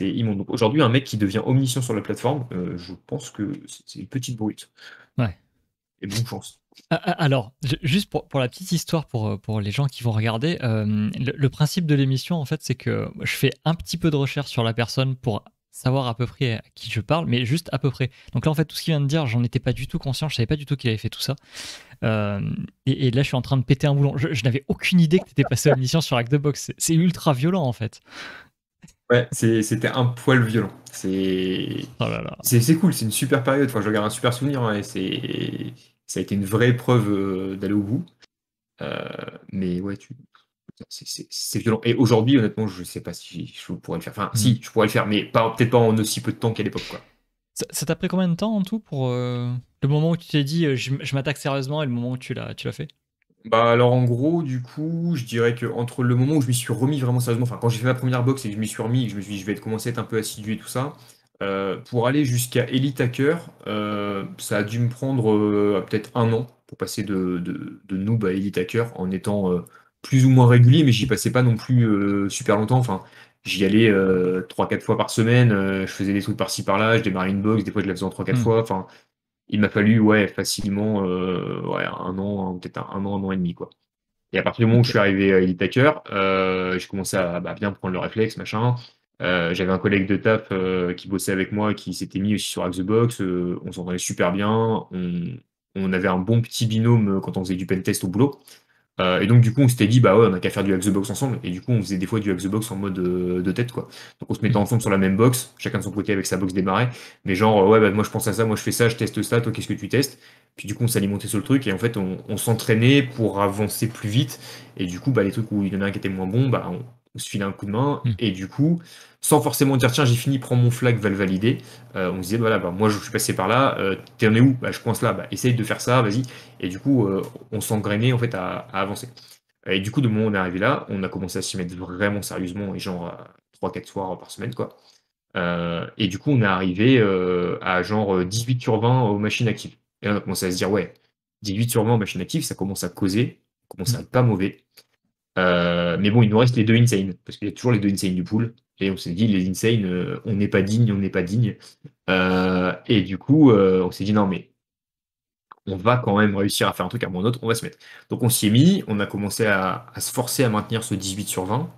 donc aujourd'hui, un mec qui devient omniscient sur la plateforme, euh, je pense que c'est une petite brute. Ouais. Et bonne chance. Alors, juste pour, la petite histoire, pour, euh, pour les gens qui vont regarder, euh, le, principe de l'émission, en fait, c'est que je fais un petit peu de recherche sur la personne pour savoir à peu près à qui je parle, mais juste à peu près. Donc là, en fait, tout ce qu'il vient de dire, j'en étais pas du tout conscient, je savais pas du tout qu'il avait fait tout ça. et, là, je suis en train de péter un boulon. Je, n'avais aucune idée que tu étais passé à sur Act de Box. C'est ultra violent, en fait. Ouais, c'était un poil violent. Oh c'est c'est cool, c'est une super période. Enfin, je regarde un super souvenir hein, et c'est ça a été une vraie preuve euh, d'aller au bout. Euh, mais ouais, tu... c'est violent. Et aujourd'hui, honnêtement, je sais pas si je pourrais le faire. Enfin, mm. si, je pourrais le faire, mais peut-être pas en aussi peu de temps qu'à l'époque, quoi. Ça t'a pris combien de temps en tout pour euh, le moment où tu t'es dit je, je m'attaque sérieusement et le moment où tu l'as fait bah alors en gros, du coup, je dirais que entre le moment où je m'y suis remis vraiment sérieusement, enfin quand j'ai fait ma première boxe et que je m'y suis remis, je me suis dit je vais commencer à être un peu assidu et tout ça, euh, pour aller jusqu'à Elite Hacker, euh, ça a dû me prendre euh, peut-être un an pour passer de, de, noob à Elite Hacker en étant plus ou moins régulier, mais j'y passais pas non plus super longtemps. Enfin, j'y allais 3-4 fois par semaine, je faisais des trucs par-ci par-là, je démarrais une box, des fois je la faisais en 3-4 hmm. fois. Enfin, il m'a fallu ouais, facilement euh, un an, hein, peut-être un, an, un an et demi. Quoi. Et à partir du moment où je suis arrivé à Elite Hacker, euh, j'ai commencé à bah, bien prendre le réflexe, machin. Euh, j'avais un collègue de taf qui bossait avec moi, qui s'était mis aussi sur Axe Box. on s'entendait super bien. On, on, avait un bon petit binôme quand on faisait du pentest au boulot. Euh, et donc, du coup, on s'était dit, bah ouais, on a qu'à faire du hack the box ensemble. Et du coup, on faisait des fois du hack the box en mode euh, de tête, quoi. Donc, on se mettait mm. ensemble sur la même box, chacun de son côté avec sa box démarrée. Mais genre, euh, ouais, bah, moi je pense à ça, moi je fais ça, je teste ça, toi qu'est-ce que tu testes Puis du coup, on s'alimentait sur le truc et en fait, on, s'entraînait pour avancer plus vite. Et du coup, bah, les trucs où il y en a un qui était moins bon, bah, on se filait un coup de main. Mm. Et du coup, sans forcément dire tiens j'ai fini, prends mon flag, va le valider. Euh, on se disait voilà, bah, moi je suis passé par là, euh, t'es en es où bah, Je pense là, bah, essaye de faire ça, vas-y. Et du coup, euh, on s'engraînait en fait à, avancer. Et du coup, de moment on est arrivé là, on a commencé à s'y mettre vraiment sérieusement, et genre 3-4 soirs par semaine, quoi. et du coup, on est arrivé à genre 18 sur 20 aux machines actives. Et on a commencé à se dire ouais, 18 sur 20 aux machines actives, ça commence à causer, commence à être mmh. pas mauvais. Euh, mais bon, il nous reste les deux insane, parce qu'il y a toujours les deux insane du pool. Et on s'est dit, les insane, euh, on n'est pas digne, on n'est pas digne. Euh, et du coup, on s'est dit, non, mais on va quand même réussir à faire un truc à mon autre, on va se mettre. Donc on s'y est mis, on a commencé à, se forcer à maintenir ce 18 sur 20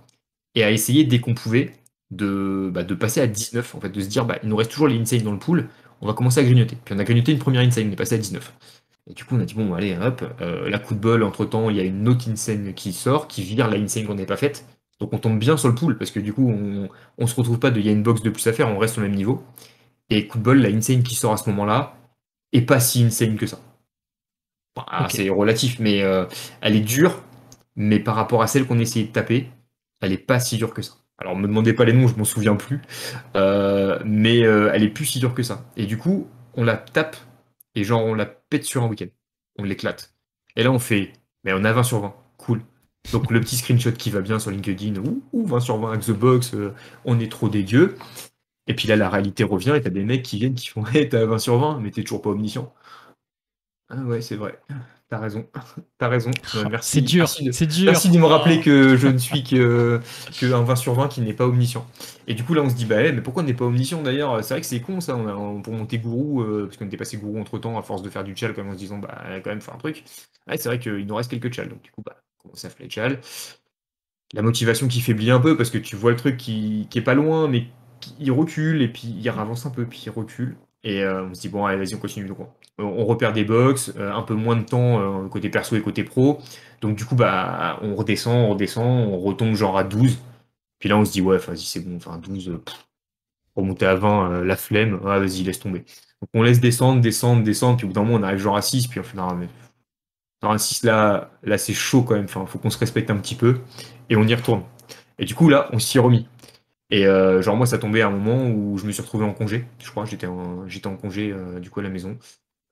et à essayer dès qu'on pouvait de, bah, de passer à 19, en fait, de se dire, bah, il nous reste toujours les insane dans le pool, on va commencer à grignoter. Puis on a grignoté une première insane, on est passé à 19. Et du coup, on a dit, bon, allez, hop, euh, la coup de bol, entre-temps, il y a une autre insane qui sort, qui vire la insane qu'on n'avait pas faite. Donc on tombe bien sur le pool, parce que du coup, on, ne se retrouve pas de, il y a une box de plus à faire, on reste au même niveau. Et coup de bol, la insane qui sort à ce moment-là est pas si insane que ça. C'est relatif, mais euh, elle est dure, mais par rapport à celle qu'on essayait de taper, elle est pas si dure que ça. Alors me demandez pas les noms, je m'en souviens plus, euh, mais elle est plus si dure que ça. Et du coup, on la tape, et genre on la sur un week-end. On l'éclate. Et là, on fait, mais on a 20 sur 20. Cool. Donc le petit screenshot qui va bien sur LinkedIn, ou, 20 sur 20 avec The Box, euh, on est trop des dieux. Et puis là, la réalité revient et t'as des mecs qui viennent qui font, hé, à t'as 20 sur 20, mais t'es toujours pas omniscient. Ah ouais, c'est vrai. T'as raison, t'as raison. Euh, oh, merci. C'est dur. c'est dur. Merci de me rappeler que je ne suis que, un 20 sur 20 qui n'est pas omniscient. Et du coup, là, on se dit, bah, eh, mais pourquoi on n'est pas omniscient d'ailleurs C'est vrai que c'est con ça. On a, pour monter gourou, euh, parce qu'on était passé gourou entre temps à force de faire du tchal, comme en se disant, bah, quand même, faire un truc. Ouais, c'est vrai qu'il nous reste quelques tchals. Donc, du coup, bah, on commence à faire les tchals. La motivation qui faiblit un peu parce que tu vois le truc qui, qui est pas loin, mais il recule et puis il mm. avance un peu, puis il recule. Et euh, on se dit, bon, allez, vas-y, on continue le coin. Euh, on repère des box, euh, un peu moins de temps euh, côté perso et côté pro. Donc du coup, bah, on redescend, on redescend, on retombe genre à 12. Puis là, on se dit, ouais, vas-y, c'est bon, enfin 12, remonter à 20, la flemme, ah, vas-y, laisse tomber. Donc on laisse descendre, descendre, descendre, puis au bout d'un moment, on arrive genre à 6, puis on fait, non, 6, là, là c'est chaud quand même, il faut qu'on se respecte un petit peu, et on y retourne. Et du coup, là, on s'y remis. Et genre moi ça tombait à un moment où je me suis retrouvé en congé, je crois, j'étais en, j'étais en congé du coup à la maison.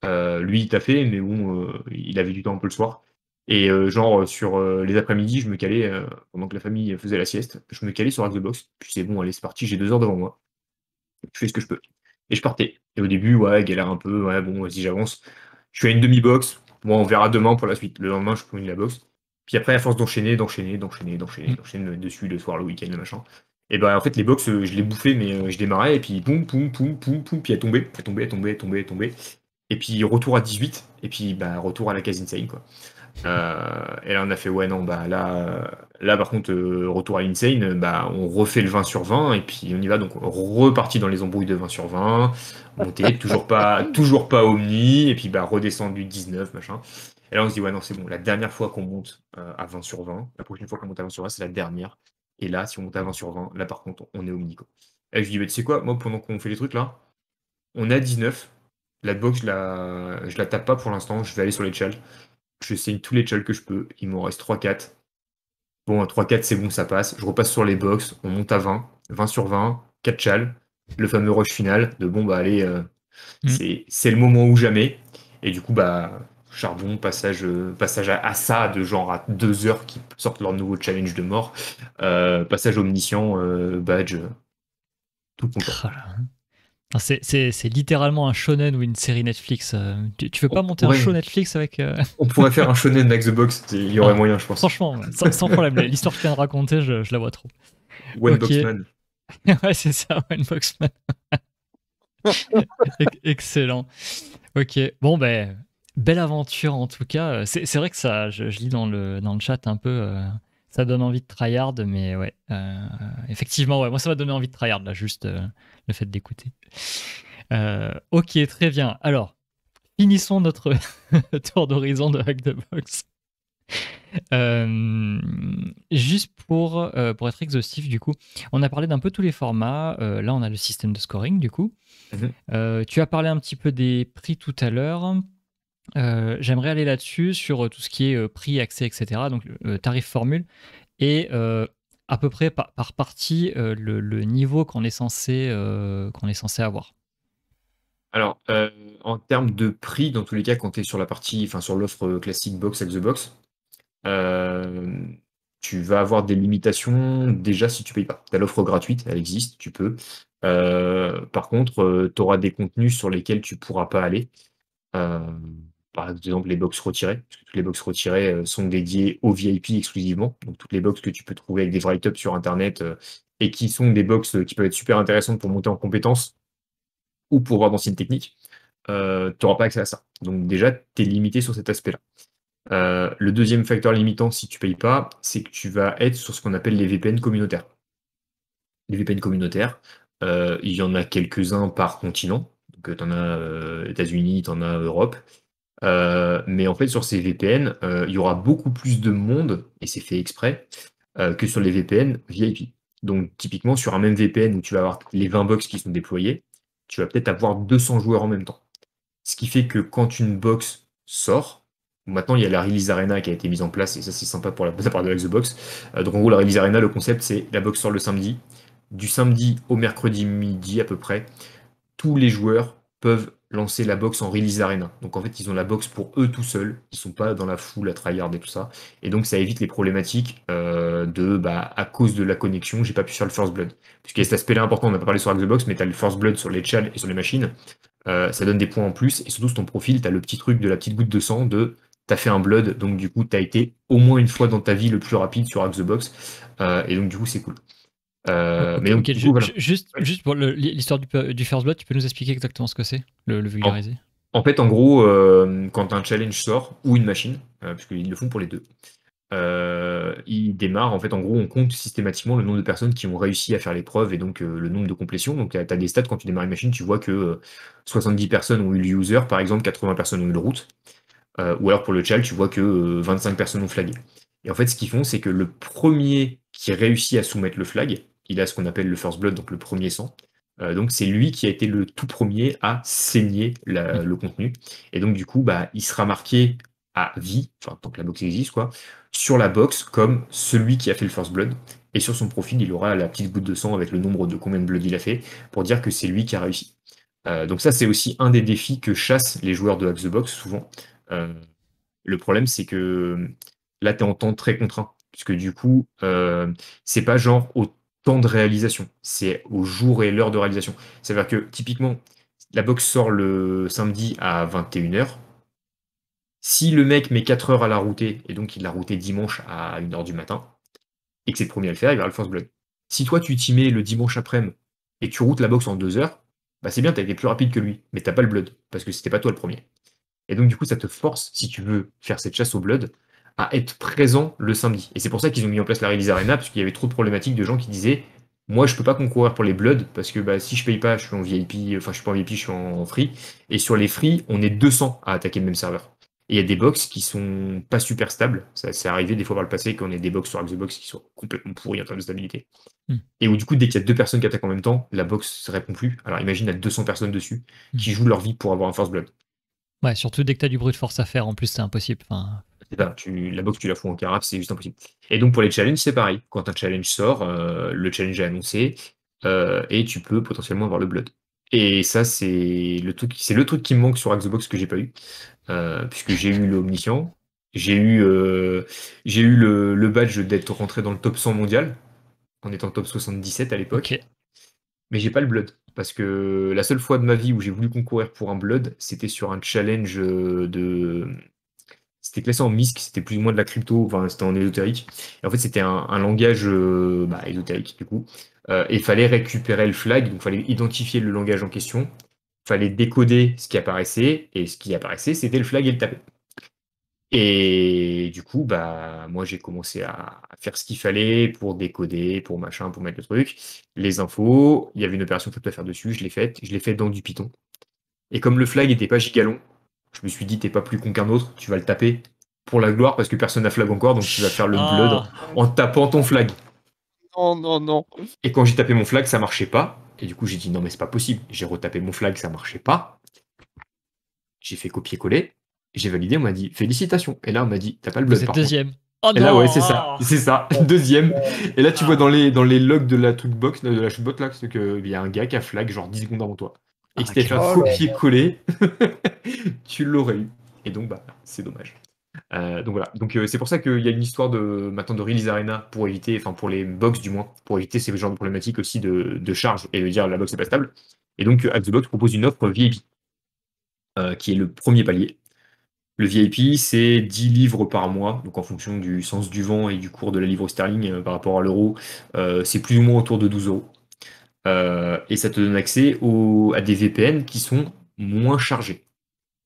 Euh, lui, il t'a fait, mais bon, euh, il avait du temps un peu le soir. Et euh, genre, sur les après-midi, je me calais, pendant que la famille faisait la sieste, je me calais sur box, Puis c'est bon, allez, c'est parti, j'ai deux heures devant moi. Je fais ce que je peux. Et je partais. Et au début, ouais, galère un peu, ouais, bon, vas-y, j'avance. Je suis à une demi-box. Moi, on verra demain pour la suite. Le lendemain, je une la box. Puis après, à force d'enchaîner, d'enchaîner, d'enchaîner, d'enchaîner, d'enchaîner dessus le soir, le week-end, le machin. Et ben en fait, les box, je les bouffais, mais je démarrais, et puis boum, boum, boum, boum, boum, puis elle tombait, elle tombait, elle tombait, elle tombait, elle tombait. Et puis retour à 18, et puis bah, retour à la case insane. Quoi. Euh, et là, on a fait, ouais, non, bah là, euh, là par contre, euh, retour à insane, bah, on refait le 20 sur 20, et puis on y va. Donc, reparti dans les embrouilles de 20 sur 20, monté, toujours pas, toujours pas omni, et puis bah, redescendu 19, machin. Et là, on se dit, ouais, non, c'est bon, la dernière fois qu'on monte à 20 sur 20, la prochaine fois qu'on monte à 20 sur 20, c'est la dernière. Et là, si on monte à 20 sur 20, là, par contre, on est omni. Et je lui dis, bah, tu sais quoi, moi, pendant qu'on fait les trucs là, on a 19, boxe je la, je la tape pas pour l'instant. Je vais aller sur les chals. Je saigne tous les chals que je peux. Il m'en reste 3-4. Bon, 3-4, c'est bon, ça passe. Je repasse sur les box. On monte à 20. 20 sur 20. 4 chals. Le fameux rush final de bon, bah allez, euh, mm. c'est le moment ou jamais. Et du coup, bah, charbon, passage, euh, passage à, ça de genre à 2 heures qui sortent leur nouveau challenge de mort. Euh, passage omniscient, badge. Tout content. C'est littéralement un shonen ou une série Netflix. Euh. Tu, veux pas oh, monter un show Netflix avec. Euh, On pourrait faire un shonen avec The Box, il y aurait ah, moyen, je pense. Franchement, sans, problème. L'histoire que tu viens de raconter, je, la vois trop. One Box Boxman. ouais, c'est ça, One Boxman. Excellent. Ok, bon, ben, belle aventure en tout cas. C'est vrai que ça, je, lis dans le, chat un peu. Euh, ça donne envie de tryhard, mais ouais. Euh, effectivement, ouais, moi ça m'a donné envie de tryhard, là, juste euh, le fait d'écouter. Euh, ok, très bien. Alors, finissons notre tour d'horizon de Hack the Box. juste pour, pour être exhaustif, du coup, on a parlé d'un peu tous les formats. là, on a le système de scoring, du coup. Mhm. tu as parlé un petit peu des prix tout à l'heure. Euh, j'aimerais aller là-dessus sur euh, tout ce qui est euh, prix, accès, etc. Donc tarif formule et à peu près par, partie le, niveau qu'on est censé qu'on est censé avoir. Alors, en termes de prix, dans tous les cas, quand tu es sur la partie, enfin sur l'offre classique box avec the box, tu vas avoir des limitations déjà si tu payes pas. Tu as l'offre gratuite, elle existe, tu peux. par contre, tu auras des contenus sur lesquels tu pourras pas aller par exemple les box retirées, toutes les box retirées euh, sont dédiées au VIP exclusivement. Donc toutes les box que tu peux trouver avec des write-ups sur internet euh, et qui sont des box euh, qui peuvent être super intéressantes pour monter en compétences ou pour voir d'anciennes techniques, tu n'auras pas accès à ça. Donc déjà, tu es limité sur cet aspect-là. le deuxième facteur limitant si tu ne payes pas, c'est que tu vas être sur ce qu'on appelle les VPN communautaires. Les VPN communautaires, il y en a quelques-uns par continent. Donc tu en as États-Unis, tu en as Europe. Euh, mais en fait, sur ces VPN, euh, il y aura beaucoup plus de monde, et c'est fait exprès, euh, que sur les VPN VIP. Donc, typiquement, sur un même VPN où tu vas avoir les 20 box qui sont déployés, tu vas peut-être avoir 200 joueurs en même temps. Ce qui fait que quand une box sort, maintenant il y a la Release Arena qui a été mise en place, et ça c'est sympa pour la, part de Xbox. donc, en gros, la Release Arena, le concept c'est la box sort le samedi. Du samedi au mercredi midi à peu près, tous les joueurs peuvent lancer la box en release arena. Donc en fait, ils ont la box pour eux tout seuls. Ils sont pas dans la foule à tryhard et tout ça. Et donc ça évite les problématiques euh, de bah à cause de la connexion, j'ai pas pu faire le force blood. Puisqu'il y a cet aspect-là important, on n'a pas parlé sur box, mais tu as le force blood sur les chats et sur les machines. Euh, ça donne des points en plus. Et surtout sur ton profil, tu as le petit truc de la petite goutte de sang de t'as fait un blood, donc du coup t'as été au moins une fois dans ta vie le plus rapide sur the box, euh, et donc du coup c'est cool. Juste, pour l'histoire euh, du, First Blood, tu peux nous expliquer exactement ce que c'est, le, vulgariser en, fait, en gros, euh, quand un challenge sort, ou une machine, euh, puisqu'ils le font pour les deux, il démarre. En fait, en gros, on compte systématiquement le nombre de personnes qui ont réussi à faire l'épreuve et donc le nombre de complétions. Donc, tu as, des stats quand tu démarres une machine, tu vois que 70 personnes ont eu le user, par exemple, 80 personnes ont eu le route. ou alors pour le challenge, tu vois que 25 personnes ont flagué. Et en fait, ce qu'ils font, c'est que le premier qui réussit à soumettre le flag, il a ce qu'on appelle le first blood, donc le premier sang. Euh, donc c'est lui qui a été le tout premier à saigner mm. le contenu. Et donc du coup, bah, il sera marqué à vie, enfin tant que la box existe, quoi, sur la box comme celui qui a fait le first blood. Et sur son profil, il aura la petite goutte de sang avec le nombre de combien de blood il a fait pour dire que c'est lui qui a réussi. Euh, donc ça, c'est aussi un des défis que chassent les joueurs de Hack the Box souvent. Euh, le problème, c'est que là, tu es en temps très contraint. Puisque du coup, euh, c'est pas genre au temps de réalisation. C'est au jour et l'heure de réalisation. C'est-à-dire que typiquement, la box sort le samedi à 21h. Si le mec met 4 heures à la router, et donc il l'a routé dimanche à 1h du matin, et que c'est le premier à le faire, il va le force blood. Si toi tu t'y mets le dimanche après-midi et tu routes la box en 2 heures, bah c'est bien, t'as été plus rapide que lui, mais t'as pas le blood, parce que c'était pas toi le premier. Et donc du coup, ça te force, si tu veux faire cette chasse au blood, à être présent le samedi. Et c'est pour ça qu'ils ont mis en place la Release Arena, parce qu'il y avait trop de problématiques de gens qui disaient moi je peux pas concourir pour les Bloods parce que bah, si je paye pas, je suis en VIP, enfin je suis pas en VIP, je suis en free. Et sur les free, on est 200 à attaquer le même serveur. Et il y a des box qui sont pas super stables. Ça s'est arrivé des fois par le passé quand on ait des box sur Xbox qui sont complètement pourries en termes de stabilité. Hmm. Et où du coup, dès qu'il y a deux personnes qui attaquent en même temps, la box ne répond plus. Alors imagine, à 200 personnes dessus qui hmm. jouent leur vie pour avoir un Force Blood. Ouais, surtout dès que tu as du de force à faire, en plus c'est impossible tu, la box tu la fous en carafe, c'est juste impossible. Et donc, pour les challenges, c'est pareil. Quand un challenge sort, euh, le challenge est annoncé euh, et tu peux potentiellement avoir le blood. Et ça, c'est le, truc, c'est le truc qui me manque sur Xbox que j'ai pas eu, euh, puisque j'ai eu l'Omniscient, j'ai eu, j'ai eu le, badge d'être rentré dans le top 100 mondial, en étant top 77 à l'époque, mais j'ai pas le blood parce que la seule fois de ma vie où j'ai voulu concourir pour un Blood, c'était sur un challenge de c'était classé en MISC, c'était plus ou moins de la crypto, enfin c'était en ésotérique. Et en fait, c'était un, langage euh, bah, ésotérique du coup. Euh, et il fallait récupérer le flag, donc il fallait identifier le langage en question, il fallait décoder ce qui apparaissait, et ce qui apparaissait, c'était le flag et le taper. Et du coup, bah, moi, j'ai commencé à faire ce qu'il fallait pour décoder, pour machin, pour mettre le truc, les infos. Il y avait une opération que je à faire dessus, je l'ai faite. Je l'ai faite dans du Python. Et comme le flag n'était pas gigalon, je me suis dit, t'es pas plus con qu'un autre, tu vas le taper pour la gloire parce que personne n'a flag encore, donc tu vas faire le ah. blood en tapant ton flag. Non, non, non. Et quand j'ai tapé mon flag, ça marchait pas. Et du coup, j'ai dit, non, mais c'est pas possible. J'ai retapé mon flag, ça marchait pas. J'ai fait copier-coller, j'ai validé, on m'a dit, félicitations. Et là, on m'a dit, t'as pas le blood. deuxième. Oh et là, ouais, c'est ça, c'est ça, oh. deuxième. Et là, tu vois ah. dans les, dans les logs de la truc de la shootbot, là, c'est qu'il y a un gars qui a flag genre 10 secondes avant toi et tu étais un pied collé, tu l'aurais eu. Et donc, bah, c'est dommage. Euh, donc voilà, donc euh, c'est pour ça qu'il y a une histoire de maintenant de release arena pour éviter, enfin pour les box du moins, pour éviter ces genres de problématiques aussi de, charge et de dire la box n'est pas stable. Et donc euh, Axe propose une offre VIP, qui est le premier palier. Le VIP, c'est 10 livres par mois, donc en fonction du sens du vent et du cours de la livre sterling par rapport à l'euro, c'est plus ou moins autour de 12 euros. Euh, et ça te donne accès à des VPN qui sont moins chargés.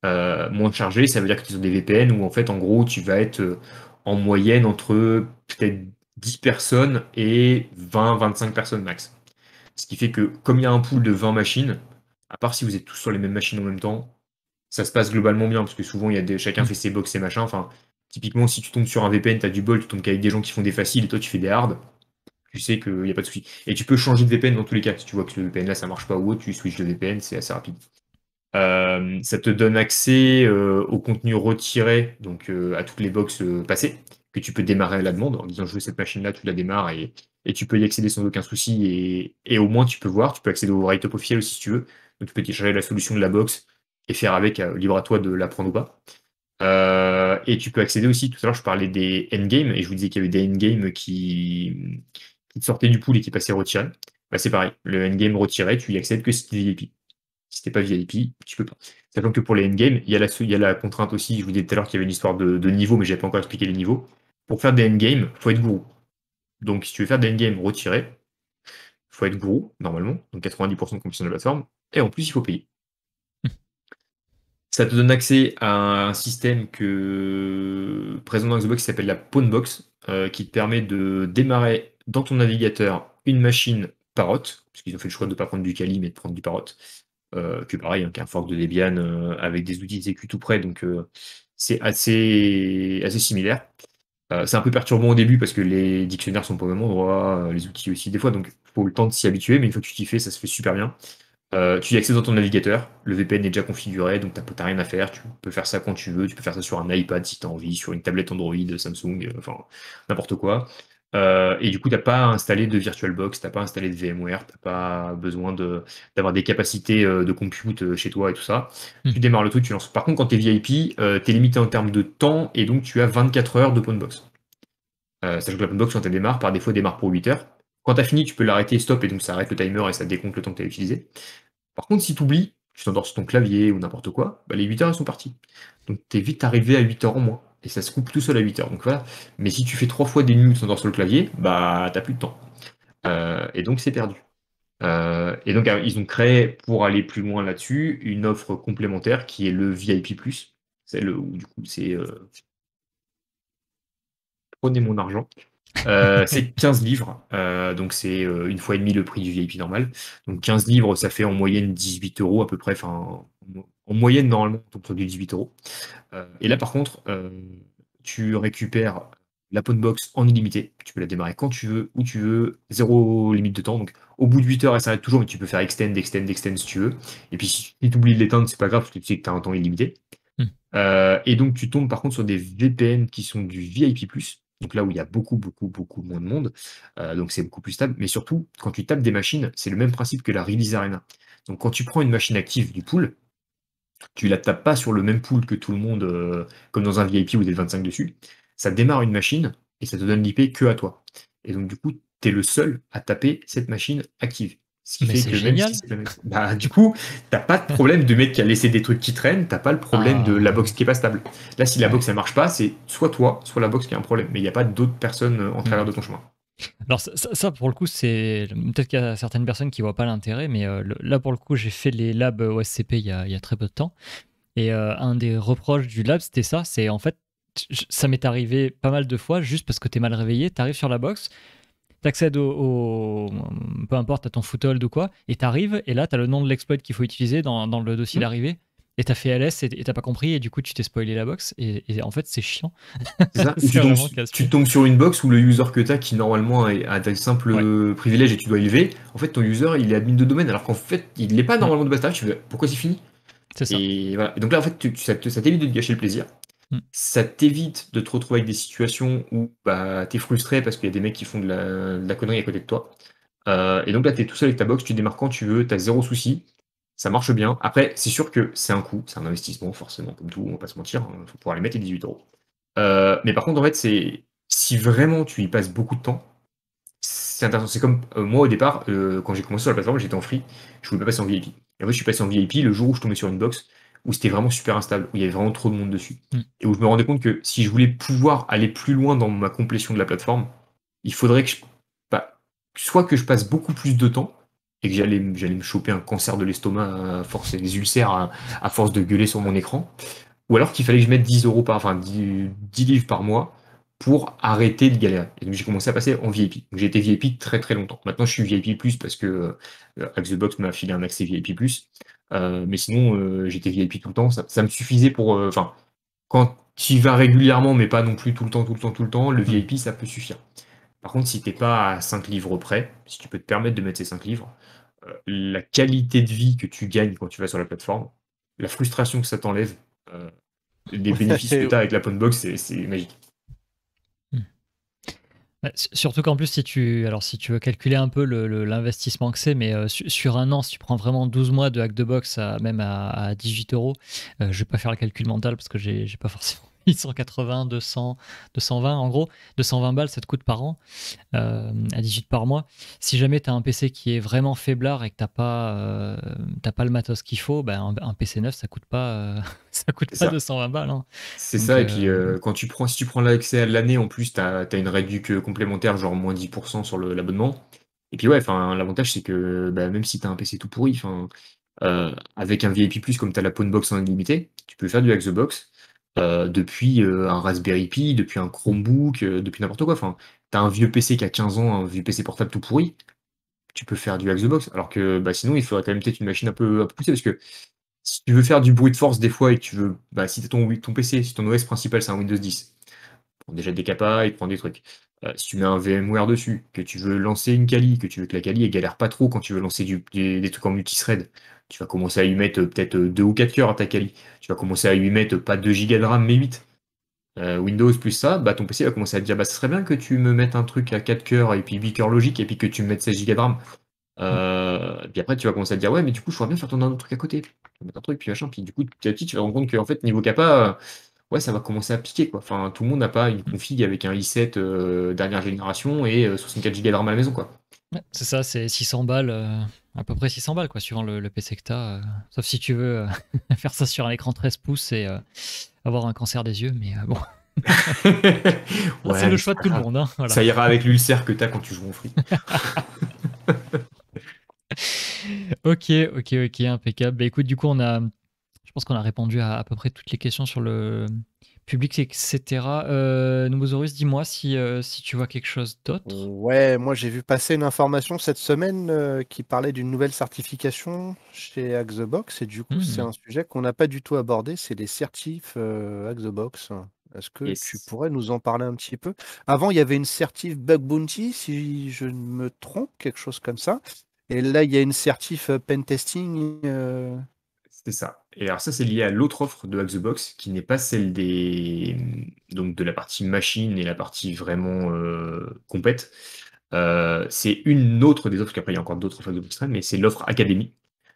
Euh, moins chargés, ça veut dire que tu as des VPN où en fait, en gros, tu vas être euh, en moyenne entre peut-être 10 personnes et 20-25 personnes max. Ce qui fait que comme il y a un pool de 20 machines, à part si vous êtes tous sur les mêmes machines en même temps, ça se passe globalement bien, parce que souvent il y a des, chacun fait ses box et machins. Enfin, typiquement, si tu tombes sur un VPN, tu as du bol, tu tombes qu'avec des gens qui font des faciles et toi tu fais des hard tu sais qu'il n'y a pas de souci. Et tu peux changer de VPN dans tous les cas. Si tu vois que ce VPN là ça marche pas ou autre, tu switches de VPN, c'est assez rapide. Euh, ça te donne accès euh, au contenu retiré, donc euh, à toutes les box passées, que tu peux démarrer à la demande en disant je veux cette machine-là, tu la démarres et, tu peux y accéder sans aucun souci et, au moins tu peux voir, tu peux accéder au write-up officiel aussi si tu veux, donc tu peux télécharger la solution de la box et faire avec, libre à toi de la prendre ou pas. et tu peux accéder aussi, tout à l'heure je parlais des endgames et je vous disais qu'il y avait des endgames qui, qui sortait du pool et qui passait retiré, bah c'est pareil. Le endgame retiré, tu y accèdes que si tu es VIP. Si t'es pas VIP, tu peux pas. Sachant que pour les endgames, il y, a la, il y a la contrainte aussi, je vous disais tout à l'heure qu'il y avait une histoire de, niveau, mais j'avais pas encore expliqué les niveaux. Pour faire des endgames, faut être gourou. Donc si tu veux faire des endgames retirés, faut être gourou, normalement, donc 90% de commission de plateforme, et en plus il faut payer. Ça te donne accès à un système que présent dans Xbox qui s'appelle la Pawnbox, euh, qui te permet de démarrer dans ton navigateur une machine Parrot, parce qu'ils ont fait le choix de ne pas prendre du Kali mais de prendre du Parrot, euh, que pareil, hein, qui un fork de Debian euh, avec des outils de tout près, donc euh, c'est assez, assez similaire. c'est un peu perturbant au début parce que les dictionnaires sont pas vraiment droits, les outils aussi des fois, donc il faut le temps de s'y habituer, mais une fois que tu t'y fais, ça se fait super bien. tu y accèdes dans ton navigateur, le VPN est déjà configuré, donc t'as rien à faire, tu peux faire ça quand tu veux, tu peux faire ça sur un iPad si tu as envie, sur une tablette Android, Samsung, enfin n'importe quoi. Euh, et du coup, tu n'as pas installé de VirtualBox, tu n'as pas installé de VMware, tu pas besoin d'avoir des capacités euh, de compute euh, chez toi et tout ça. Hmm. Tu démarres le truc, tu lances. Par contre, quand tu es VIP, tu es limité en termes de temps et donc tu as 24 heures de Euh, sachant que l'OpenBox, quand tu démarres, par défaut, démarre pour 8 heures. Quand tu as fini, tu peux l'arrêter, stop, et donc ça arrête le timer et ça décompte le temps que tu as utilisé. Par contre, si tu oublies, tu t'endors sur ton clavier ou n'importe quoi, bah les 8 heures, elles sont parties. Donc, tu es vite arrivé à 8 heures en moins et ça se coupe tout seul à 8 heures. Donc voilà. Mais si tu fais trois fois des nuits en tu sur le clavier, bah t'as plus de temps. Euh, et donc c'est perdu. Euh, et donc ah, ils ont créé, pour aller plus loin là-dessus, une offre complémentaire qui est le VIP Plus. C'est le où du coup c'est euh, prenez mon argent. c'est 15 livres, donc c'est une fois et demie le prix du VIP normal. Donc 15 livres, ça fait en moyenne 18 euros à peu près, enfin en moyenne, normalement, ton produit 18 euros. Euh, et là, par contre, euh, tu récupères la Box en illimité. Tu peux la démarrer quand tu veux, où tu veux, zéro limite de temps. Donc au bout de 8 heures, elle s'arrête toujours, mais tu peux faire extend, extend, extend si tu veux. Et puis si tu oublies de l'éteindre, c'est pas grave parce que tu sais que tu as un temps illimité. Hmm. Euh, et donc tu tombes par contre sur des VPN qui sont du VIP, donc là où il y a beaucoup, beaucoup, beaucoup moins de monde. donc c'est beaucoup plus stable. Mais surtout, quand tu tapes des machines, c'est le même principe que la Release Arena. Donc quand tu prends une machine active du pool, tu la tapes pas sur le même pool que tout le monde, euh, comme dans un VIP où des 25 dessus. Ça démarre une machine et ça te donne l'IP que à toi. Et donc, du coup, tu es le seul à taper cette machine active. Ce fait que Même bah, du coup, t'as pas de problème de mettre qui a laissé des trucs qui traînent, t'as pas le problème de la ah. box qui est pas stable. Là, si la box elle marche pas, c'est soit toi, soit la box qui a un problème. Mais il n'y a pas d'autres personnes euh, en mm. travers de ton chemin. Alors ça, pour le coup, c'est peut-être qu'il y a certaines personnes qui voient pas l'intérêt, mais euh, là pour le coup, j'ai fait les labs OSCP il y a, il y a très peu de temps. Et euh, un des reproches du lab, c'était ça, c'est en fait, ça m'est arrivé pas mal de fois, juste parce que tu mal réveillé, t'arrives sur la box, t'accèdes au, peu importe à ton foothold ou quoi et t'arrives et là t'as le nom de l'exploit qu'il faut utiliser dans, le dossier mmh. d'arrivée et t'as fait LS et t'as pas compris et du coup tu t'es spoilé la box et, en fait c'est chiant. tu, tombes, sur une box où le user que t'as qui normalement a un simple privilège et tu dois élever, en fait ton user il est admin de domaine alors qu'en fait il n'est pas mm. normalement de base tu veux pourquoi c'est fini C'est ça. Et, donc là en fait tu, ça, t'évite de te gâcher le plaisir. Mm. Ça t'évite de te retrouver avec des situations où bah, t'es frustré parce qu'il y a des mecs qui font de la, connerie à côté de toi. Euh, et donc là, t'es tout seul avec ta box, tu démarres quand tu veux, t'as zéro souci ça marche bien. Après, c'est sûr que c'est un coût, c'est un investissement, forcément, comme tout, on va pas se mentir, il hein, faut pouvoir les mettre les 18 euros. Euh, mais par contre, en fait, c'est si vraiment tu y passes beaucoup de temps, c'est intéressant. C'est comme euh, moi au départ, euh, quand j'ai commencé sur la plateforme, j'étais en free, je voulais pas passer en VIP. Et en fait, je suis passé en VIP le jour où je tombais sur une box où c'était vraiment super instable, où il y avait vraiment trop de monde dessus. Mm. Et où je me rendais compte que si je voulais pouvoir aller plus loin dans ma complétion de la plateforme, il faudrait que bah, soit que je passe beaucoup plus de temps, et que j'allais me choper un cancer de l'estomac à force des ulcères à, force de gueuler sur mon écran, ou alors qu'il fallait que je mette 10 euros par, 10, livres par mois pour arrêter de galérer. Et donc j'ai commencé à passer en VIP. J'ai été VIP très très longtemps. Maintenant je suis VIP plus parce que euh, Axebox m'a filé un accès VIP plus. Euh, mais sinon euh, j'étais VIP tout le temps. Ça, me suffisait pour. Enfin, quand tu y vas régulièrement, mais pas non plus tout le temps, tout le temps, tout le temps, le mm. VIP ça peut suffire. Par contre, si t'es pas à 5 livres près, si tu peux te permettre de mettre ces 5 livres, euh, la qualité de vie que tu gagnes quand tu vas sur la plateforme, la frustration que ça t'enlève, euh, les bénéfices que tu as avec la Box, c'est magique. Hmm. Bah, surtout qu'en plus, si tu, alors si tu veux calculer un peu l'investissement que c'est, mais euh, sur, un an, si tu prends vraiment 12 mois de hack de box, même à, 18 euros, je vais pas faire le calcul mental parce que j'ai pas forcément 880, 200, 220 en gros. 220 balles, ça te coûte par an, euh, à à 18 par mois. Si jamais tu as un PC qui est vraiment faiblard et que tu n'as euh, pas, le matos qu'il faut, bah, un, PC neuf, ça coûte pas, euh, ça coûte pas 220 balles. Hein. C'est ça, et puis quand tu prends, si tu prends l'accès à l'année, en plus, tu as, une réduction complémentaire, genre moins 10% sur l'abonnement. Et puis ouais, l'avantage, c'est que bah, même si tu as un PC tout pourri, avec un VIP, comme tu as la box en illimité, tu peux faire du Xbox. Euh, depuis euh, un Raspberry Pi, depuis un Chromebook, euh, depuis n'importe quoi. Enfin, t'as un vieux PC qui a 15 ans, un vieux PC portable tout pourri, tu peux faire du Xbox. box. Alors que bah, sinon, il faudrait quand même peut-être une machine un peu, poussée, parce que si tu veux faire du bruit de force des fois et tu veux, bah, si t'as ton, ton PC, si ton OS principal c'est un Windows 10, prends déjà des capas et prends des trucs. Euh, si tu mets un VMware dessus, que tu veux lancer une Kali, que tu veux que la Kali ne galère pas trop quand tu veux lancer des, trucs en multithread, tu vas commencer à lui mettre euh, peut-être 2 euh, ou 4 cœurs à ta Kali. Tu vas commencer à lui mettre pas 2 Go de RAM, mais 8. Windows plus ça, bah ton PC va commencer à te dire bah ce serait bien que tu me mettes un truc à 4 cœurs et puis 8 cœurs logique et puis que tu me mettes 16 gigas de RAM. Mm. puis après tu vas commencer à te dire ouais mais du coup je pourrais bien faire ton un truc à côté, Tu vas mettre un truc puis machin, puis du coup petit à petit tu vas te rendre compte que fait niveau capa ouais, ça va commencer à piquer. Quoi. Enfin, tout le monde n'a pas une config avec un i7 euh, dernière génération et 64 euh, Go de RAM à la maison. Quoi. c'est ça, c'est 600 balles, euh, à peu près 600 balles, quoi, suivant le, le PC que sauf si tu veux faire ça sur un écran 13 pouces et avoir un cancer des yeux, mais bon. c'est le choix de tout le monde. Hein, ça ira avec l'ulcère que tu as quand tu joues en free. ok, ok, ok, impeccable. Bah, écoute, du coup, on a je pense qu'on a répondu à à peu près toutes les questions sur le public, etc. Euh, dis-moi si, euh, si tu vois quelque chose d'autre. Ouais, moi j'ai vu passer une information cette semaine euh, qui parlait d'une nouvelle certification chez Axebox et du coup c'est hmm. un sujet qu'on n'a pas du tout abordé, c'est les certifs euh, Axebox. Est-ce que tu pourrais nous en parler un petit peu Avant il y avait une certif Bug Bounty, si je ne me trompe, quelque chose comme ça. Et là il y a une certif Pentesting. C'est ça. Et alors ça, c'est lié à l'autre offre de Hack qui n'est pas celle des donc de la partie machine et la partie vraiment euh, euh c'est une autre des offres, qu'après il y a encore d'autres offres de Box mais c'est l'offre Académie.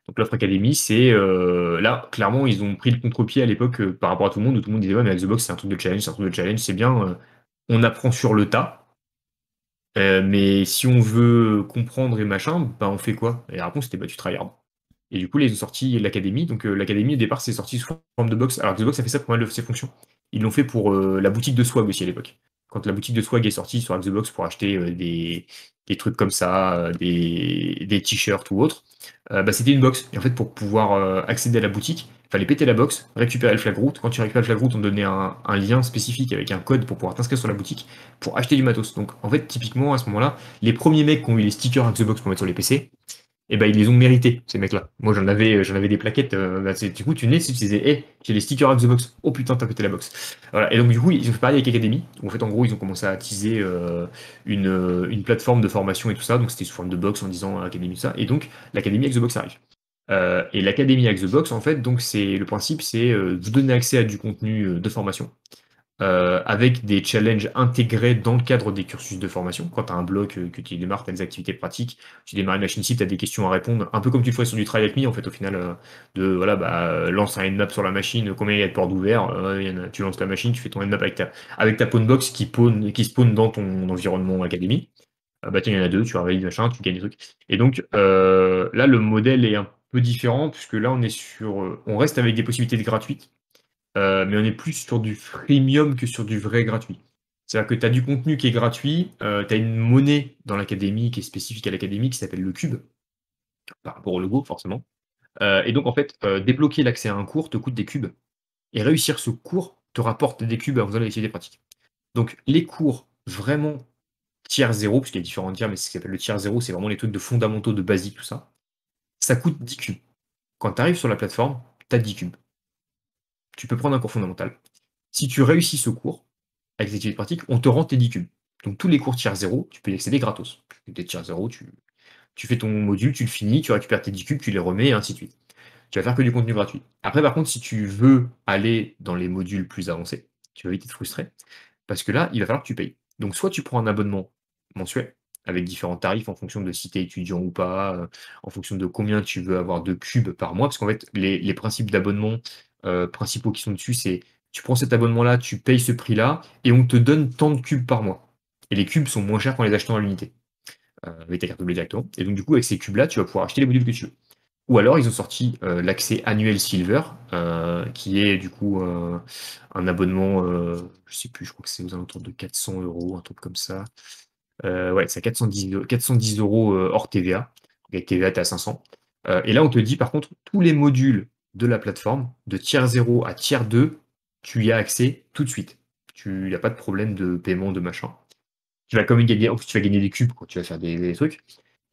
Donc l'offre Académie, c'est euh, là, clairement, ils ont pris le contre-pied à l'époque euh, par rapport à tout le monde, tout le monde disait ouais, mais Hack c'est un truc de challenge, c'est un truc de challenge, c'est bien, on apprend sur le tas. mais si on veut comprendre et machin, bah on fait quoi Et la réponse c'était bah tu tryhard. Et du coup, les ils ont sorti l'Académie. Donc, euh, l'Académie, au départ, c'est sorti sous forme de box. Alors, Xbox a fait ça pour mal de ses fonctions. Ils l'ont fait pour euh, la boutique de Swag aussi à l'époque. Quand la boutique de Swag est sortie sur Xbox pour acheter euh, des, trucs comme ça, des, t-shirts ou autre, bah, c'était une box. Et en fait, pour pouvoir accéder à la boutique, il fallait péter la box, récupérer le flag route. Quand tu récupères le route on donnait un, un, lien spécifique avec un code pour pouvoir t'inscrire sur la boutique pour acheter du matos. Donc, en fait, typiquement, à ce moment-là, les premiers mecs qui ont eu les stickers Xbox pour mettre sur les PC, et eh ben ils les ont mérités, ces mecs-là. Moi, j'en avais, euh, j'en avais des plaquettes. Euh, bah, du coup, tu les tu disais, hé, j'ai les stickers of the box. Oh putain, t'as pété la box. Et donc, du coup, ils ont fait pareil avec Academy. en fait, en gros, ils ont commencé à teaser euh, une, plateforme de formation et tout ça. Donc, c'était sous forme de box en disant Academy, tout ça. Et donc, l'Academy avec the box arrive. et l'Académie avec the box, en fait, donc, c'est le principe, c'est vous donner accès à du contenu de formation. Euh, avec des challenges intégrés dans le cadre des cursus de formation. Quand tu as un bloc euh, que tu démarres, tu as des activités pratiques, tu démarres une machine ci tu as des questions à répondre, un peu comme tu le fais sur du trial me en fait au final, euh, de voilà, bah, lance un end-map sur la machine, combien il y a de portes ouvertes, tu lances la machine, tu fais ton nmap avec ta, avec ta pawnbox qui, pawn, qui spawn dans ton environnement académie. Ah, bah tiens, il y en a deux, tu réveilles machin, tu gagnes des trucs. Et donc là, le modèle est un peu différent, puisque là on est sur. on reste avec des possibilités de gratuites euh, mais on est plus sur du freemium que sur du vrai gratuit. C'est-à-dire que tu as du contenu qui est gratuit, euh, tu as une monnaie dans l'académie qui est spécifique à l'académie qui s'appelle le cube, par rapport au logo forcément. Euh, et donc en fait, débloquer l'accès à un cours te coûte des cubes. Et réussir ce cours te rapporte des cubes allez essayer des pratiques. Donc les cours vraiment tiers zéro, puisqu'il y a différents tiers, mais ce qui s'appelle le tiers zéro, c'est vraiment les trucs de fondamentaux, de basique, tout ça. Ça coûte 10 cubes. Quand tu arrives sur la plateforme, tu as 10 cubes tu peux prendre un cours fondamental. Si tu réussis ce cours, avec les pratique, pratiques, on te rend tes 10 cubes. Donc tous les cours tiers zéro, tu peux y accéder gratos. tiers 0, tu, fais ton module, tu le finis, tu récupères tes 10 cubes, tu les remets, et ainsi de suite. Tu vas faire que du contenu gratuit. Après, par contre, si tu veux aller dans les modules plus avancés, tu vas vite être frustré, parce que là, il va falloir que tu payes. Donc soit tu prends un abonnement mensuel, avec différents tarifs en fonction de si tu es étudiant ou pas, euh, en fonction de combien tu veux avoir de cubes par mois, parce qu'en fait, les principes d'abonnement euh, principaux qui sont dessus, c'est tu prends cet abonnement-là, tu payes ce prix-là, et on te donne tant de cubes par mois. Et les cubes sont moins chers qu'en les achetant à l'unité, euh, avec ta carte bleue directement. Et donc, du coup, avec ces cubes-là, tu vas pouvoir acheter les modules que tu veux. Ou alors, ils ont sorti euh, l'accès annuel Silver, qui est du coup un abonnement, je sais plus, je crois que c'est aux alentours de 400 euros, un truc comme ça. ouais, c'est à 410, euros hors TVA. Avec TVA, tu à 500. et là, on te dit par contre, tous les modules de la plateforme, de tiers 0 à tiers 2, tu y as accès tout de suite. Tu n'as pas de problème de paiement, de machin. Tu vas quand même gagner, tu vas gagner des cubes quand tu vas faire des, trucs.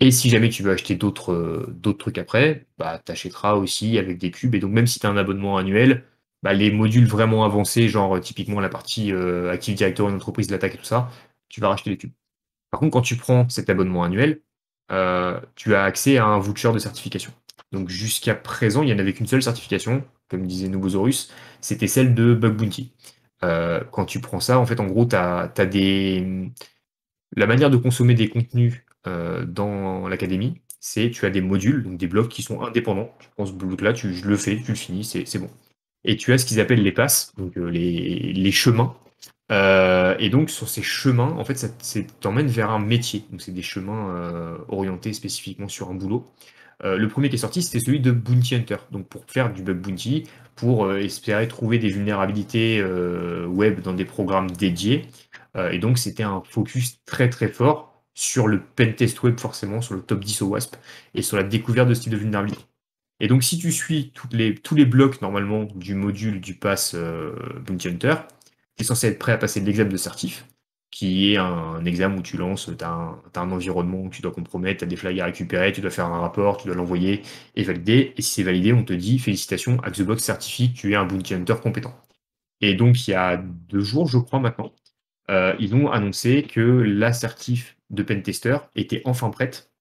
Et si jamais tu veux acheter d'autres euh, d'autres trucs après, bah achèteras aussi avec des cubes. Et donc même si tu as un abonnement annuel, bah, les modules vraiment avancés, genre euh, typiquement la partie euh, Active Directory, une entreprise, l'attaque et tout ça, tu vas racheter des cubes. Par contre, quand tu prends cet abonnement annuel, euh, tu as accès à un voucher de certification. Donc jusqu'à présent, il n'y en avait qu'une seule certification, comme disait Nobozorus, c'était celle de Bug Bounty. Euh, quand tu prends ça, en fait, en gros, tu as, des. La manière de consommer des contenus euh, dans l'académie, c'est tu as des modules, donc des blocs qui sont indépendants. Tu prends ce bloc-là, tu le fais, tu le finis, c'est bon. Et tu as ce qu'ils appellent les passes, donc les, les chemins euh, et donc sur ces chemins, en fait, ça t'emmène vers un métier. Donc c'est des chemins euh, orientés spécifiquement sur un boulot. Euh, le premier qui est sorti, c'était celui de Bounty Hunter. Donc pour faire du bug bounty, pour espérer trouver des vulnérabilités web dans des programmes dédiés. et donc c'était un focus très très fort sur le pentest web forcément, sur le top 10 au WASP et sur la découverte de ce type de vulnérabilité. Et donc si tu suis toutes les, tous les blocs normalement du module du pass Bounty Hunter, tu es censé être prêt à passer l'examen de certif, qui est un, examen où tu lances, tu as, un environnement où tu dois compromettre, tu as des flags à récupérer, tu dois faire un rapport, tu dois l'envoyer et valider. Et si c'est validé, on te dit félicitations, Axebox certifie que tu es un bounty hunter compétent. Et donc, il y a deux jours, je crois maintenant, euh, ils ont annoncé que la certif de pentester était enfin prête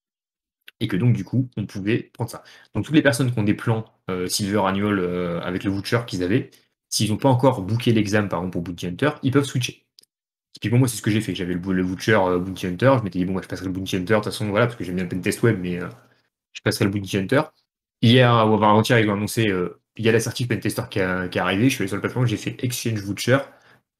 et que donc du coup on pouvait prendre ça. Donc toutes les personnes qui ont des plans euh, Silver Annual euh, avec le voucher qu'ils avaient, s'ils n'ont pas encore booké l'examen, par exemple, pour Bounty Hunter, ils peuvent switcher. Typiquement, moi, c'est ce que j'ai fait. J'avais le, le euh, Bounty Hunter. Je m'étais dit, bon, moi, bah, je passerai le Bounty Hunter. De toute façon, voilà, parce que j'aime bien le test web, mais euh, je passerai le Bounty Hunter. Hier, euh, ou avant-hier, ils ont annoncé, il y a la la Pentester qui, qui est arrivé. Je suis allé sur le plateforme, j'ai fait Exchange Voucher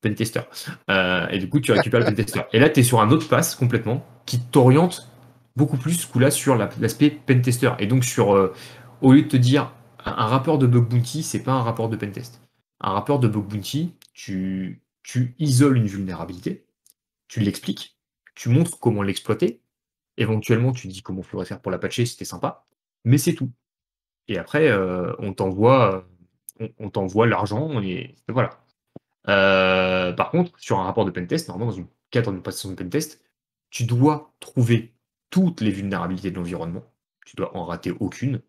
Pentester. et du coup, tu récupères le Pentester. Et là, tu es sur un autre pass complètement qui t'oriente beaucoup plus ce là sur l'aspect Pentester. Et donc, sur, au lieu de te dire, un, rapport de bug bounty, c'est pas un rapport de pentest un rapport de bug bounty, tu, isoles une vulnérabilité, tu l'expliques, tu montres comment l'exploiter, éventuellement tu dis comment il faudrait faire pour la patcher, c'était sympa, mais c'est tout. Et après, euh, on t'envoie euh, on, l'argent et voilà. Euh, par contre, sur un rapport de pentest, normalement, dans une cadre de passation de pentest, tu dois trouver toutes les vulnérabilités de l'environnement. Tu dois en rater aucune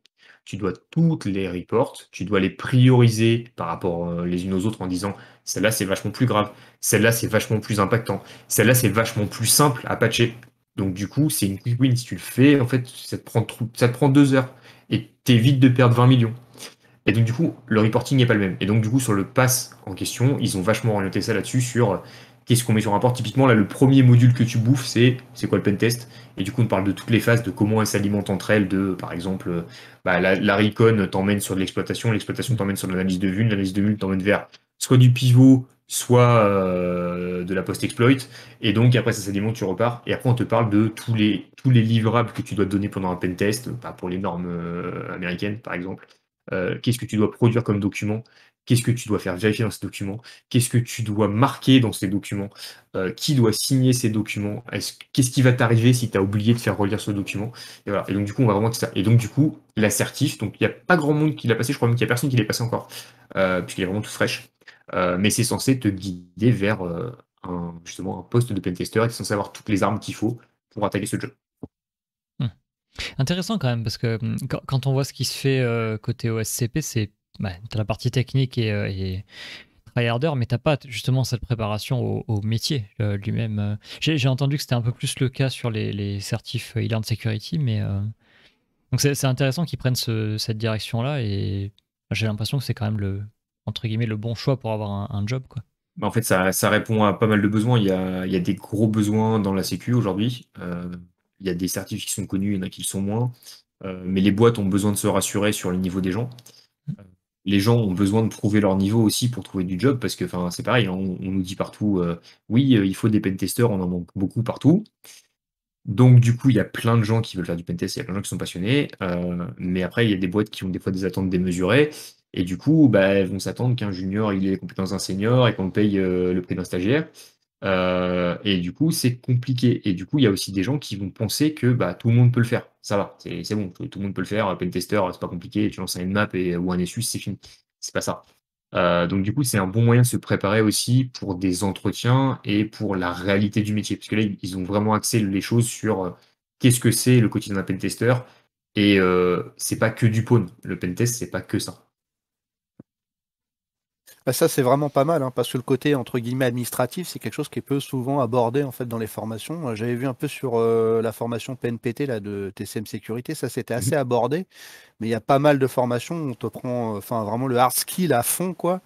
tu dois toutes les reports, tu dois les prioriser par rapport euh, les unes aux autres en disant celle-là c'est vachement plus grave, celle-là c'est vachement plus impactant, celle-là c'est vachement plus simple à patcher. Donc du coup, c'est une quick win si tu le fais, en fait, ça te prend, ça te prend deux heures et tu évites de perdre 20 millions. Et donc du coup, le reporting n'est pas le même. Et donc du coup, sur le pass en question, ils ont vachement orienté ça là-dessus, sur Qu'est-ce qu'on met sur un rapport Typiquement, là, le premier module que tu bouffes, c'est c'est quoi le pentest Et du coup, on parle de toutes les phases, de comment elles s'alimentent entre elles, de, par exemple, euh, bah, la, la recon t'emmène sur de l'exploitation, l'exploitation t'emmène sur l'analyse de vue, l'analyse de vue t'emmène vers soit du pivot, soit euh, de la post-exploit. Et donc après ça s'alimente, tu repars. Et après on te parle de tous les, tous les livrables que tu dois donner pendant un pentest, pas bah, pour les normes euh, américaines par exemple. Qu'est-ce que tu dois produire comme document Qu'est-ce que tu dois faire vérifier dans ces documents Qu'est-ce que tu dois marquer dans ces documents euh, Qui doit signer ces documents Qu'est-ce qui va t'arriver si tu as oublié de faire relire ce document et, voilà. et donc, du coup, on va vraiment ça. Et donc, du coup, l'assertif, donc il n'y a pas grand monde qui l'a passé, je crois même qu'il n'y a personne qui l'ait passé encore, euh, puisqu'il est vraiment tout fraîche. Euh, mais c'est censé te guider vers un, justement un poste de pentester et tu es censé avoir toutes les armes qu'il faut pour attaquer ce job. Hum. Intéressant quand même, parce que hum, quand on voit ce qui se fait côté OSCP, c'est bah, as la partie technique et, euh, et tryharder, mais t'as pas justement cette préparation au, métier euh, lui-même. Euh. J'ai entendu que c'était un peu plus le cas sur les, certifs e-learn security, mais c'est intéressant qu'ils prennent cette direction-là et j'ai l'impression que c'est quand même le entre guillemets le bon choix pour avoir un, job quoi. Bah, en fait, ça, répond à pas mal de besoins. Il y a, des gros besoins dans la Sécu aujourd'hui. il y a des certifs qui sont connus, il y en a qui le sont moins. mais les boîtes ont besoin de se rassurer sur le niveau des gens les gens ont besoin de prouver leur niveau aussi pour trouver du job, parce que c'est pareil, hein, on, nous dit partout, euh, oui, euh, il faut des pentesters, on en manque beaucoup partout. Donc du coup, il y a plein de gens qui veulent faire du pentest, il y a plein de gens qui sont passionnés, euh, mais après, il y a des boîtes qui ont des fois des attentes démesurées, et du coup, bah, elles vont s'attendre qu'un junior, il ait les compétences d'un senior et qu'on paye le prix d'un stagiaire. Euh, et du coup, c'est compliqué. Et du coup, il y a aussi des gens qui vont penser que bah, tout le monde peut le faire. Ça va, c'est bon, tout, le monde peut le faire. Pentester, c'est pas compliqué. Tu lances un map et, ou un SU, c'est fini. C'est pas ça. Euh, donc, du coup, c'est un bon moyen de se préparer aussi pour des entretiens et pour la réalité du métier. Parce que là, ils ont vraiment axé les choses sur euh, qu'est-ce que c'est le quotidien d'un pentester. Et c'est pas que du pawn. Le pentest, c'est pas que ça. Bah, ça, c'est vraiment pas mal, hein, parce que le côté entre guillemets administratif, c'est quelque chose qui est peu souvent abordé en fait dans les formations. Euh, j'avais vu un peu sur euh, la formation PNPT là de TCM Sécurité, ça c'était mmh assez abordé, mais il y a pas mal de formations où on te prend, euh, enfin vraiment le hard skill à fond quoi.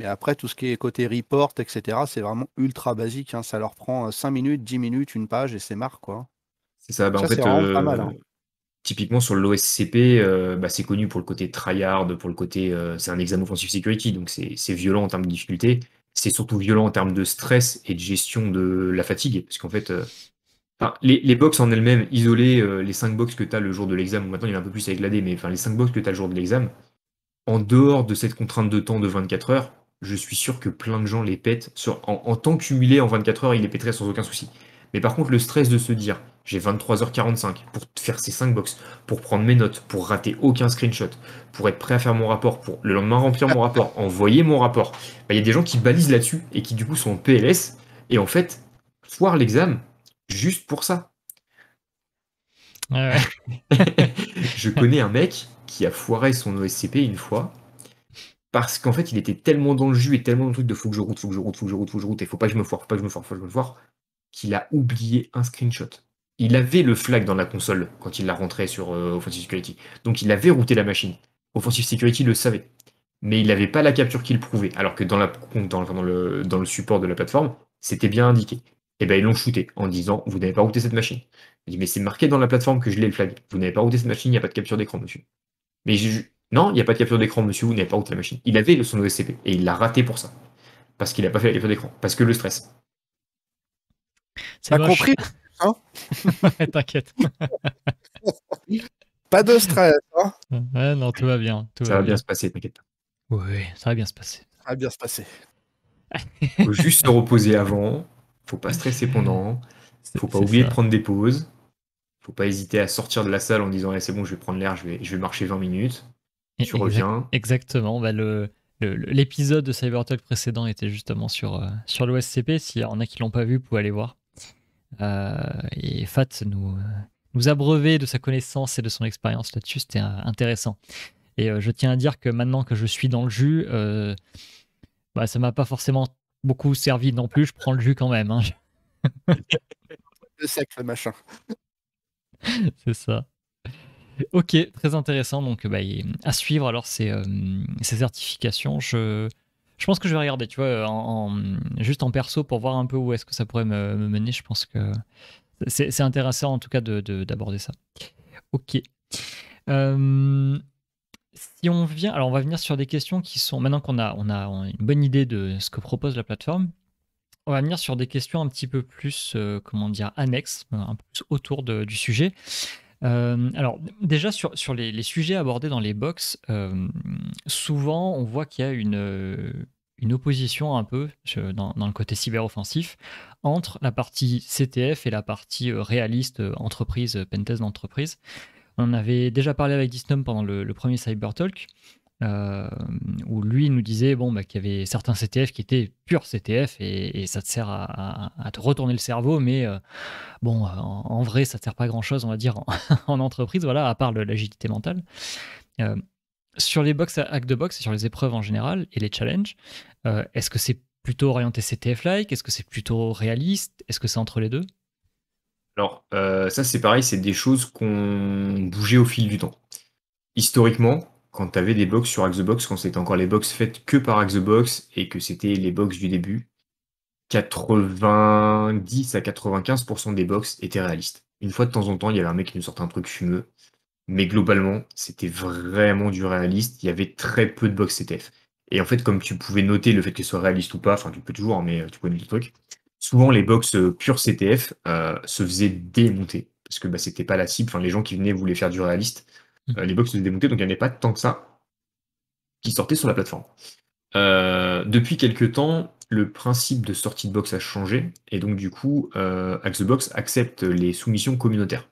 Mais après, tout ce qui est côté report, etc., c'est vraiment ultra basique. Hein. Ça leur prend 5 minutes, 10 minutes, une page et c'est marre, quoi. C'est ça, bah, mal, hein typiquement sur l'OSCP, euh, bah, c'est connu pour le côté tryhard, pour le côté. Euh, c'est un examen offensive security, donc c'est violent en termes de difficulté. C'est surtout violent en termes de stress et de gestion de la fatigue, parce qu'en fait, euh, les, box en elles-mêmes, isolées, les 5 box que tu as le jour de l'examen, maintenant il y en a un peu plus avec l'AD, mais les 5 box que tu as le jour de l'examen, en dehors de cette contrainte de temps de 24 heures, je suis sûr que plein de gens les pètent. en, en temps cumulé en 24 heures, ils les pèteraient sans aucun souci. Mais par contre, le stress de se dire, j'ai 23h45 pour faire ces 5 box, pour prendre mes notes, pour rater aucun screenshot, pour être prêt à faire mon rapport, pour le lendemain remplir mon rapport, envoyer mon rapport. Bah, il y a des gens qui balisent là-dessus et qui du coup sont en PLS et en fait foirent l'examen juste pour ça. je connais un mec qui a foiré son OSCP une fois parce qu'en fait il était tellement dans le jus et tellement dans le truc de faut que je route, faut que je route, faut que je route, faut que je route et faut pas que je me foire, faut pas que je me foire, faut que je me foire qu'il a oublié un screenshot il avait le flag dans la console quand il la rentré sur euh, Offensive Security. Donc il avait routé la machine. Offensive Security le savait. Mais il n'avait pas la capture qu'il prouvait. Alors que dans, le, support de la plateforme, c'était bien indiqué. Et eh bien ils l'ont shooté en disant Vous n'avez pas routé cette machine. Il dit Mais c'est marqué dans la plateforme que je l'ai le flag. Vous n'avez pas routé cette machine, il n'y a pas de capture d'écran, monsieur. Mais non, il n'y a pas de capture d'écran, monsieur, vous n'avez pas routé la machine. Il avait son OSCP et il l'a raté pour ça. Parce qu'il n'a pas fait la capture d'écran. Parce que le stress. ça compris Hein t'inquiète. pas de stress. Hein. ouais, non, tout va bien. Tout ça va, bien, se passer, t'inquiète Oui, ça va bien se passer. Ça va bien se passer. faut juste se reposer avant. Faut pas stresser pendant. Faut pas oublier de prendre des pauses. Faut pas hésiter à sortir de la salle en disant eh, c'est bon, je vais prendre l'air, je vais, marcher 20 minutes. Et tu reviens. Exactement. Bah, le, L'épisode de Cybertalk précédent était justement sur, euh, sur l'OSCP. S'il y en a qui l'ont pas vu, vous pouvez aller voir. Euh, et Fat nous, euh, nous abreuver de sa connaissance et de son expérience là-dessus, c'était euh, intéressant. Et je tiens à dire que maintenant que je suis dans le jus, euh, bah, ça m'a pas forcément beaucoup servi non plus. Je prends le jus quand même. Hein. le sac, le machin. C'est ça. Ok, très intéressant. Donc, bah, à suivre alors ces certifications. Je, je pense que je vais regarder, tu vois, juste en perso pour voir un peu où est-ce que ça pourrait me, mener. Je pense que c'est intéressant en tout cas d'aborder ça. Ok. Euh, si on vient, alors on va venir sur des questions qui sont maintenant qu'on a, on a une bonne idée de ce que propose la plateforme. On va venir sur des questions un petit peu plus, euh, comment dire, annexes, un peu plus autour du sujet. Euh, alors déjà sur, les, sujets abordés dans les box, euh, souvent on voit qu'il y a une, euh, opposition un peu dans, le côté cyberoffensif entre la partie CTF et la partie réaliste entreprise, pentest d'entreprise. On avait déjà parlé avec Disnum pendant le, le premier Cyber Talk. Euh, où lui nous disait bon, bah, qu'il y avait certains CTF qui étaient purs CTF et, ça te sert à, te retourner le cerveau, mais euh, bon, euh, en, vrai, ça ne sert pas grand-chose, on va dire, en, entreprise, voilà, à part l'agilité mentale. sur les box hack de box et sur les épreuves en général et les challenges, est-ce que c'est plutôt orienté CTF-like Est-ce que c'est plutôt réaliste Est-ce que c'est entre les deux Alors, ça, c'est pareil, c'est des choses qu'on bougeait au fil du temps. Historiquement, quand tu avais des box sur Axebox, quand c'était encore les box faites que par Box et que c'était les box du début, 90 à 95% des box étaient réalistes. Une fois de temps en temps, il y avait un mec qui nous sortait un truc fumeux, mais globalement, c'était vraiment du réaliste. Il y avait très peu de box CTF. Et en fait, comme tu pouvais noter le fait qu'il soit réaliste ou pas, enfin, tu peux toujours, hein, mais euh, tu connais le truc. Souvent, les box euh, pure CTF euh, se faisaient démonter parce que bah, c'était pas la cible. Enfin, les gens qui venaient voulaient faire du réaliste euh, les box étaient démontées, donc il n'y en avait pas tant que ça qui sortait sur la plateforme. Euh, depuis quelques temps, le principe de sortie de box a changé, et donc du coup, euh, Axebox accepte les soumissions communautaires.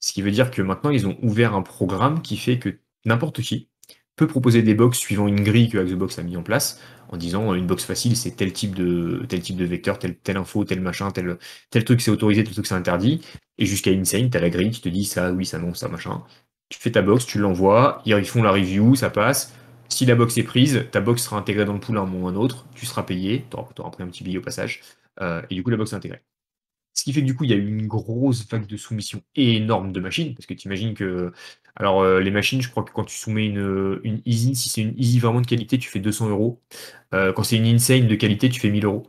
Ce qui veut dire que maintenant, ils ont ouvert un programme qui fait que n'importe qui peut proposer des box suivant une grille que Axebox a mis en place, en disant une box facile, c'est tel type de tel type de vecteur, telle info, tel machin, tel, tel truc c'est autorisé, tel truc c'est interdit, et jusqu'à Insane, t'as la grille qui te dit ça, oui, ça, non, ça, machin tu fais ta box, tu l'envoies, ils font la review, ça passe. Si la box est prise, ta box sera intégrée dans le pool à un moment ou à un autre, tu seras payé, tu auras, pris un petit billet au passage, euh, et du coup la box est intégrée. Ce qui fait que du coup, il y a eu une grosse vague de soumission énorme de machines, parce que tu imagines que. Alors, euh, les machines, je crois que quand tu soumets une, Easy, si c'est une Easy vraiment de qualité, tu fais 200 euros. Euh, quand c'est une Insane de qualité, tu fais 1000 euros.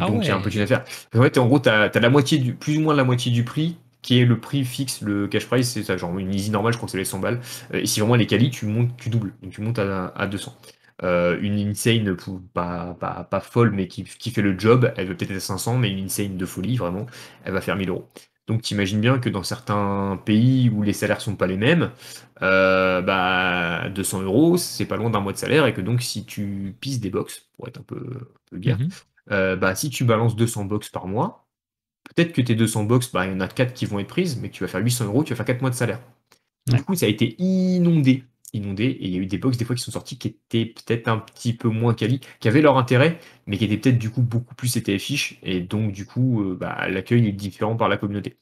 Ah Donc, c'est un peu une affaire. En fait, en gros, tu as, la moitié du, plus ou moins la moitié du prix qui est le prix fixe, le cash price, c'est ça, genre une easy normale, je crois que c'est les 100 balles. Euh, et si vraiment elle est quali, tu montes, tu doubles, donc tu montes à, 200. Euh, une insane pas, pas, pas folle, mais qui, fait le job, elle veut peut-être être à 500, mais une insane de folie, vraiment, elle va faire 1000 euros. Donc t'imagines bien que dans certains pays où les salaires sont pas les mêmes, euh, bah 200 euros, c'est pas loin d'un mois de salaire, et que donc si tu pisses des box, pour être un peu, un mm-hmm. bah si tu balances 200 box par mois, Peut-être que tes 200 box, bah, il y en a 4 qui vont être prises, mais tu vas faire 800 euros, tu vas faire 4 mois de salaire. Du coup, ça a été inondé. Inondé, et il y a eu des box des fois qui sont sorties qui étaient peut-être un petit peu moins quali, qui avaient leur intérêt, mais qui étaient peut-être du coup beaucoup plus CTF et donc du coup, euh, bah, l'accueil est différent par la communauté.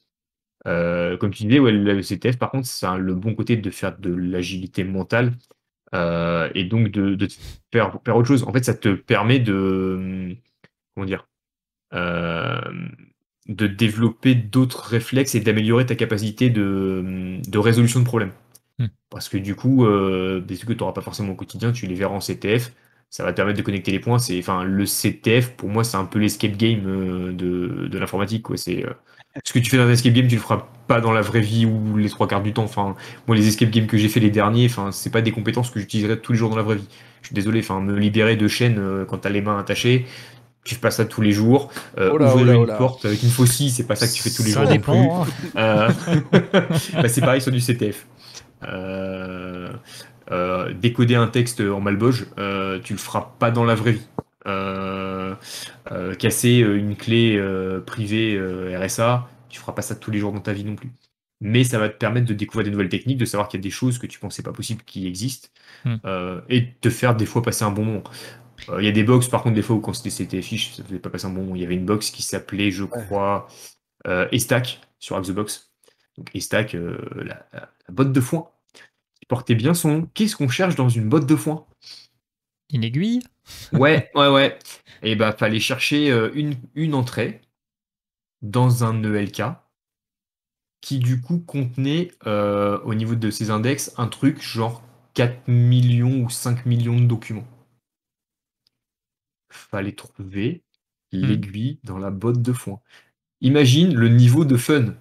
Euh, comme tu disais, ouais, le CTF, par contre, c'est le bon côté de faire de l'agilité mentale euh, et donc de, faire, autre chose. En fait, ça te permet de. Hum, comment dire de développer d'autres réflexes et d'améliorer ta capacité de, résolution de problèmes. Hmm. Parce que du coup, euh, des que tu n'auras pas forcément au quotidien, tu les verras en CTF, ça va te permettre de connecter les points. Enfin, le CTF, pour moi, c'est un peu l'escape game euh, de, de l'informatique. C'est euh, ce que tu fais dans un escape game, tu le feras pas dans la vraie vie ou les trois quarts du temps. Enfin, moi, les escape games que j'ai fait les derniers, enfin, c'est pas des compétences que j'utiliserai tous les jours dans la vraie vie. Je suis désolé. Enfin, me libérer de chaînes quand quand as les mains attachées, tu fais pas ça tous les jours. Euh, oh ouvrir oh une oh porte avec une faucille, c'est pas ça que tu fais tous les jours non plus. Hein. Euh, bah, c'est pareil sur du CTF. Euh, décoder un texte en malboge, tu le feras pas dans la vraie vie. casser une clé privée RSA, tu feras pas ça tous les jours dans ta vie non plus mais ça va te permettre de découvrir des nouvelles techniques, de savoir qu'il y a des choses que tu pensais pas possible qui existent, hmm. et de te faire des fois passer un bon moment. Euh, il y a des box, par contre, des fois, quand c'était fiche, ça faisait pas passer un bon Il y avait une box qui s'appelait, je crois, euh, Estac sur xbox Donc, Estac, euh, la, botte de foin. Il portait bien son nom. Qu'est-ce qu'on cherche dans une botte de foin Une aiguille Ouais, ouais, ouais. Et eh bah, ben, fallait chercher une, une entrée dans un ELK qui, du coup, contenait au niveau de ses index un truc genre 4 millions ou 5 millions de documents fallait trouver hmm. l'aiguille dans la botte de foin. Imagine le niveau de fun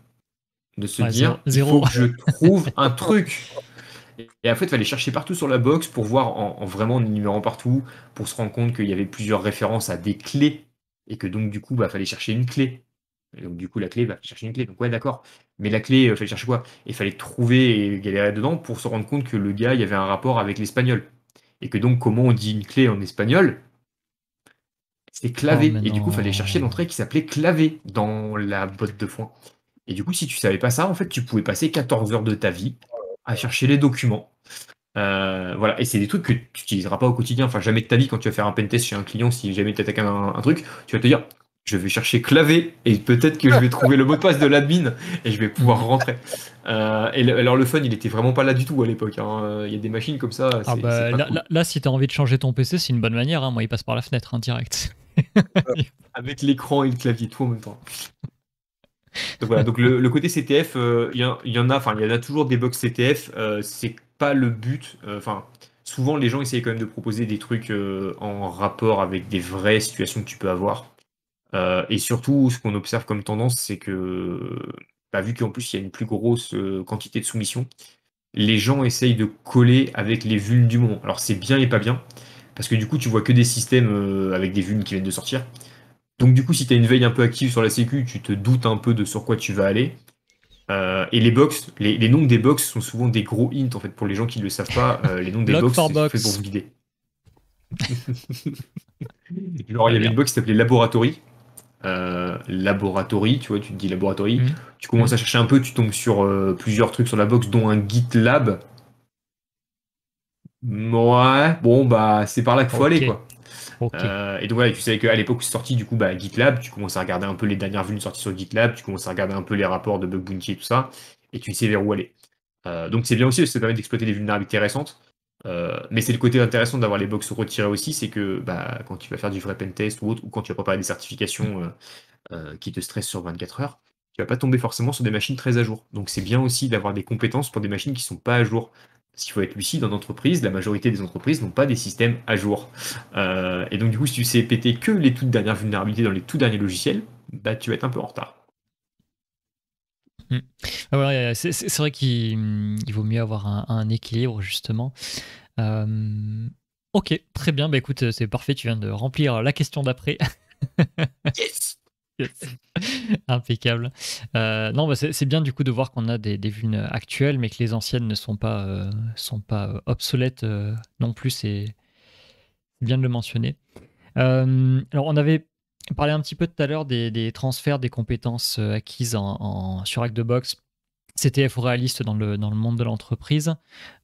de se dire il faut que je trouve un truc. Et en fait, il fallait chercher partout sur la box pour voir en, vraiment en énumérant partout, pour se rendre compte qu'il y avait plusieurs références à des clés et que donc du coup, il bah, fallait chercher une clé. Et donc du coup, la clé, bah, chercher une clé. Donc ouais, d'accord. Mais la clé, il euh, fallait chercher quoi Il fallait trouver et galérer dedans pour se rendre compte que le gars, il y avait un rapport avec l'espagnol. Et que donc, comment on dit une clé en espagnol c'était clavé. Oh, et du coup, il fallait chercher l'entrée qui s'appelait clavé dans la botte de foin. Et du coup, si tu savais pas ça, en fait, tu pouvais passer 14 heures de ta vie à chercher les documents. Euh, voilà, et c'est des trucs que tu n'utiliseras pas au quotidien, enfin jamais de ta vie quand tu vas faire un pentest chez un client, si jamais tu attaques un, un, truc, tu vas te dire je vais chercher clavé et peut-être que je vais trouver le mot de passe de l'admin et je vais pouvoir rentrer. Euh, et alors le fun, il était vraiment pas là du tout à l'époque. Hein. Il y a des machines comme ça. Ah bah, là, là, si tu as envie de changer ton PC, c'est une bonne manière. Hein. Moi, il passe par la fenêtre en hein, direct. Avec l'écran et le clavier, tout en même temps. Donc voilà, donc le, côté CTF, euh, il y, en a, enfin il y en a toujours des box CTF, euh, c'est pas le but, euh, enfin souvent les gens essayent quand même de proposer des trucs en rapport avec des vraies situations que tu peux avoir. et surtout, ce qu'on observe comme tendance, c'est que, bah, vu qu'en plus il y a une plus grosse quantité de soumissions, les gens essayent de coller avec les vulnes du moment. Alors c'est bien et pas bien, parce que du coup, tu vois que des systèmes euh, avec des vulnes qui viennent de sortir. Donc du coup, si tu as une veille un peu active sur la sécu, tu te doutes un peu de sur quoi tu vas aller. Euh, et les box, les, noms des box sont souvent des gros hints en fait pour les gens qui ne le savent pas. Euh, les noms des box, c'est fait pour vous guider. Genre il y avait une box qui s'appelait Laboratory. laboratory, tu vois, tu te dis Laboratory. Mhm. Tu commences à mhm. chercher un peu, tu tombes sur plusieurs trucs sur la box, dont un GitLab Ouais, bon, bah, c'est par là qu'il faut aller, quoi. Euh, et donc voilà, tu savais qu'à l'époque où c'est sorti, du coup, bah, GitLab, tu commences à regarder un peu les dernières vues sorties sur GitLab, tu commences à regarder un peu les rapports de bug bounty et tout ça, et tu sais vers où aller. Euh, donc c'est bien aussi, ça permet d'exploiter des vulnérabilités récentes. Euh, mais c'est le côté intéressant d'avoir les box retirées aussi, c'est que bah, quand tu vas faire du vrai pentest ou autre, ou quand tu vas préparer des certifications qui te stressent sur 24 heures, tu vas pas tomber forcément sur des machines très à jour. Donc c'est bien aussi d'avoir des compétences pour des machines qui sont pas à jour. Parce faut être lucide en entreprise, la majorité des entreprises n'ont pas des systèmes à jour. Euh, et donc, du coup, si tu sais péter que les toutes dernières vulnérabilités dans les tout derniers logiciels, bah, tu vas être un peu en retard. Hmm. Ah c'est vrai qu'il vaut mieux avoir un, équilibre, justement. Euh, ok, très bien. Bah, écoute, c'est parfait. Tu viens de remplir la question d'après. yes Impeccable. Euh, non, c'est bien du coup de voir qu'on a des, des, vues euh, actuelles, mais que les anciennes ne sont pas, euh, sont pas obsolètes non plus. C'est bien de le mentionner. alors, on avait parlé un petit peu tout à l'heure des, transferts des compétences acquises en, sur Hack de Box CTF ou réaliste dans le, dans le monde de l'entreprise.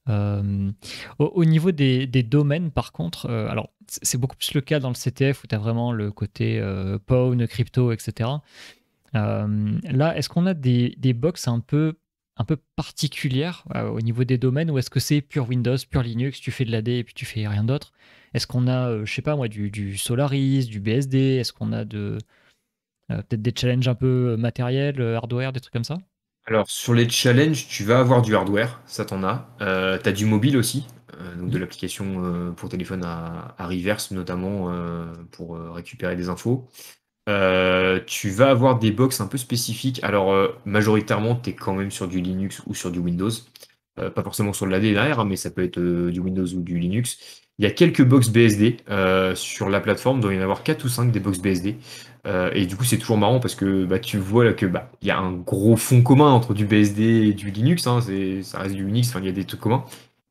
Euh, au, niveau des, domaines, par contre, euh, alors c'est beaucoup plus le cas dans le CTF où tu as vraiment le côté euh, pawn, crypto, etc. là, est-ce qu'on a des, des box un peu, un peu particulières au niveau des domaines ou est-ce que c'est pure Windows, pure Linux, tu fais de l'AD et puis tu fais rien d'autre Est-ce qu'on a, je sais pas moi, du, Solaris, du BSD Est-ce qu'on a de, peut-être des challenges un peu matériels, hardware, des trucs comme ça alors, sur les challenges, tu vas avoir du hardware, ça t'en a. tu as euh, du mobile aussi, euh, donc de mm. l'application euh, pour téléphone à, reverse, notamment pour récupérer des infos. tu vas avoir des box un peu spécifiques. Alors, majoritairement, tu es quand même sur du Linux ou sur du Windows. pas forcément sur de l'AD hein, mais ça peut être du Windows ou du Linux. Il y a quelques box BSD sur la plateforme, il doit y en avoir 4 ou 5 des box BSD. Euh, et du coup, c'est toujours marrant parce que bah, tu vois là que bah il y a un gros fond commun entre du BSD et du Linux. Hein. ça reste du Unix. il y a des trucs communs.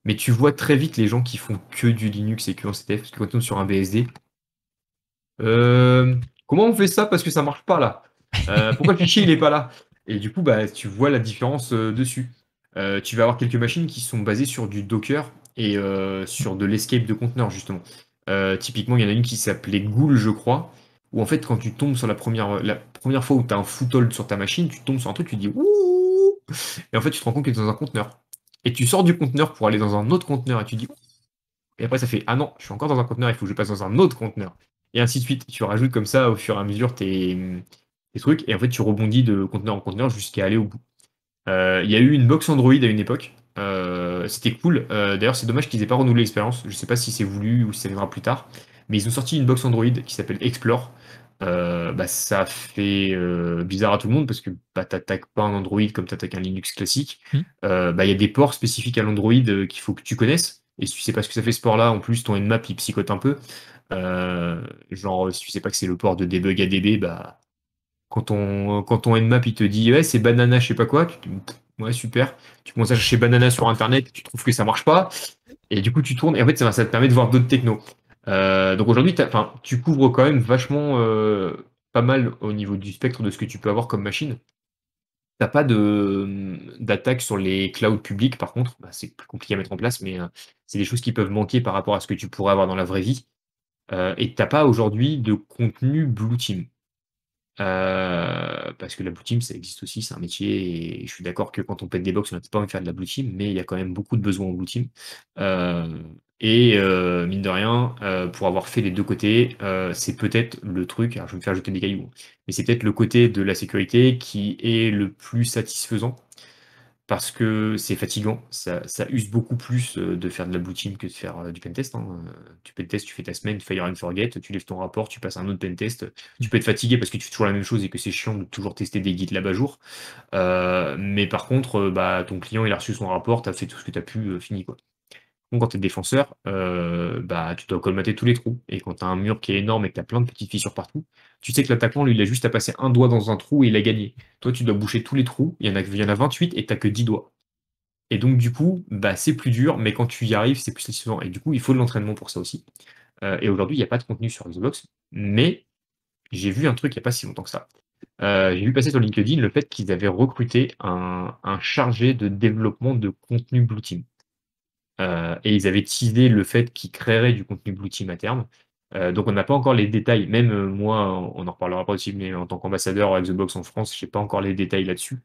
Mais tu vois très vite les gens qui font que du Linux et que en CTF parce que quand on est sur un BSD, euh, comment on fait ça parce que ça marche pas là euh, Pourquoi le fichier il est pas là Et du coup, bah tu vois la différence dessus. tu vas avoir quelques machines qui sont basées sur du Docker et sur de l'escape de conteneurs justement. typiquement, il y en a une qui s'appelait Ghoul, je crois où en fait, quand tu tombes sur la première, euh, la première fois où tu as un foothold sur ta machine, tu tombes sur un truc, tu dis ouh Et en fait, tu te rends compte que tu es dans un conteneur. Et tu sors du conteneur pour aller dans un autre conteneur et tu dis Et après, ça fait ah non, je suis encore dans un conteneur, il faut que je passe dans un autre conteneur. Et ainsi de suite. Tu rajoutes comme ça au fur et à mesure tes, trucs et en fait, tu rebondis de conteneur en conteneur jusqu'à aller au bout. Euh, il y a eu une box Android à une époque. Euh, c'était cool. D'ailleurs, c'est dommage qu'ils aient pas renouvelé l'expérience. Je sais pas si c'est voulu ou si ça viendra plus tard. Mais ils ont sorti une box Android qui s'appelle Explore, euh, bah, ça fait euh, bizarre à tout le monde parce que bah, tu n'attaques pas un Android comme tu attaques un Linux classique. Hmm. Euh, bah, il y a des ports spécifiques à l'Android qu'il faut que tu connaisses. Et si tu sais pas ce que ça fait ce port-là, en plus ton nmap il psychote un peu. genre, si tu sais pas que c'est le port de debug ADB, bah, quand, on, quand ton nmap il te dit ouais, eh, c'est banana, je sais pas quoi, tu te, ouais, super. Tu commences à chercher banana sur internet, tu trouves que ça marche pas. Et du coup, tu tournes et en fait, ça, ça te permet de voir d'autres technos. Euh, donc aujourd'hui, tu couvres quand même vachement euh, pas mal au niveau du spectre de ce que tu peux avoir comme machine. T'as pas hum, d'attaque sur les clouds publics, par contre, bah, c'est plus compliqué à mettre en place, mais euh, c'est des choses qui peuvent manquer par rapport à ce que tu pourrais avoir dans la vraie vie. et t'as pas aujourd'hui de contenu Blue Team. parce que la Blue Team, ça existe aussi, c'est un métier, et je suis d'accord que quand on pète des box, on n'a pas envie de faire de la Blue Team, mais il y a quand même beaucoup de besoins en Blue Team. Et euh, mine de rien, euh, pour avoir fait les deux côtés, euh, c'est peut-être le truc, je vais me faire jeter des cailloux, mais c'est peut-être le côté de la sécurité qui est le plus satisfaisant parce que c'est fatigant, ça, use beaucoup plus de faire de la blue que de faire du pentest. test. Hein. Tu pentest, tu fais ta semaine, fire and forget, tu lèves ton rapport, tu passes un autre pentest. Tu peux être fatigué parce que tu fais toujours la même chose et que c'est chiant de toujours tester des guides là-bas jour. mais par contre, bah, ton client, il a reçu son rapport, tu as fait tout ce que tu as pu, fini quoi quand tu es défenseur, euh, bah, tu dois colmater tous les trous. Et quand tu as un mur qui est énorme et que tu as plein de petites fissures partout, tu sais que l'attaquant, lui, il a juste à passer un doigt dans un trou et il a gagné. Toi, tu dois boucher tous les trous. Il y en a, il y en a 28 et tu que 10 doigts. Et donc, du coup, bah, c'est plus dur, mais quand tu y arrives, c'est plus satisfaisant. Et du coup, il faut de l'entraînement pour ça aussi. Euh, et aujourd'hui, il n'y a pas de contenu sur Xbox, mais j'ai vu un truc il n'y a pas si longtemps que ça. Euh, j'ai vu passer sur LinkedIn le fait qu'ils avaient recruté un, un, chargé de développement de contenu Blue Team. Euh, et ils avaient teasé le fait qu'ils créeraient du contenu Blue Team à terme. Euh, donc on n'a pas encore les détails, même euh, moi, on en reparlera pas aussi, mais en tant qu'ambassadeur à Xbox en France, je n'ai pas encore les détails là-dessus.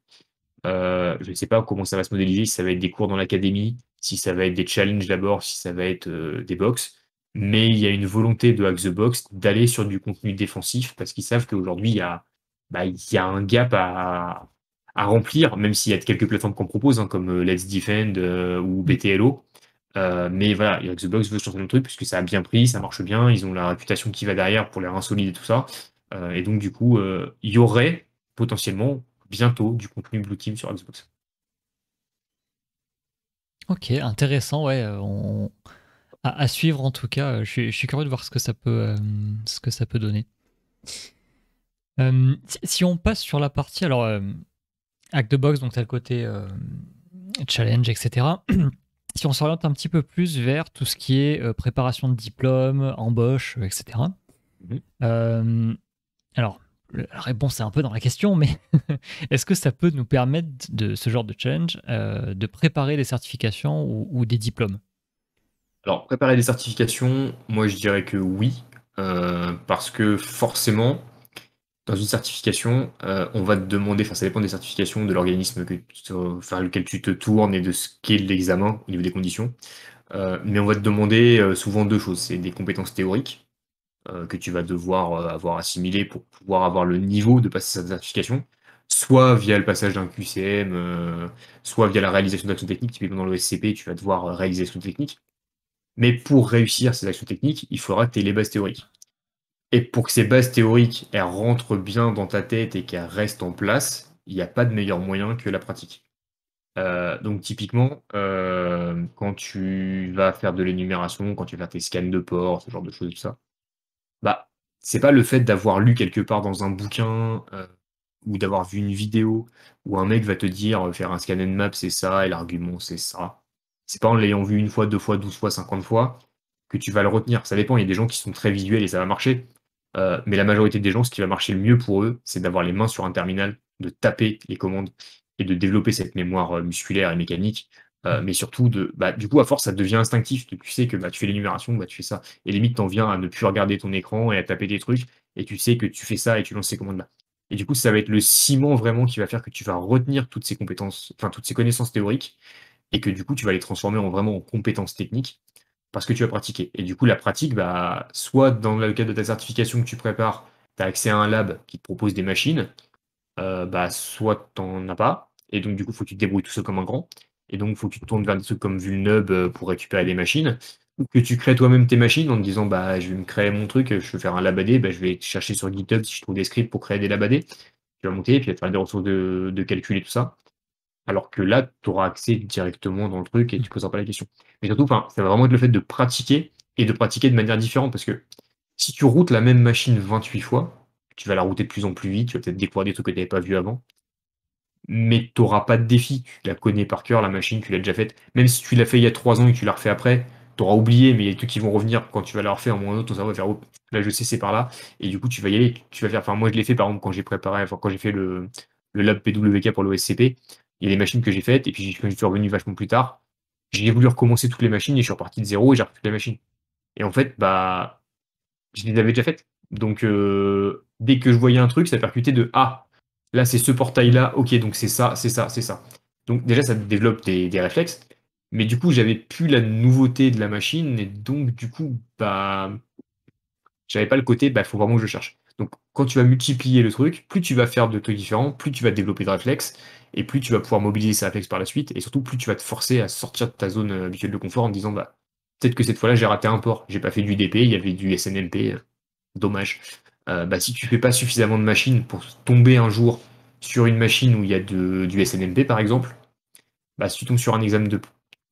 je ne sais pas comment ça va se modéliser, si ça va être des cours dans l'académie, si ça va être des challenges d'abord, si ça va être des box. Mais il y a une volonté de XBOX d'aller sur du contenu défensif parce qu'ils savent qu'aujourd'hui, il y, a, bah, un gap à, remplir, même s'il y a quelques plateformes qu'on propose, hein, comme Let's Defend ou mm. BTLO euh, mais voilà, Xbox veut changer le truc puisque ça a bien pris, ça marche bien, ils ont la réputation qui va derrière pour les insolide et tout ça. Euh, et donc, du coup, euh, il y aurait potentiellement bientôt du contenu Blue Team sur Xbox. Ok, intéressant, ouais. À, suivre en tout cas. Je suis, curieux de voir ce que ça peut, ce que ça peut donner. si on passe sur la partie, alors, Act the Box, donc, tu le côté challenge, etc. si on s'oriente un petit peu plus vers tout ce qui est euh, préparation de diplôme, embauche, euh, etc. Mhm. Euh, alors, la réponse est un peu dans la question, mais est-ce que ça peut nous permettre de ce genre de challenge de préparer des certifications ou, des diplômes Alors, préparer des certifications, moi je dirais que oui, parce que forcément, dans une certification, euh, on va te demander, enfin ça dépend des certifications, de l'organisme que lequel tu te tournes et de ce qu'est l'examen au niveau des conditions. Euh, mais on va te demander euh, souvent deux choses. C'est des compétences théoriques que tu vas devoir avoir assimilées pour pouvoir avoir le niveau de passer cette certification, soit via le passage d'un QCM, soit via la réalisation d'actions techniques. Typiquement dans le SCP, tu vas devoir réaliser des actions techniques. Mais pour réussir ces actions techniques, il faudra que les bases théoriques. Et pour que ces bases théoriques, elles rentrent bien dans ta tête et qu'elles restent en place, il n'y a pas de meilleur moyen que la pratique. Euh, donc typiquement, euh, quand tu vas faire de l'énumération, quand tu vas faire tes scans de port, ce genre de choses, tout ça, bah, c'est pas le fait d'avoir lu quelque part dans un bouquin euh, ou d'avoir vu une vidéo où un mec va te dire faire un scan and map c'est ça et l'argument c'est ça. C'est pas en l'ayant vu une fois, deux fois, douze fois, cinquante fois que tu vas le retenir. Ça dépend, il y a des gens qui sont très visuels et ça va marcher. Euh, mais la majorité des gens, ce qui va marcher le mieux pour eux, c'est d'avoir les mains sur un terminal, de taper les commandes et de développer cette mémoire euh, musculaire et mécanique. Euh, mm. mais surtout, bah, du coup, à force, ça devient instinctif. Tu sais que bah, tu fais l'énumération, bah, tu fais ça. Et limite, t'en viens à ne plus regarder ton écran et à taper des trucs. Et tu sais que tu fais ça et tu lances ces commandes-là. Et du coup, ça va être le ciment vraiment qui va faire que tu vas retenir toutes ces compétences, enfin, toutes ces connaissances théoriques. Et que du coup, tu vas les transformer en vraiment en compétences techniques parce que tu as pratiqué. Et du coup, la pratique, bah, soit dans le cadre de ta certification que tu prépares, tu as accès à un lab qui te propose des machines, euh, bah, soit tu n'en as pas, et donc du coup, il faut que tu te débrouilles tout seul comme un grand, et donc il faut que tu te tournes vers des trucs comme Vulnub euh, pour récupérer des machines, ou que tu crées toi-même tes machines en te disant, bah, je vais me créer mon truc, je veux faire un lab bah, je vais chercher sur GitHub si je trouve des scripts pour créer des lab tu vas monter, et puis tu vas faire des ressources de, de calcul et tout ça. Alors que là, tu auras accès directement dans le truc et tu ne mm. poseras pas la question. Mais surtout, ça va vraiment être le fait de pratiquer et de pratiquer de manière différente. Parce que si tu routes la même machine 28 fois, tu vas la router de plus en plus vite, tu vas peut-être découvrir des trucs que tu n'avais pas vu avant. Mais tu n'auras pas de défi. Tu la connais par cœur, la machine, tu l'as déjà faite. Même si tu l'as fait il y a 3 ans et que tu la refais après, tu auras oublié, mais il y a des trucs qui vont revenir quand tu vas la refaire en moins ou autre, ton va faire oh, là je sais c'est par là. Et du coup tu vas y aller, tu vas faire. Enfin moi je l'ai fait par exemple quand j'ai préparé, enfin quand j'ai fait le, le lab PWK pour l'OSCP, il y a des machines que j'ai faites, et puis quand je suis revenu vachement plus tard, j'ai voulu recommencer toutes les machines, et je suis reparti de zéro, et j'ai repris la les machines. Et en fait, bah, je les avais déjà faites. Donc, euh, dès que je voyais un truc, ça percutait de Ah, là, c'est ce portail-là, ok, donc c'est ça, c'est ça, c'est ça. Donc, déjà, ça développe des, réflexes. Mais du coup, j'avais plus la nouveauté de la machine, et donc, du coup, bah, j'avais pas le côté, bah, faut vraiment que je cherche. Donc, quand tu vas multiplier le truc, plus tu vas faire de trucs différents, plus tu vas développer de réflexes, et plus tu vas pouvoir mobiliser sa par la suite, et surtout plus tu vas te forcer à sortir de ta zone euh, habituelle de confort en disant bah peut-être que cette fois-là j'ai raté un port, j'ai pas fait du DP, il y avait du SNMP, euh, dommage. Euh, bah, si tu fais pas suffisamment de machines pour tomber un jour sur une machine où il y a du SNMP par exemple, bah, si tu tombes sur un examen de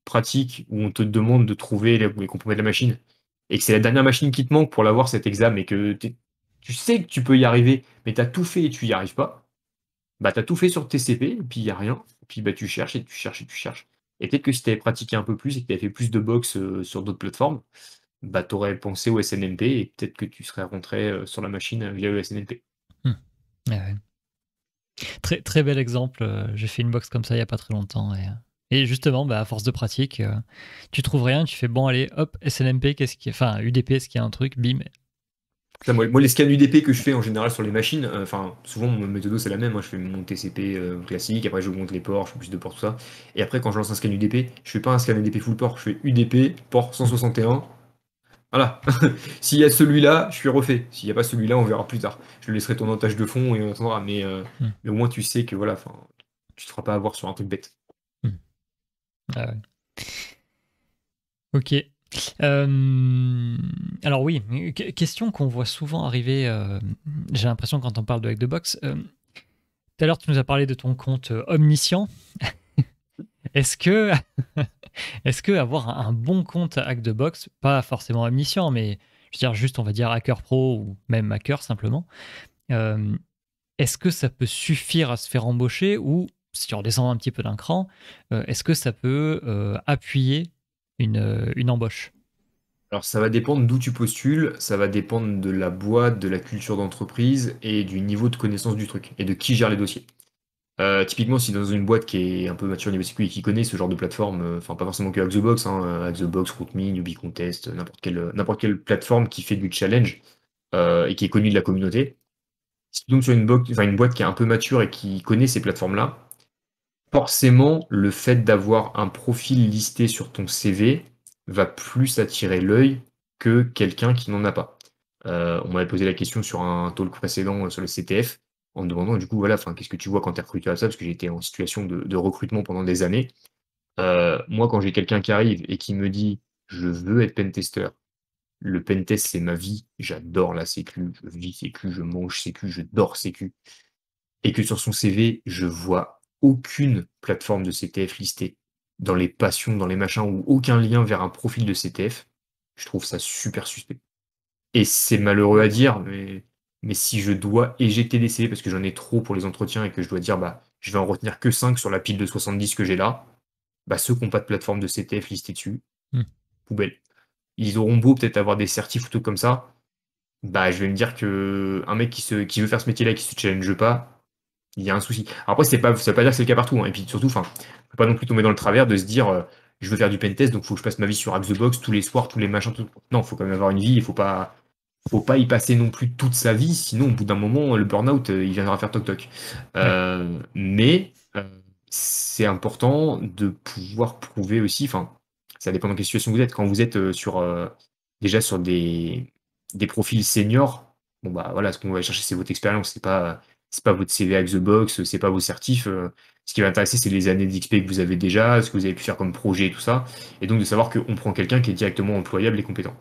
pratique où on te demande de trouver les, les de la machine et que c'est la dernière machine qui te manque pour l'avoir cet examen et que tu sais que tu peux y arriver, mais tu as tout fait et tu y arrives pas, bah, tu as tout fait sur TCP, puis il n'y a rien. puis bah, tu cherches et tu cherches et tu cherches. Et peut-être que si tu avais pratiqué un peu plus et que tu avais fait plus de box euh, sur d'autres plateformes, bah, tu aurais pensé au SNMP et peut-être que tu serais rentré euh, sur la machine euh, via le SNMP. Hmm. Très, très bel exemple. J'ai fait une box comme ça il n'y a pas très longtemps. Et, justement, bah, à force de pratique, tu trouves rien, tu fais bon, allez, hop, SNMP, qu'est-ce qui, enfin UDP, est-ce qu'il y a un truc, bim, moi, les scans UDP que je fais en général sur les machines, euh, enfin, souvent mon méthode c'est la même. Hein. je fais mon TCP euh, classique, après je monte les ports, je fais plus de ports, tout ça. Et après, quand je lance un scan UDP, je fais pas un scan UDP full port, je fais UDP port 161. Voilà. S'il y a celui-là, je suis refait. S'il n'y a pas celui-là, on verra plus tard. Je le laisserai ton en de fond et on attendra. Euh, hmm. Mais, au moins, tu sais que voilà, tu te feras pas avoir sur un truc bête. Hmm. Ah ok. Euh, alors oui, question qu'on voit souvent arriver, euh, j'ai l'impression quand on parle de hack de box. Euh, tout à l'heure, tu nous as parlé de ton compte omniscient. est-ce que, est-ce que avoir un bon compte hack de box, pas forcément omniscient, mais je veux dire juste, on va dire hacker pro ou même hacker simplement, est-ce que ça peut suffire à se faire embaucher ou si on redescend un petit peu d'un cran, est-ce que ça peut appuyer euh, une, embauche alors ça va dépendre d'où tu postules, ça va dépendre de la boîte, de la culture d'entreprise et du niveau de connaissance du truc et de qui gère les dossiers. Euh, typiquement, si dans une boîte qui est un peu mature niveau et qui connaît ce genre de plateforme, euh, enfin pas forcément que The hein, Axebox, RootMe, Newbie Contest, n'importe quelle, n'importe quelle plateforme qui fait du challenge et qui est connue de la communauté, si tu tombes sur une, enfin une boîte qui est un peu mature et qui connaît ces plateformes-là, forcément, le fait d'avoir un profil listé sur ton CV va plus attirer l'œil que quelqu'un qui n'en a pas. Euh, on m'avait posé la question sur un talk précédent euh, sur le CTF en me demandant du coup, voilà, qu'est-ce que tu vois quand tu es recruté à ça Parce que j'étais en situation de, recrutement pendant des années. Euh, moi, quand j'ai quelqu'un qui arrive et qui me dit je veux être pentester, le pentest c'est ma vie, j'adore la sécu, je vis sécu, je mange sécu, je dors sécu, et que sur son CV, je vois aucune plateforme de CTF listée dans les passions, dans les machins, ou aucun lien vers un profil de CTF, je trouve ça super suspect. Et c'est malheureux à dire, mais, mais si je dois éjecter des décédé parce que j'en ai trop pour les entretiens et que je dois dire bah je vais en retenir que 5 sur la pile de 70 que j'ai là, bah ceux qui n'ont pas de plateforme de CTF listée dessus, hmm. poubelle. Ils auront beau peut-être avoir des certifs ou tout comme ça, bah je vais me dire que un mec qui, se, qui veut faire ce métier-là, qui se challenge pas, il y a un souci. après, c'est pas, ça veut pas dire que c'est le cas partout. Hein. Et puis surtout, enfin, pas non plus tomber dans le travers de se dire, euh, je veux faire du pentest, donc faut que je passe ma vie sur App the Box tous les soirs, tous les machins. Tout... Non, faut quand même avoir une vie. Il faut pas, faut pas y passer non plus toute sa vie. Sinon, au bout d'un moment, le burn-out, euh, il viendra faire toc toc. Euh, mais c'est important de pouvoir prouver aussi. Enfin, ça dépend dans quelle situation vous êtes. Quand vous êtes sur déjà sur des des profils seniors, bon bah voilà, ce qu'on va chercher, c'est votre expérience, c'est pas c'est pas votre CV avec the Box, c'est pas vos certifs. Euh, ce qui va intéresser, c'est les années d'XP que vous avez déjà, ce que vous avez pu faire comme projet et tout ça. Et donc de savoir qu'on prend quelqu'un qui est directement employable et compétent.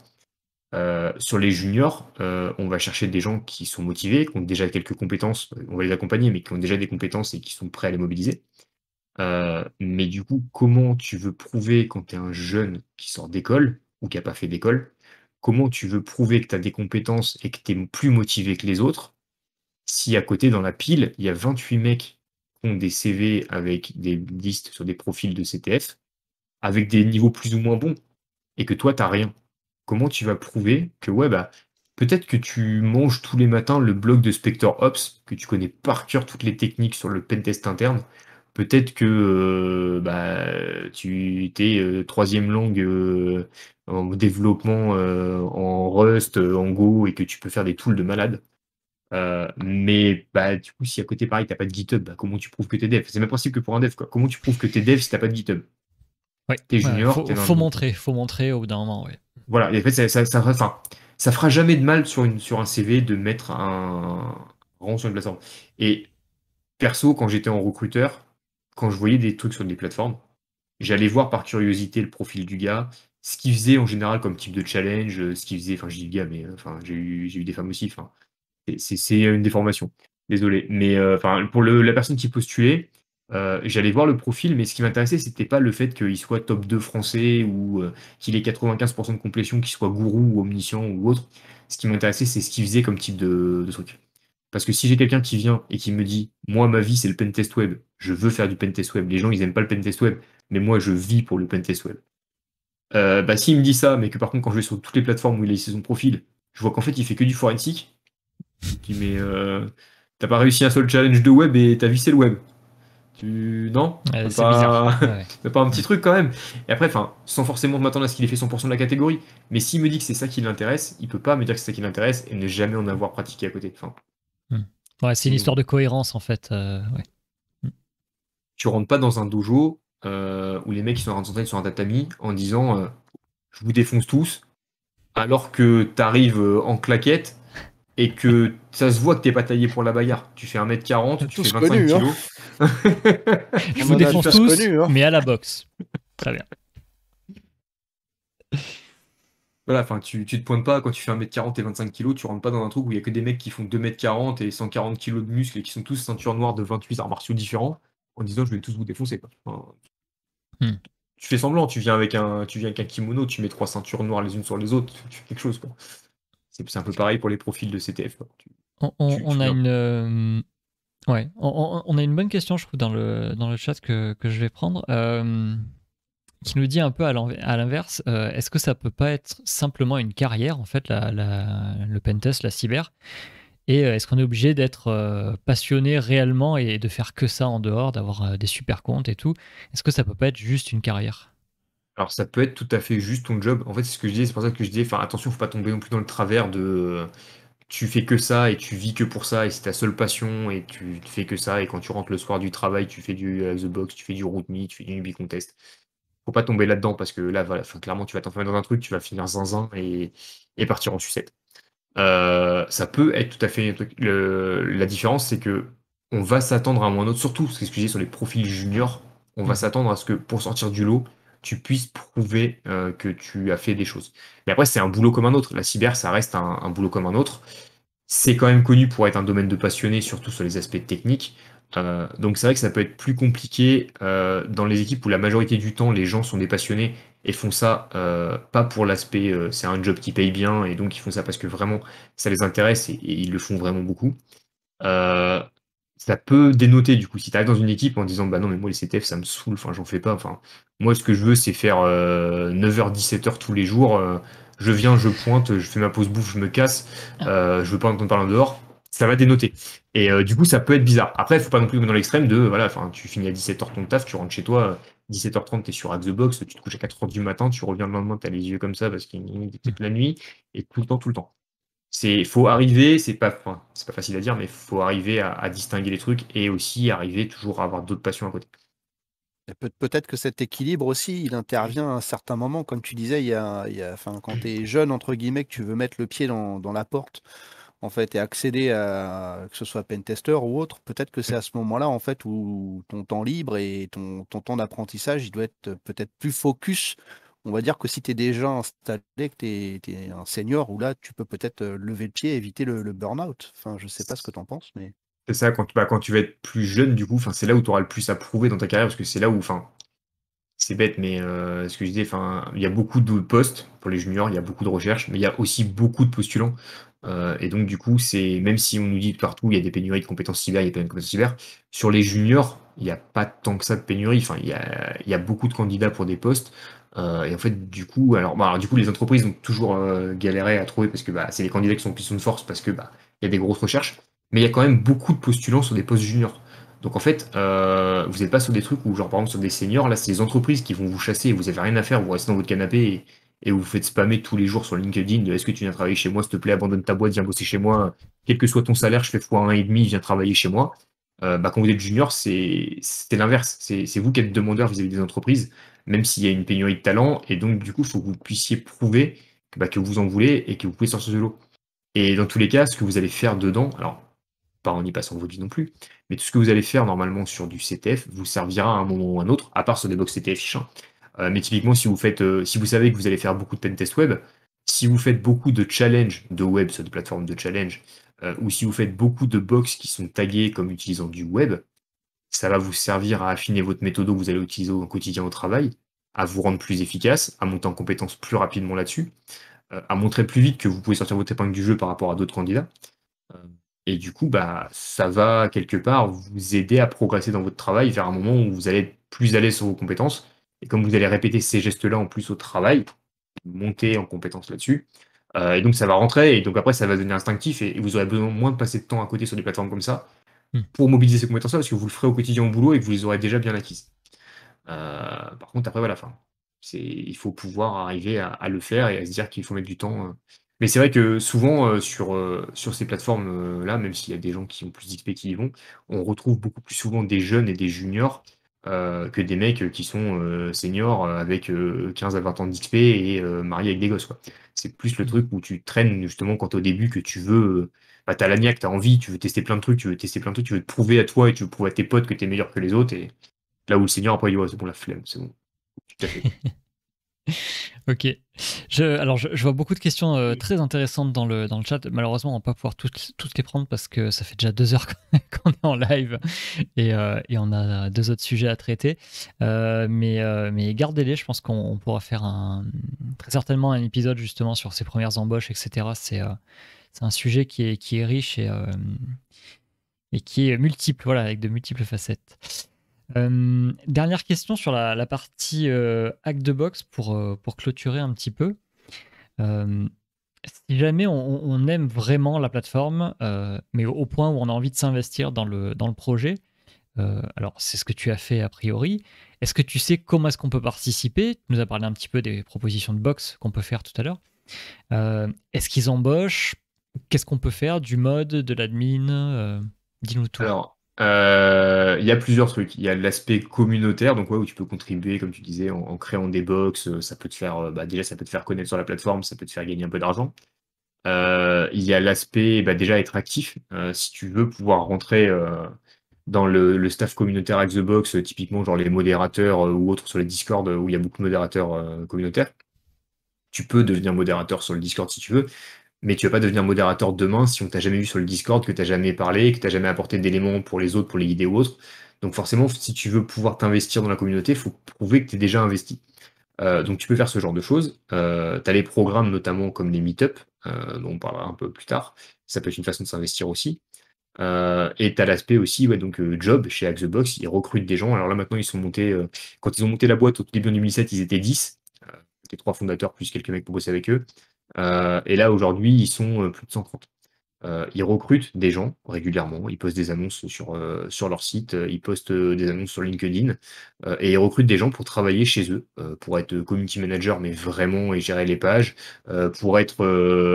Euh, sur les juniors, euh, on va chercher des gens qui sont motivés, qui ont déjà quelques compétences, on va les accompagner, mais qui ont déjà des compétences et qui sont prêts à les mobiliser. mais du coup, comment tu veux prouver quand tu es un jeune qui sort d'école ou qui n'a pas fait d'école, comment tu veux prouver que tu as des compétences et que tu es plus motivé que les autres si à côté, dans la pile, il y a 28 mecs qui ont des CV avec des listes sur des profils de CTF, avec des niveaux plus ou moins bons, et que toi, t'as rien, comment tu vas prouver que, ouais, bah, peut-être que tu manges tous les matins le blog de Spectre Ops, que tu connais par cœur toutes les techniques sur le pentest interne, peut-être que euh, bah, tu es euh, troisième langue euh, en développement en Rust, en Go, et que tu peux faire des tools de malade. Euh, mais bah, du coup, si à côté, pareil, t'as pas de GitHub, bah, comment tu prouves que t'es dev C'est le même principe que pour un dev. Quoi. Comment tu prouves que tu dev si t'as pas de GitHub ouais, T'es junior. faut, montrer, faut montrer au bout d'un moment. Ouais. Voilà, en fait, ça, ça, fera jamais de mal sur, une, sur un CV de mettre un rang sur une plateforme. Et perso, quand j'étais en recruteur, quand je voyais des trucs sur des plateformes, j'allais voir par curiosité le profil du gars, ce qu'il faisait en général comme type de challenge, euh, ce qu'il faisait, enfin, je dis gars, mais euh, enfin, j'ai eu, eu des femmes aussi, enfin c'est une déformation. Désolé. Mais euh, enfin, pour la personne qui postulait, euh, j'allais voir le profil, mais ce qui m'intéressait, c'était pas le fait qu'il soit top 2 français ou euh, qu'il ait 95% de complétion, qu'il soit gourou ou omniscient ou autre. Ce qui m'intéressait, c'est ce qu'il faisait comme type de, truc. Parce que si j'ai quelqu'un qui vient et qui me dit, moi, ma vie, c'est le pentest web, je veux faire du pentest web, les gens, ils aiment pas le pentest web, mais moi, je vis pour le pentest web. bah, s'il me dit ça, mais que par contre, quand je vais sur toutes les plateformes où il a son profil, je vois qu'en fait, il fait que du forensic, tu dis, mais euh, t'as pas réussi un seul challenge de web et t'as c'est le web. Tu... Non C'est pas... bizarre. pas un petit truc quand même. Et après, sans forcément m'attendre à ce qu'il ait fait 100% de la catégorie. Mais s'il me dit que c'est ça qui l'intéresse, il peut pas me dire que c'est ça qui l'intéresse et ne jamais en avoir pratiqué à côté. Enfin, hmm. ouais, c'est une histoire de cohérence en fait. Euh, hmm. Tu rentres pas dans un dojo euh, où les mecs ils sont rentrés sur un tatami en disant je vous défonce tous, alors que t'arrives en claquette et que ça se voit que t'es pas taillé pour la bagarre. Tu fais 1m40, tu fais 25 kg. Hein. kilos. Je vous défonce tous, hein. mais à la boxe. Très bien. Voilà, enfin, tu, tu te pointes pas quand tu fais 1m40 et 25 kg, tu rentres pas dans un truc où il y a que des mecs qui font 2m40 et 140 kg de muscles et qui sont tous ceintures noires de 28 arts martiaux différents en disant je vais tous vous défoncer. Hmm. Tu fais semblant, tu viens avec un tu viens avec un kimono, tu mets trois ceintures noires les unes sur les autres, tu fais quelque chose quoi. C'est un peu pareil pour les profils de CTF. on, a une, euh, ouais, on, a une bonne question, je trouve, dans le, dans le chat que, je vais prendre, euh, qui nous dit un peu à l'inverse, euh, est-ce que ça ne peut pas être simplement une carrière, en fait, le pentest, la cyber et est-ce qu'on est obligé d'être passionné réellement et de faire que ça en dehors, d'avoir des super comptes et tout Est-ce que ça peut pas être juste une carrière alors ça peut être tout à fait juste ton job. En fait, c'est ce que je disais, c'est pour ça que je disais, enfin attention, faut pas tomber non plus dans le travers de tu fais que ça et tu vis que pour ça et c'est ta seule passion et tu fais que ça et quand tu rentres le soir du travail, tu fais du euh, The Box, tu fais du Root Me, tu fais du Ubi Contest. Faut pas tomber là-dedans parce que là, voilà, clairement, tu vas t'enfermer dans un truc, tu vas finir zinzin et, partir en sucette. Euh, ça peut être tout à fait la différence, c'est que on va s'attendre à un moins autre, surtout, ce que je disais sur les profils juniors, on va mmh. s'attendre à ce que pour sortir du lot, tu puisses prouver euh, que tu as fait des choses. Mais après, c'est un boulot comme un autre. La cyber, ça reste un, boulot comme un autre. C'est quand même connu pour être un domaine de passionnés, surtout sur les aspects techniques. Euh, donc c'est vrai que ça peut être plus compliqué euh, dans les équipes où la majorité du temps les gens sont des passionnés et font ça pas pour l'aspect c'est un job qui paye bien et donc ils font ça parce que vraiment ça les intéresse et, et ils le font vraiment beaucoup ça peut dénoter du coup. Si tu arrives dans une équipe en disant bah non mais moi les CTF ça me saoule, enfin j'en fais pas. Enfin moi ce que je veux c'est faire 9h-17h euh, tous les jours. Euh, je viens, je pointe, je fais ma pause bouffe, je me casse. Ah. Euh, je veux pas entendre parler en dehors. Ça va dénoter. Et du coup ça peut être bizarre. Après faut pas non plus dans l'extrême de voilà, enfin tu finis à 17h ton taf, tu rentres chez toi. 17h30, tu es sur Axe Box, tu te couches à 4h du matin, tu reviens le lendemain, tu as les yeux comme ça parce qu'il est peut-être la nuit, et tout le temps, tout le temps c'est faut arriver, c'est pas, c'est pas facile à dire, mais il faut arriver à, distinguer les trucs et aussi arriver toujours à avoir d'autres passions à côté. Peut-être que cet équilibre aussi, il intervient à un certain moment, comme tu disais, il y a, il enfin, quand tu es jeune, entre guillemets, que tu veux mettre le pied dans, la porte, en fait, et accéder à que ce soit pentester ou autre, peut-être que c'est à ce moment-là en fait où ton temps libre et ton, ton temps d'apprentissage, il doit être peut-être plus focus on va dire que si tu es déjà installé, que tu es, un senior, ou là, tu peux peut-être lever le pied et éviter le, burn-out. Enfin, je sais pas ce que tu en penses, mais. C'est ça, bah, quand, tu vas être plus jeune, du coup, c'est là où tu auras le plus à prouver dans ta carrière, parce que c'est là où, enfin, c'est bête, mais ce que je disais, enfin, il y a beaucoup de postes pour les juniors, il y a beaucoup de recherches, mais il y a aussi beaucoup de postulants. et donc, du coup, c'est même si on nous dit partout, il y a des pénuries de compétences cyber, il y a des de compétences cyber, sur les juniors, il n'y a pas tant que ça de pénurie. Enfin, il il y a beaucoup de candidats pour des postes. Euh, et en fait, du coup, alors, bah, du coup, les entreprises ont toujours euh, galéré à trouver parce que bah, c'est les candidats qui sont plus de force parce que bah, il y a des grosses recherches, mais il y a quand même beaucoup de postulants sur des postes juniors. Donc en fait, euh, vous n'êtes pas sur des trucs où, genre par exemple, sur des seniors, là, c'est les entreprises qui vont vous chasser et vous n'avez rien à faire, vous restez dans votre canapé et, vous vous faites spammer tous les jours sur LinkedIn de est-ce que tu viens travailler chez moi, s'il te plaît, abandonne ta boîte, viens bosser chez moi, quel que soit ton salaire, je fais x1,5, viens travailler chez moi. bah, quand vous êtes junior, c'est l'inverse. C'est vous qui êtes demandeur vis à -vis des entreprises même s'il y a une pénurie de talent. Et donc, du coup, il faut que vous puissiez prouver bah, que, vous en voulez et que vous pouvez sortir de l'eau. Et dans tous les cas, ce que vous allez faire dedans, alors pas en y passant vos vie non plus, mais tout ce que vous allez faire normalement sur du CTF vous servira à un moment ou à un autre, à part sur des box CTF hein. euh, mais typiquement, si vous, faites, euh, si vous savez que vous allez faire beaucoup de pentest web, si vous faites beaucoup de challenge de web sur des plateformes de challenge, euh, ou si vous faites beaucoup de box qui sont taguées comme utilisant du web, ça va vous servir à affiner votre méthode que vous allez utiliser au quotidien au travail, à vous rendre plus efficace, à monter en compétences plus rapidement là-dessus, euh, à montrer plus vite que vous pouvez sortir votre épingle du jeu par rapport à d'autres candidats. Euh, et du coup, bah, ça va quelque part vous aider à progresser dans votre travail vers un moment où vous allez être plus aller sur vos compétences. Et comme vous allez répéter ces gestes-là en plus au travail, monter en compétence là-dessus. Euh, et donc ça va rentrer, et donc après ça va devenir instinctif, et, et vous aurez besoin moins de passer de temps à côté sur des plateformes comme ça Hmm. pour mobiliser ces compétences-là, parce que vous le ferez au quotidien au boulot et que vous les aurez déjà bien acquises. Euh, par contre, après, voilà, fin, il faut pouvoir arriver à, le faire et à se dire qu'il faut mettre du temps. Euh. Mais c'est vrai que souvent, euh, sur, sur ces plateformes-là, même s'il y a des gens qui ont plus d'XP qui y vont, on retrouve beaucoup plus souvent des jeunes et des juniors que des mecs qui sont seniors avec 15 à 20 ans d'XP et mariés avec des gosses. C'est plus le hmm. truc où tu traînes justement quand au début que tu veux bah, t'as la t'as envie, tu veux tester plein de trucs, tu veux tester plein de trucs, tu veux te prouver à toi et tu veux prouver à tes potes que t'es meilleur que les autres. Et là où le Seigneur, après, il dit, c'est bon, la flemme, c'est bon. Ok. alors, je, vois beaucoup de questions euh, très intéressantes dans le, dans le chat. Malheureusement, on ne va pas pouvoir toutes, les prendre parce que ça fait déjà deux heures qu'on est en live euh, et, on a deux autres sujets à traiter. Euh, mais, mais gardez-les. Je pense qu'on pourra faire un, très certainement un épisode justement sur ces premières embauches, etc. C'est c'est un sujet qui est, qui est riche et, euh, et qui est multiple, voilà, avec de multiples facettes. Euh, dernière question sur la, partie euh, acte de box pour, pour clôturer un petit peu. si jamais on, aime vraiment la plateforme, mais au, point où on a envie de s'investir dans le, dans le projet, alors c'est ce que tu as fait a priori, est-ce que tu sais comment est-ce qu'on peut participer Tu nous as parlé un petit peu des propositions de box qu'on peut faire tout à l'heure. Est-ce qu'ils embauchent qu'est-ce qu'on peut faire Du mode, de l'admin euh, Dis-nous tout. Alors, euh, il y a plusieurs trucs. Il y a l'aspect communautaire, donc où tu peux contribuer, comme tu disais, en, créant des box. Euh, ça peut te faire, bah, déjà, ça peut te faire connaître sur la plateforme, ça peut te faire gagner un peu d'argent. il y a l'aspect, bah, déjà, être actif. si tu veux pouvoir rentrer dans le, staff communautaire avec The Box, typiquement genre les modérateurs ou autres sur les Discord où il y a beaucoup de modérateurs communautaires. Tu peux devenir modérateur sur le Discord si tu veux, mais tu vas pas devenir modérateur demain si on t'a jamais vu sur le Discord, que tu t'as jamais parlé, que tu t'as jamais apporté d'éléments pour les autres, pour les guider ou autres. Donc forcément, si tu veux pouvoir t'investir dans la communauté, il faut prouver que tu es déjà investi. Euh, donc tu peux faire ce genre de choses. Euh, tu as les programmes notamment comme les meet-up, euh, dont on parlera un peu plus tard. Ça peut être une façon de s'investir aussi. et tu as l'aspect aussi, ouais, donc job chez Axebox, ils recrutent des gens. Alors là maintenant, ils sont montés, quand ils ont monté la boîte au début de 2007, ils étaient 10. les trois fondateurs plus quelques mecs pour bosser avec eux. Euh, et là, aujourd'hui, ils sont euh, plus de 130. Euh, ils recrutent des gens régulièrement, ils postent des annonces sur, leur site, ils postent des annonces sur LinkedIn, et ils recrutent des gens pour travailler chez eux, pour être community manager, mais vraiment et gérer les pages, pour être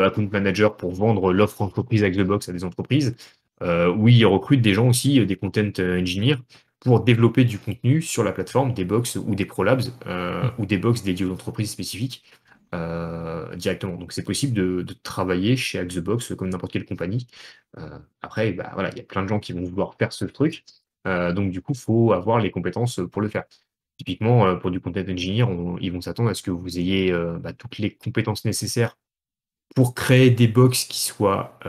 account manager, pour vendre l'offre entreprise avec Box à des entreprises. oui, ils recrutent des gens aussi, des content engineers, pour développer du contenu sur la plateforme, des box ou des prolabs labs, mmh. ou des box dédiés aux entreprises spécifiques euh, directement. Donc c'est possible de, travailler chez Axebox comme n'importe quelle compagnie. Euh, après, bah, voilà, il y a plein de gens qui vont vouloir faire ce truc. Euh, donc du coup, il faut avoir les compétences pour le faire. Typiquement, pour du content engineer, ils vont s'attendre à ce que vous ayez bah, toutes les compétences nécessaires pour créer des box qui soient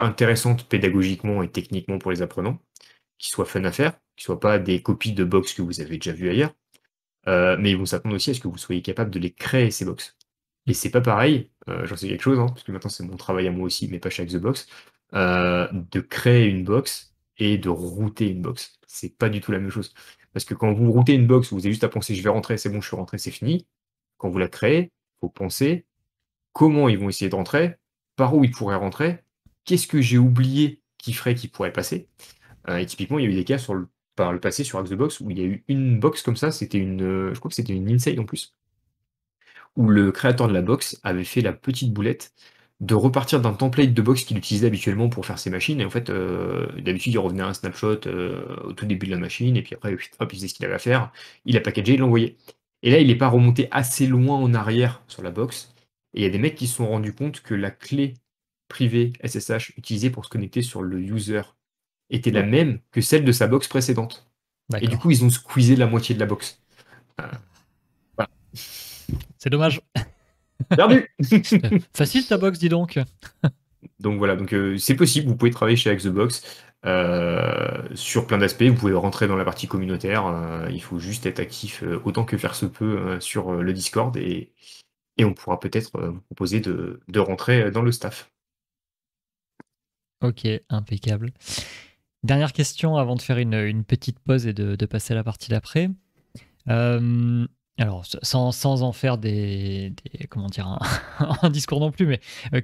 intéressantes pédagogiquement et techniquement pour les apprenants, qui soient fun à faire, qui ne soient pas des copies de box que vous avez déjà vues ailleurs. Euh, mais ils vont s'attendre aussi à ce que vous soyez capable de les créer, ces box. Et c'est pas pareil, euh, j'en sais quelque chose, hein, parce que maintenant c'est mon travail à moi aussi, mais pas chez The Box, euh, de créer une box et de router une box. C'est pas du tout la même chose. Parce que quand vous routez une box, vous avez juste à penser je vais rentrer, c'est bon, je suis rentré, c'est fini. Quand vous la créez, il faut penser comment ils vont essayer de rentrer, par où ils pourraient rentrer, qu'est-ce que j'ai oublié qui ferait qu'ils pourraient passer. et typiquement, il y a eu des cas sur le par le passé sur Axe Box où il y a eu une box comme ça, c'était une, euh, je crois que c'était une Inside en plus, où le créateur de la box avait fait la petite boulette de repartir d'un template de box qu'il utilisait habituellement pour faire ses machines. Et en fait, euh, d'habitude, il revenait à un snapshot euh, au tout début de la machine, et puis après, hop, il faisait ce qu'il avait à faire, il a packagé, il l'a envoyé. Et là, il n'est pas remonté assez loin en arrière sur la box. Et il y a des mecs qui se sont rendus compte que la clé privée SSH utilisée pour se connecter sur le user était la même que celle de sa box précédente. Et du coup, ils ont squeezé la moitié de la box. voilà. C'est dommage. Perdu Facile ta box, dis donc. donc voilà, donc euh, c'est possible, vous pouvez travailler chez Axebox euh, sur plein d'aspects, vous pouvez rentrer dans la partie communautaire, euh, il faut juste être actif autant que faire se peut sur le Discord et, on pourra peut-être vous proposer de, de rentrer dans le staff. Ok, impeccable. Dernière question avant de faire une, petite pause et de, passer à la partie d'après. Euh, alors, sans, en faire des, comment dire, un, discours non plus, mais euh,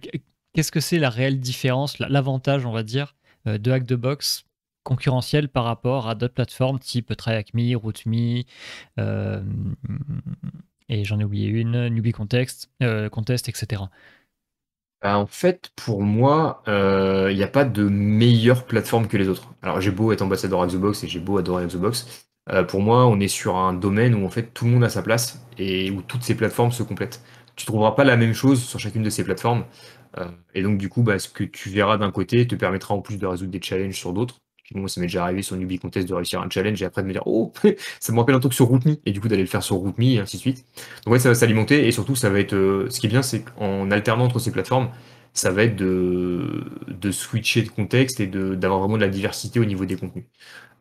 qu'est-ce que c'est la réelle différence, l'avantage, on va dire, euh, de Hack the Box concurrentiel par rapport à d'autres plateformes type TryHackMe, RootMe, et j'en ai oublié une, Newbie Context, Contest, etc. Bah, en fait, pour moi, il euh, n'y a pas de meilleure plateforme que les autres. Alors, j'ai beau être ambassadeur Xbox et j'ai beau adorer Xbox. Euh, pour moi, on est sur un domaine où en fait tout le monde a sa place et où toutes ces plateformes se complètent. Tu ne trouveras pas la même chose sur chacune de ces plateformes. Euh, et donc, du coup, bah, ce que tu verras d'un côté te permettra en plus de résoudre des challenges sur d'autres moi, ça m'est déjà arrivé sur Newbie Contest de réussir un challenge et après de me dire, oh, ça me rappelle un truc sur RootMe. Et du coup, d'aller le faire sur RootMe et ainsi de suite. Donc, ouais, ça va s'alimenter et surtout, ça va être. Euh, ce qui est bien, c'est qu'en alternant entre ces plateformes, ça va être de, de switcher de contexte et d'avoir vraiment de la diversité au niveau des contenus.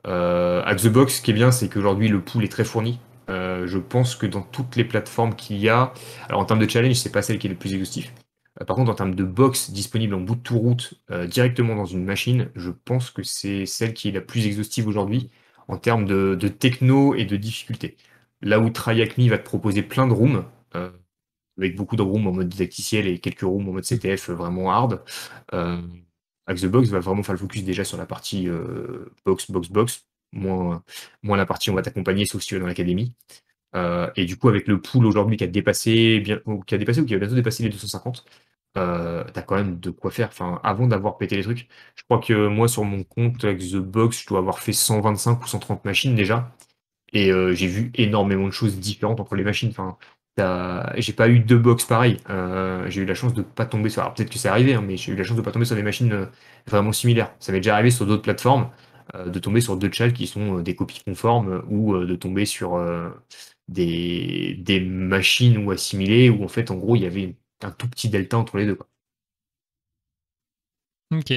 Euh, The Box, ce qui est bien, c'est qu'aujourd'hui, le pool est très fourni. Euh, je pense que dans toutes les plateformes qu'il y a, alors en termes de challenge, c'est pas celle qui est le plus exhaustif, euh, par contre, en termes de box disponible en bout de tout route euh, directement dans une machine, je pense que c'est celle qui est la plus exhaustive aujourd'hui en termes de, techno et de difficulté. Là où TryAcme va te proposer plein de rooms, euh, avec beaucoup de rooms en mode didacticiel et quelques rooms en mode CTF vraiment hard, euh, Box va vraiment faire le focus déjà sur la partie box, box, box, moins, la partie on va t'accompagner sauf si tu es dans l'académie. et du coup, avec le pool aujourd'hui qui a dépassé, bien, qui a dépassé qui va bientôt dépasser les 250, euh, t'as quand même de quoi faire. Enfin, avant d'avoir pété les trucs, je crois que moi, sur mon compte avec The Box, je dois avoir fait 125 ou 130 machines déjà. Et euh, j'ai vu énormément de choses différentes entre les machines. Enfin, j'ai pas eu deux box pareil euh, j'ai eu la chance de pas tomber sur. peut-être que c'est arrivé, hein, mais j'ai eu la chance de pas tomber sur des machines vraiment similaires. Ça m'est déjà arrivé sur d'autres plateformes de tomber sur deux chats qui sont des copies conformes ou de tomber sur des, machines ou assimilées où en fait en gros il y avait une un tout petit delta entre les deux. Ok.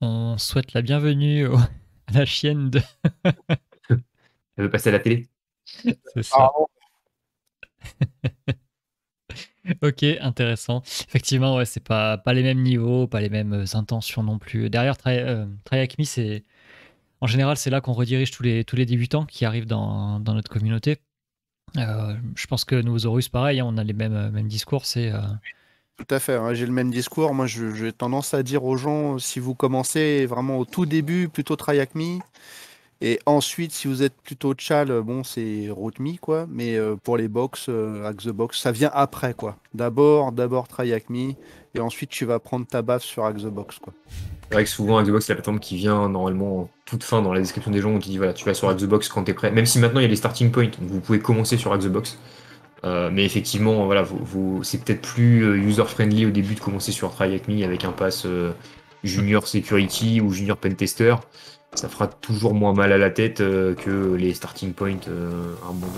On souhaite la bienvenue à la chienne de. Elle veut passer à la télé. ok, intéressant. Effectivement, ouais, c'est pas, pas les mêmes niveaux, pas les mêmes euh, intentions non plus. Derrière très euh, c'est. En général, c'est là qu'on redirige tous les, tous les débutants qui arrivent dans, dans notre communauté euh, je pense que nous, aux Russes, pareil, hein, on a les mêmes, euh, mêmes discours. C'est, euh, Tout à fait, hein, j'ai le même discours. Moi, j'ai tendance à dire aux gens, si vous commencez vraiment au tout début, plutôt try Et ensuite, si vous êtes plutôt chal, bon, c'est rootmi quoi. Mais pour les box, euh, the Box, ça vient après, quoi. D'abord, d'abord, try et ensuite, tu vas prendre ta baffe sur Axe the Box, quoi. C'est vrai que souvent Xbox, c'est la plateforme qui vient normalement toute fin dans la description des gens, qui tu dit voilà, tu vas sur Xbox quand t'es prêt. Même si maintenant il y a les starting points, vous pouvez commencer sur Xbox. Euh, mais effectivement, voilà, vous, c'est peut-être plus euh, user-friendly au début de commencer sur Try Me avec un pass euh, Junior Security ou Junior Pen Tester Ça fera toujours moins mal à la tête euh, que les starting points un moment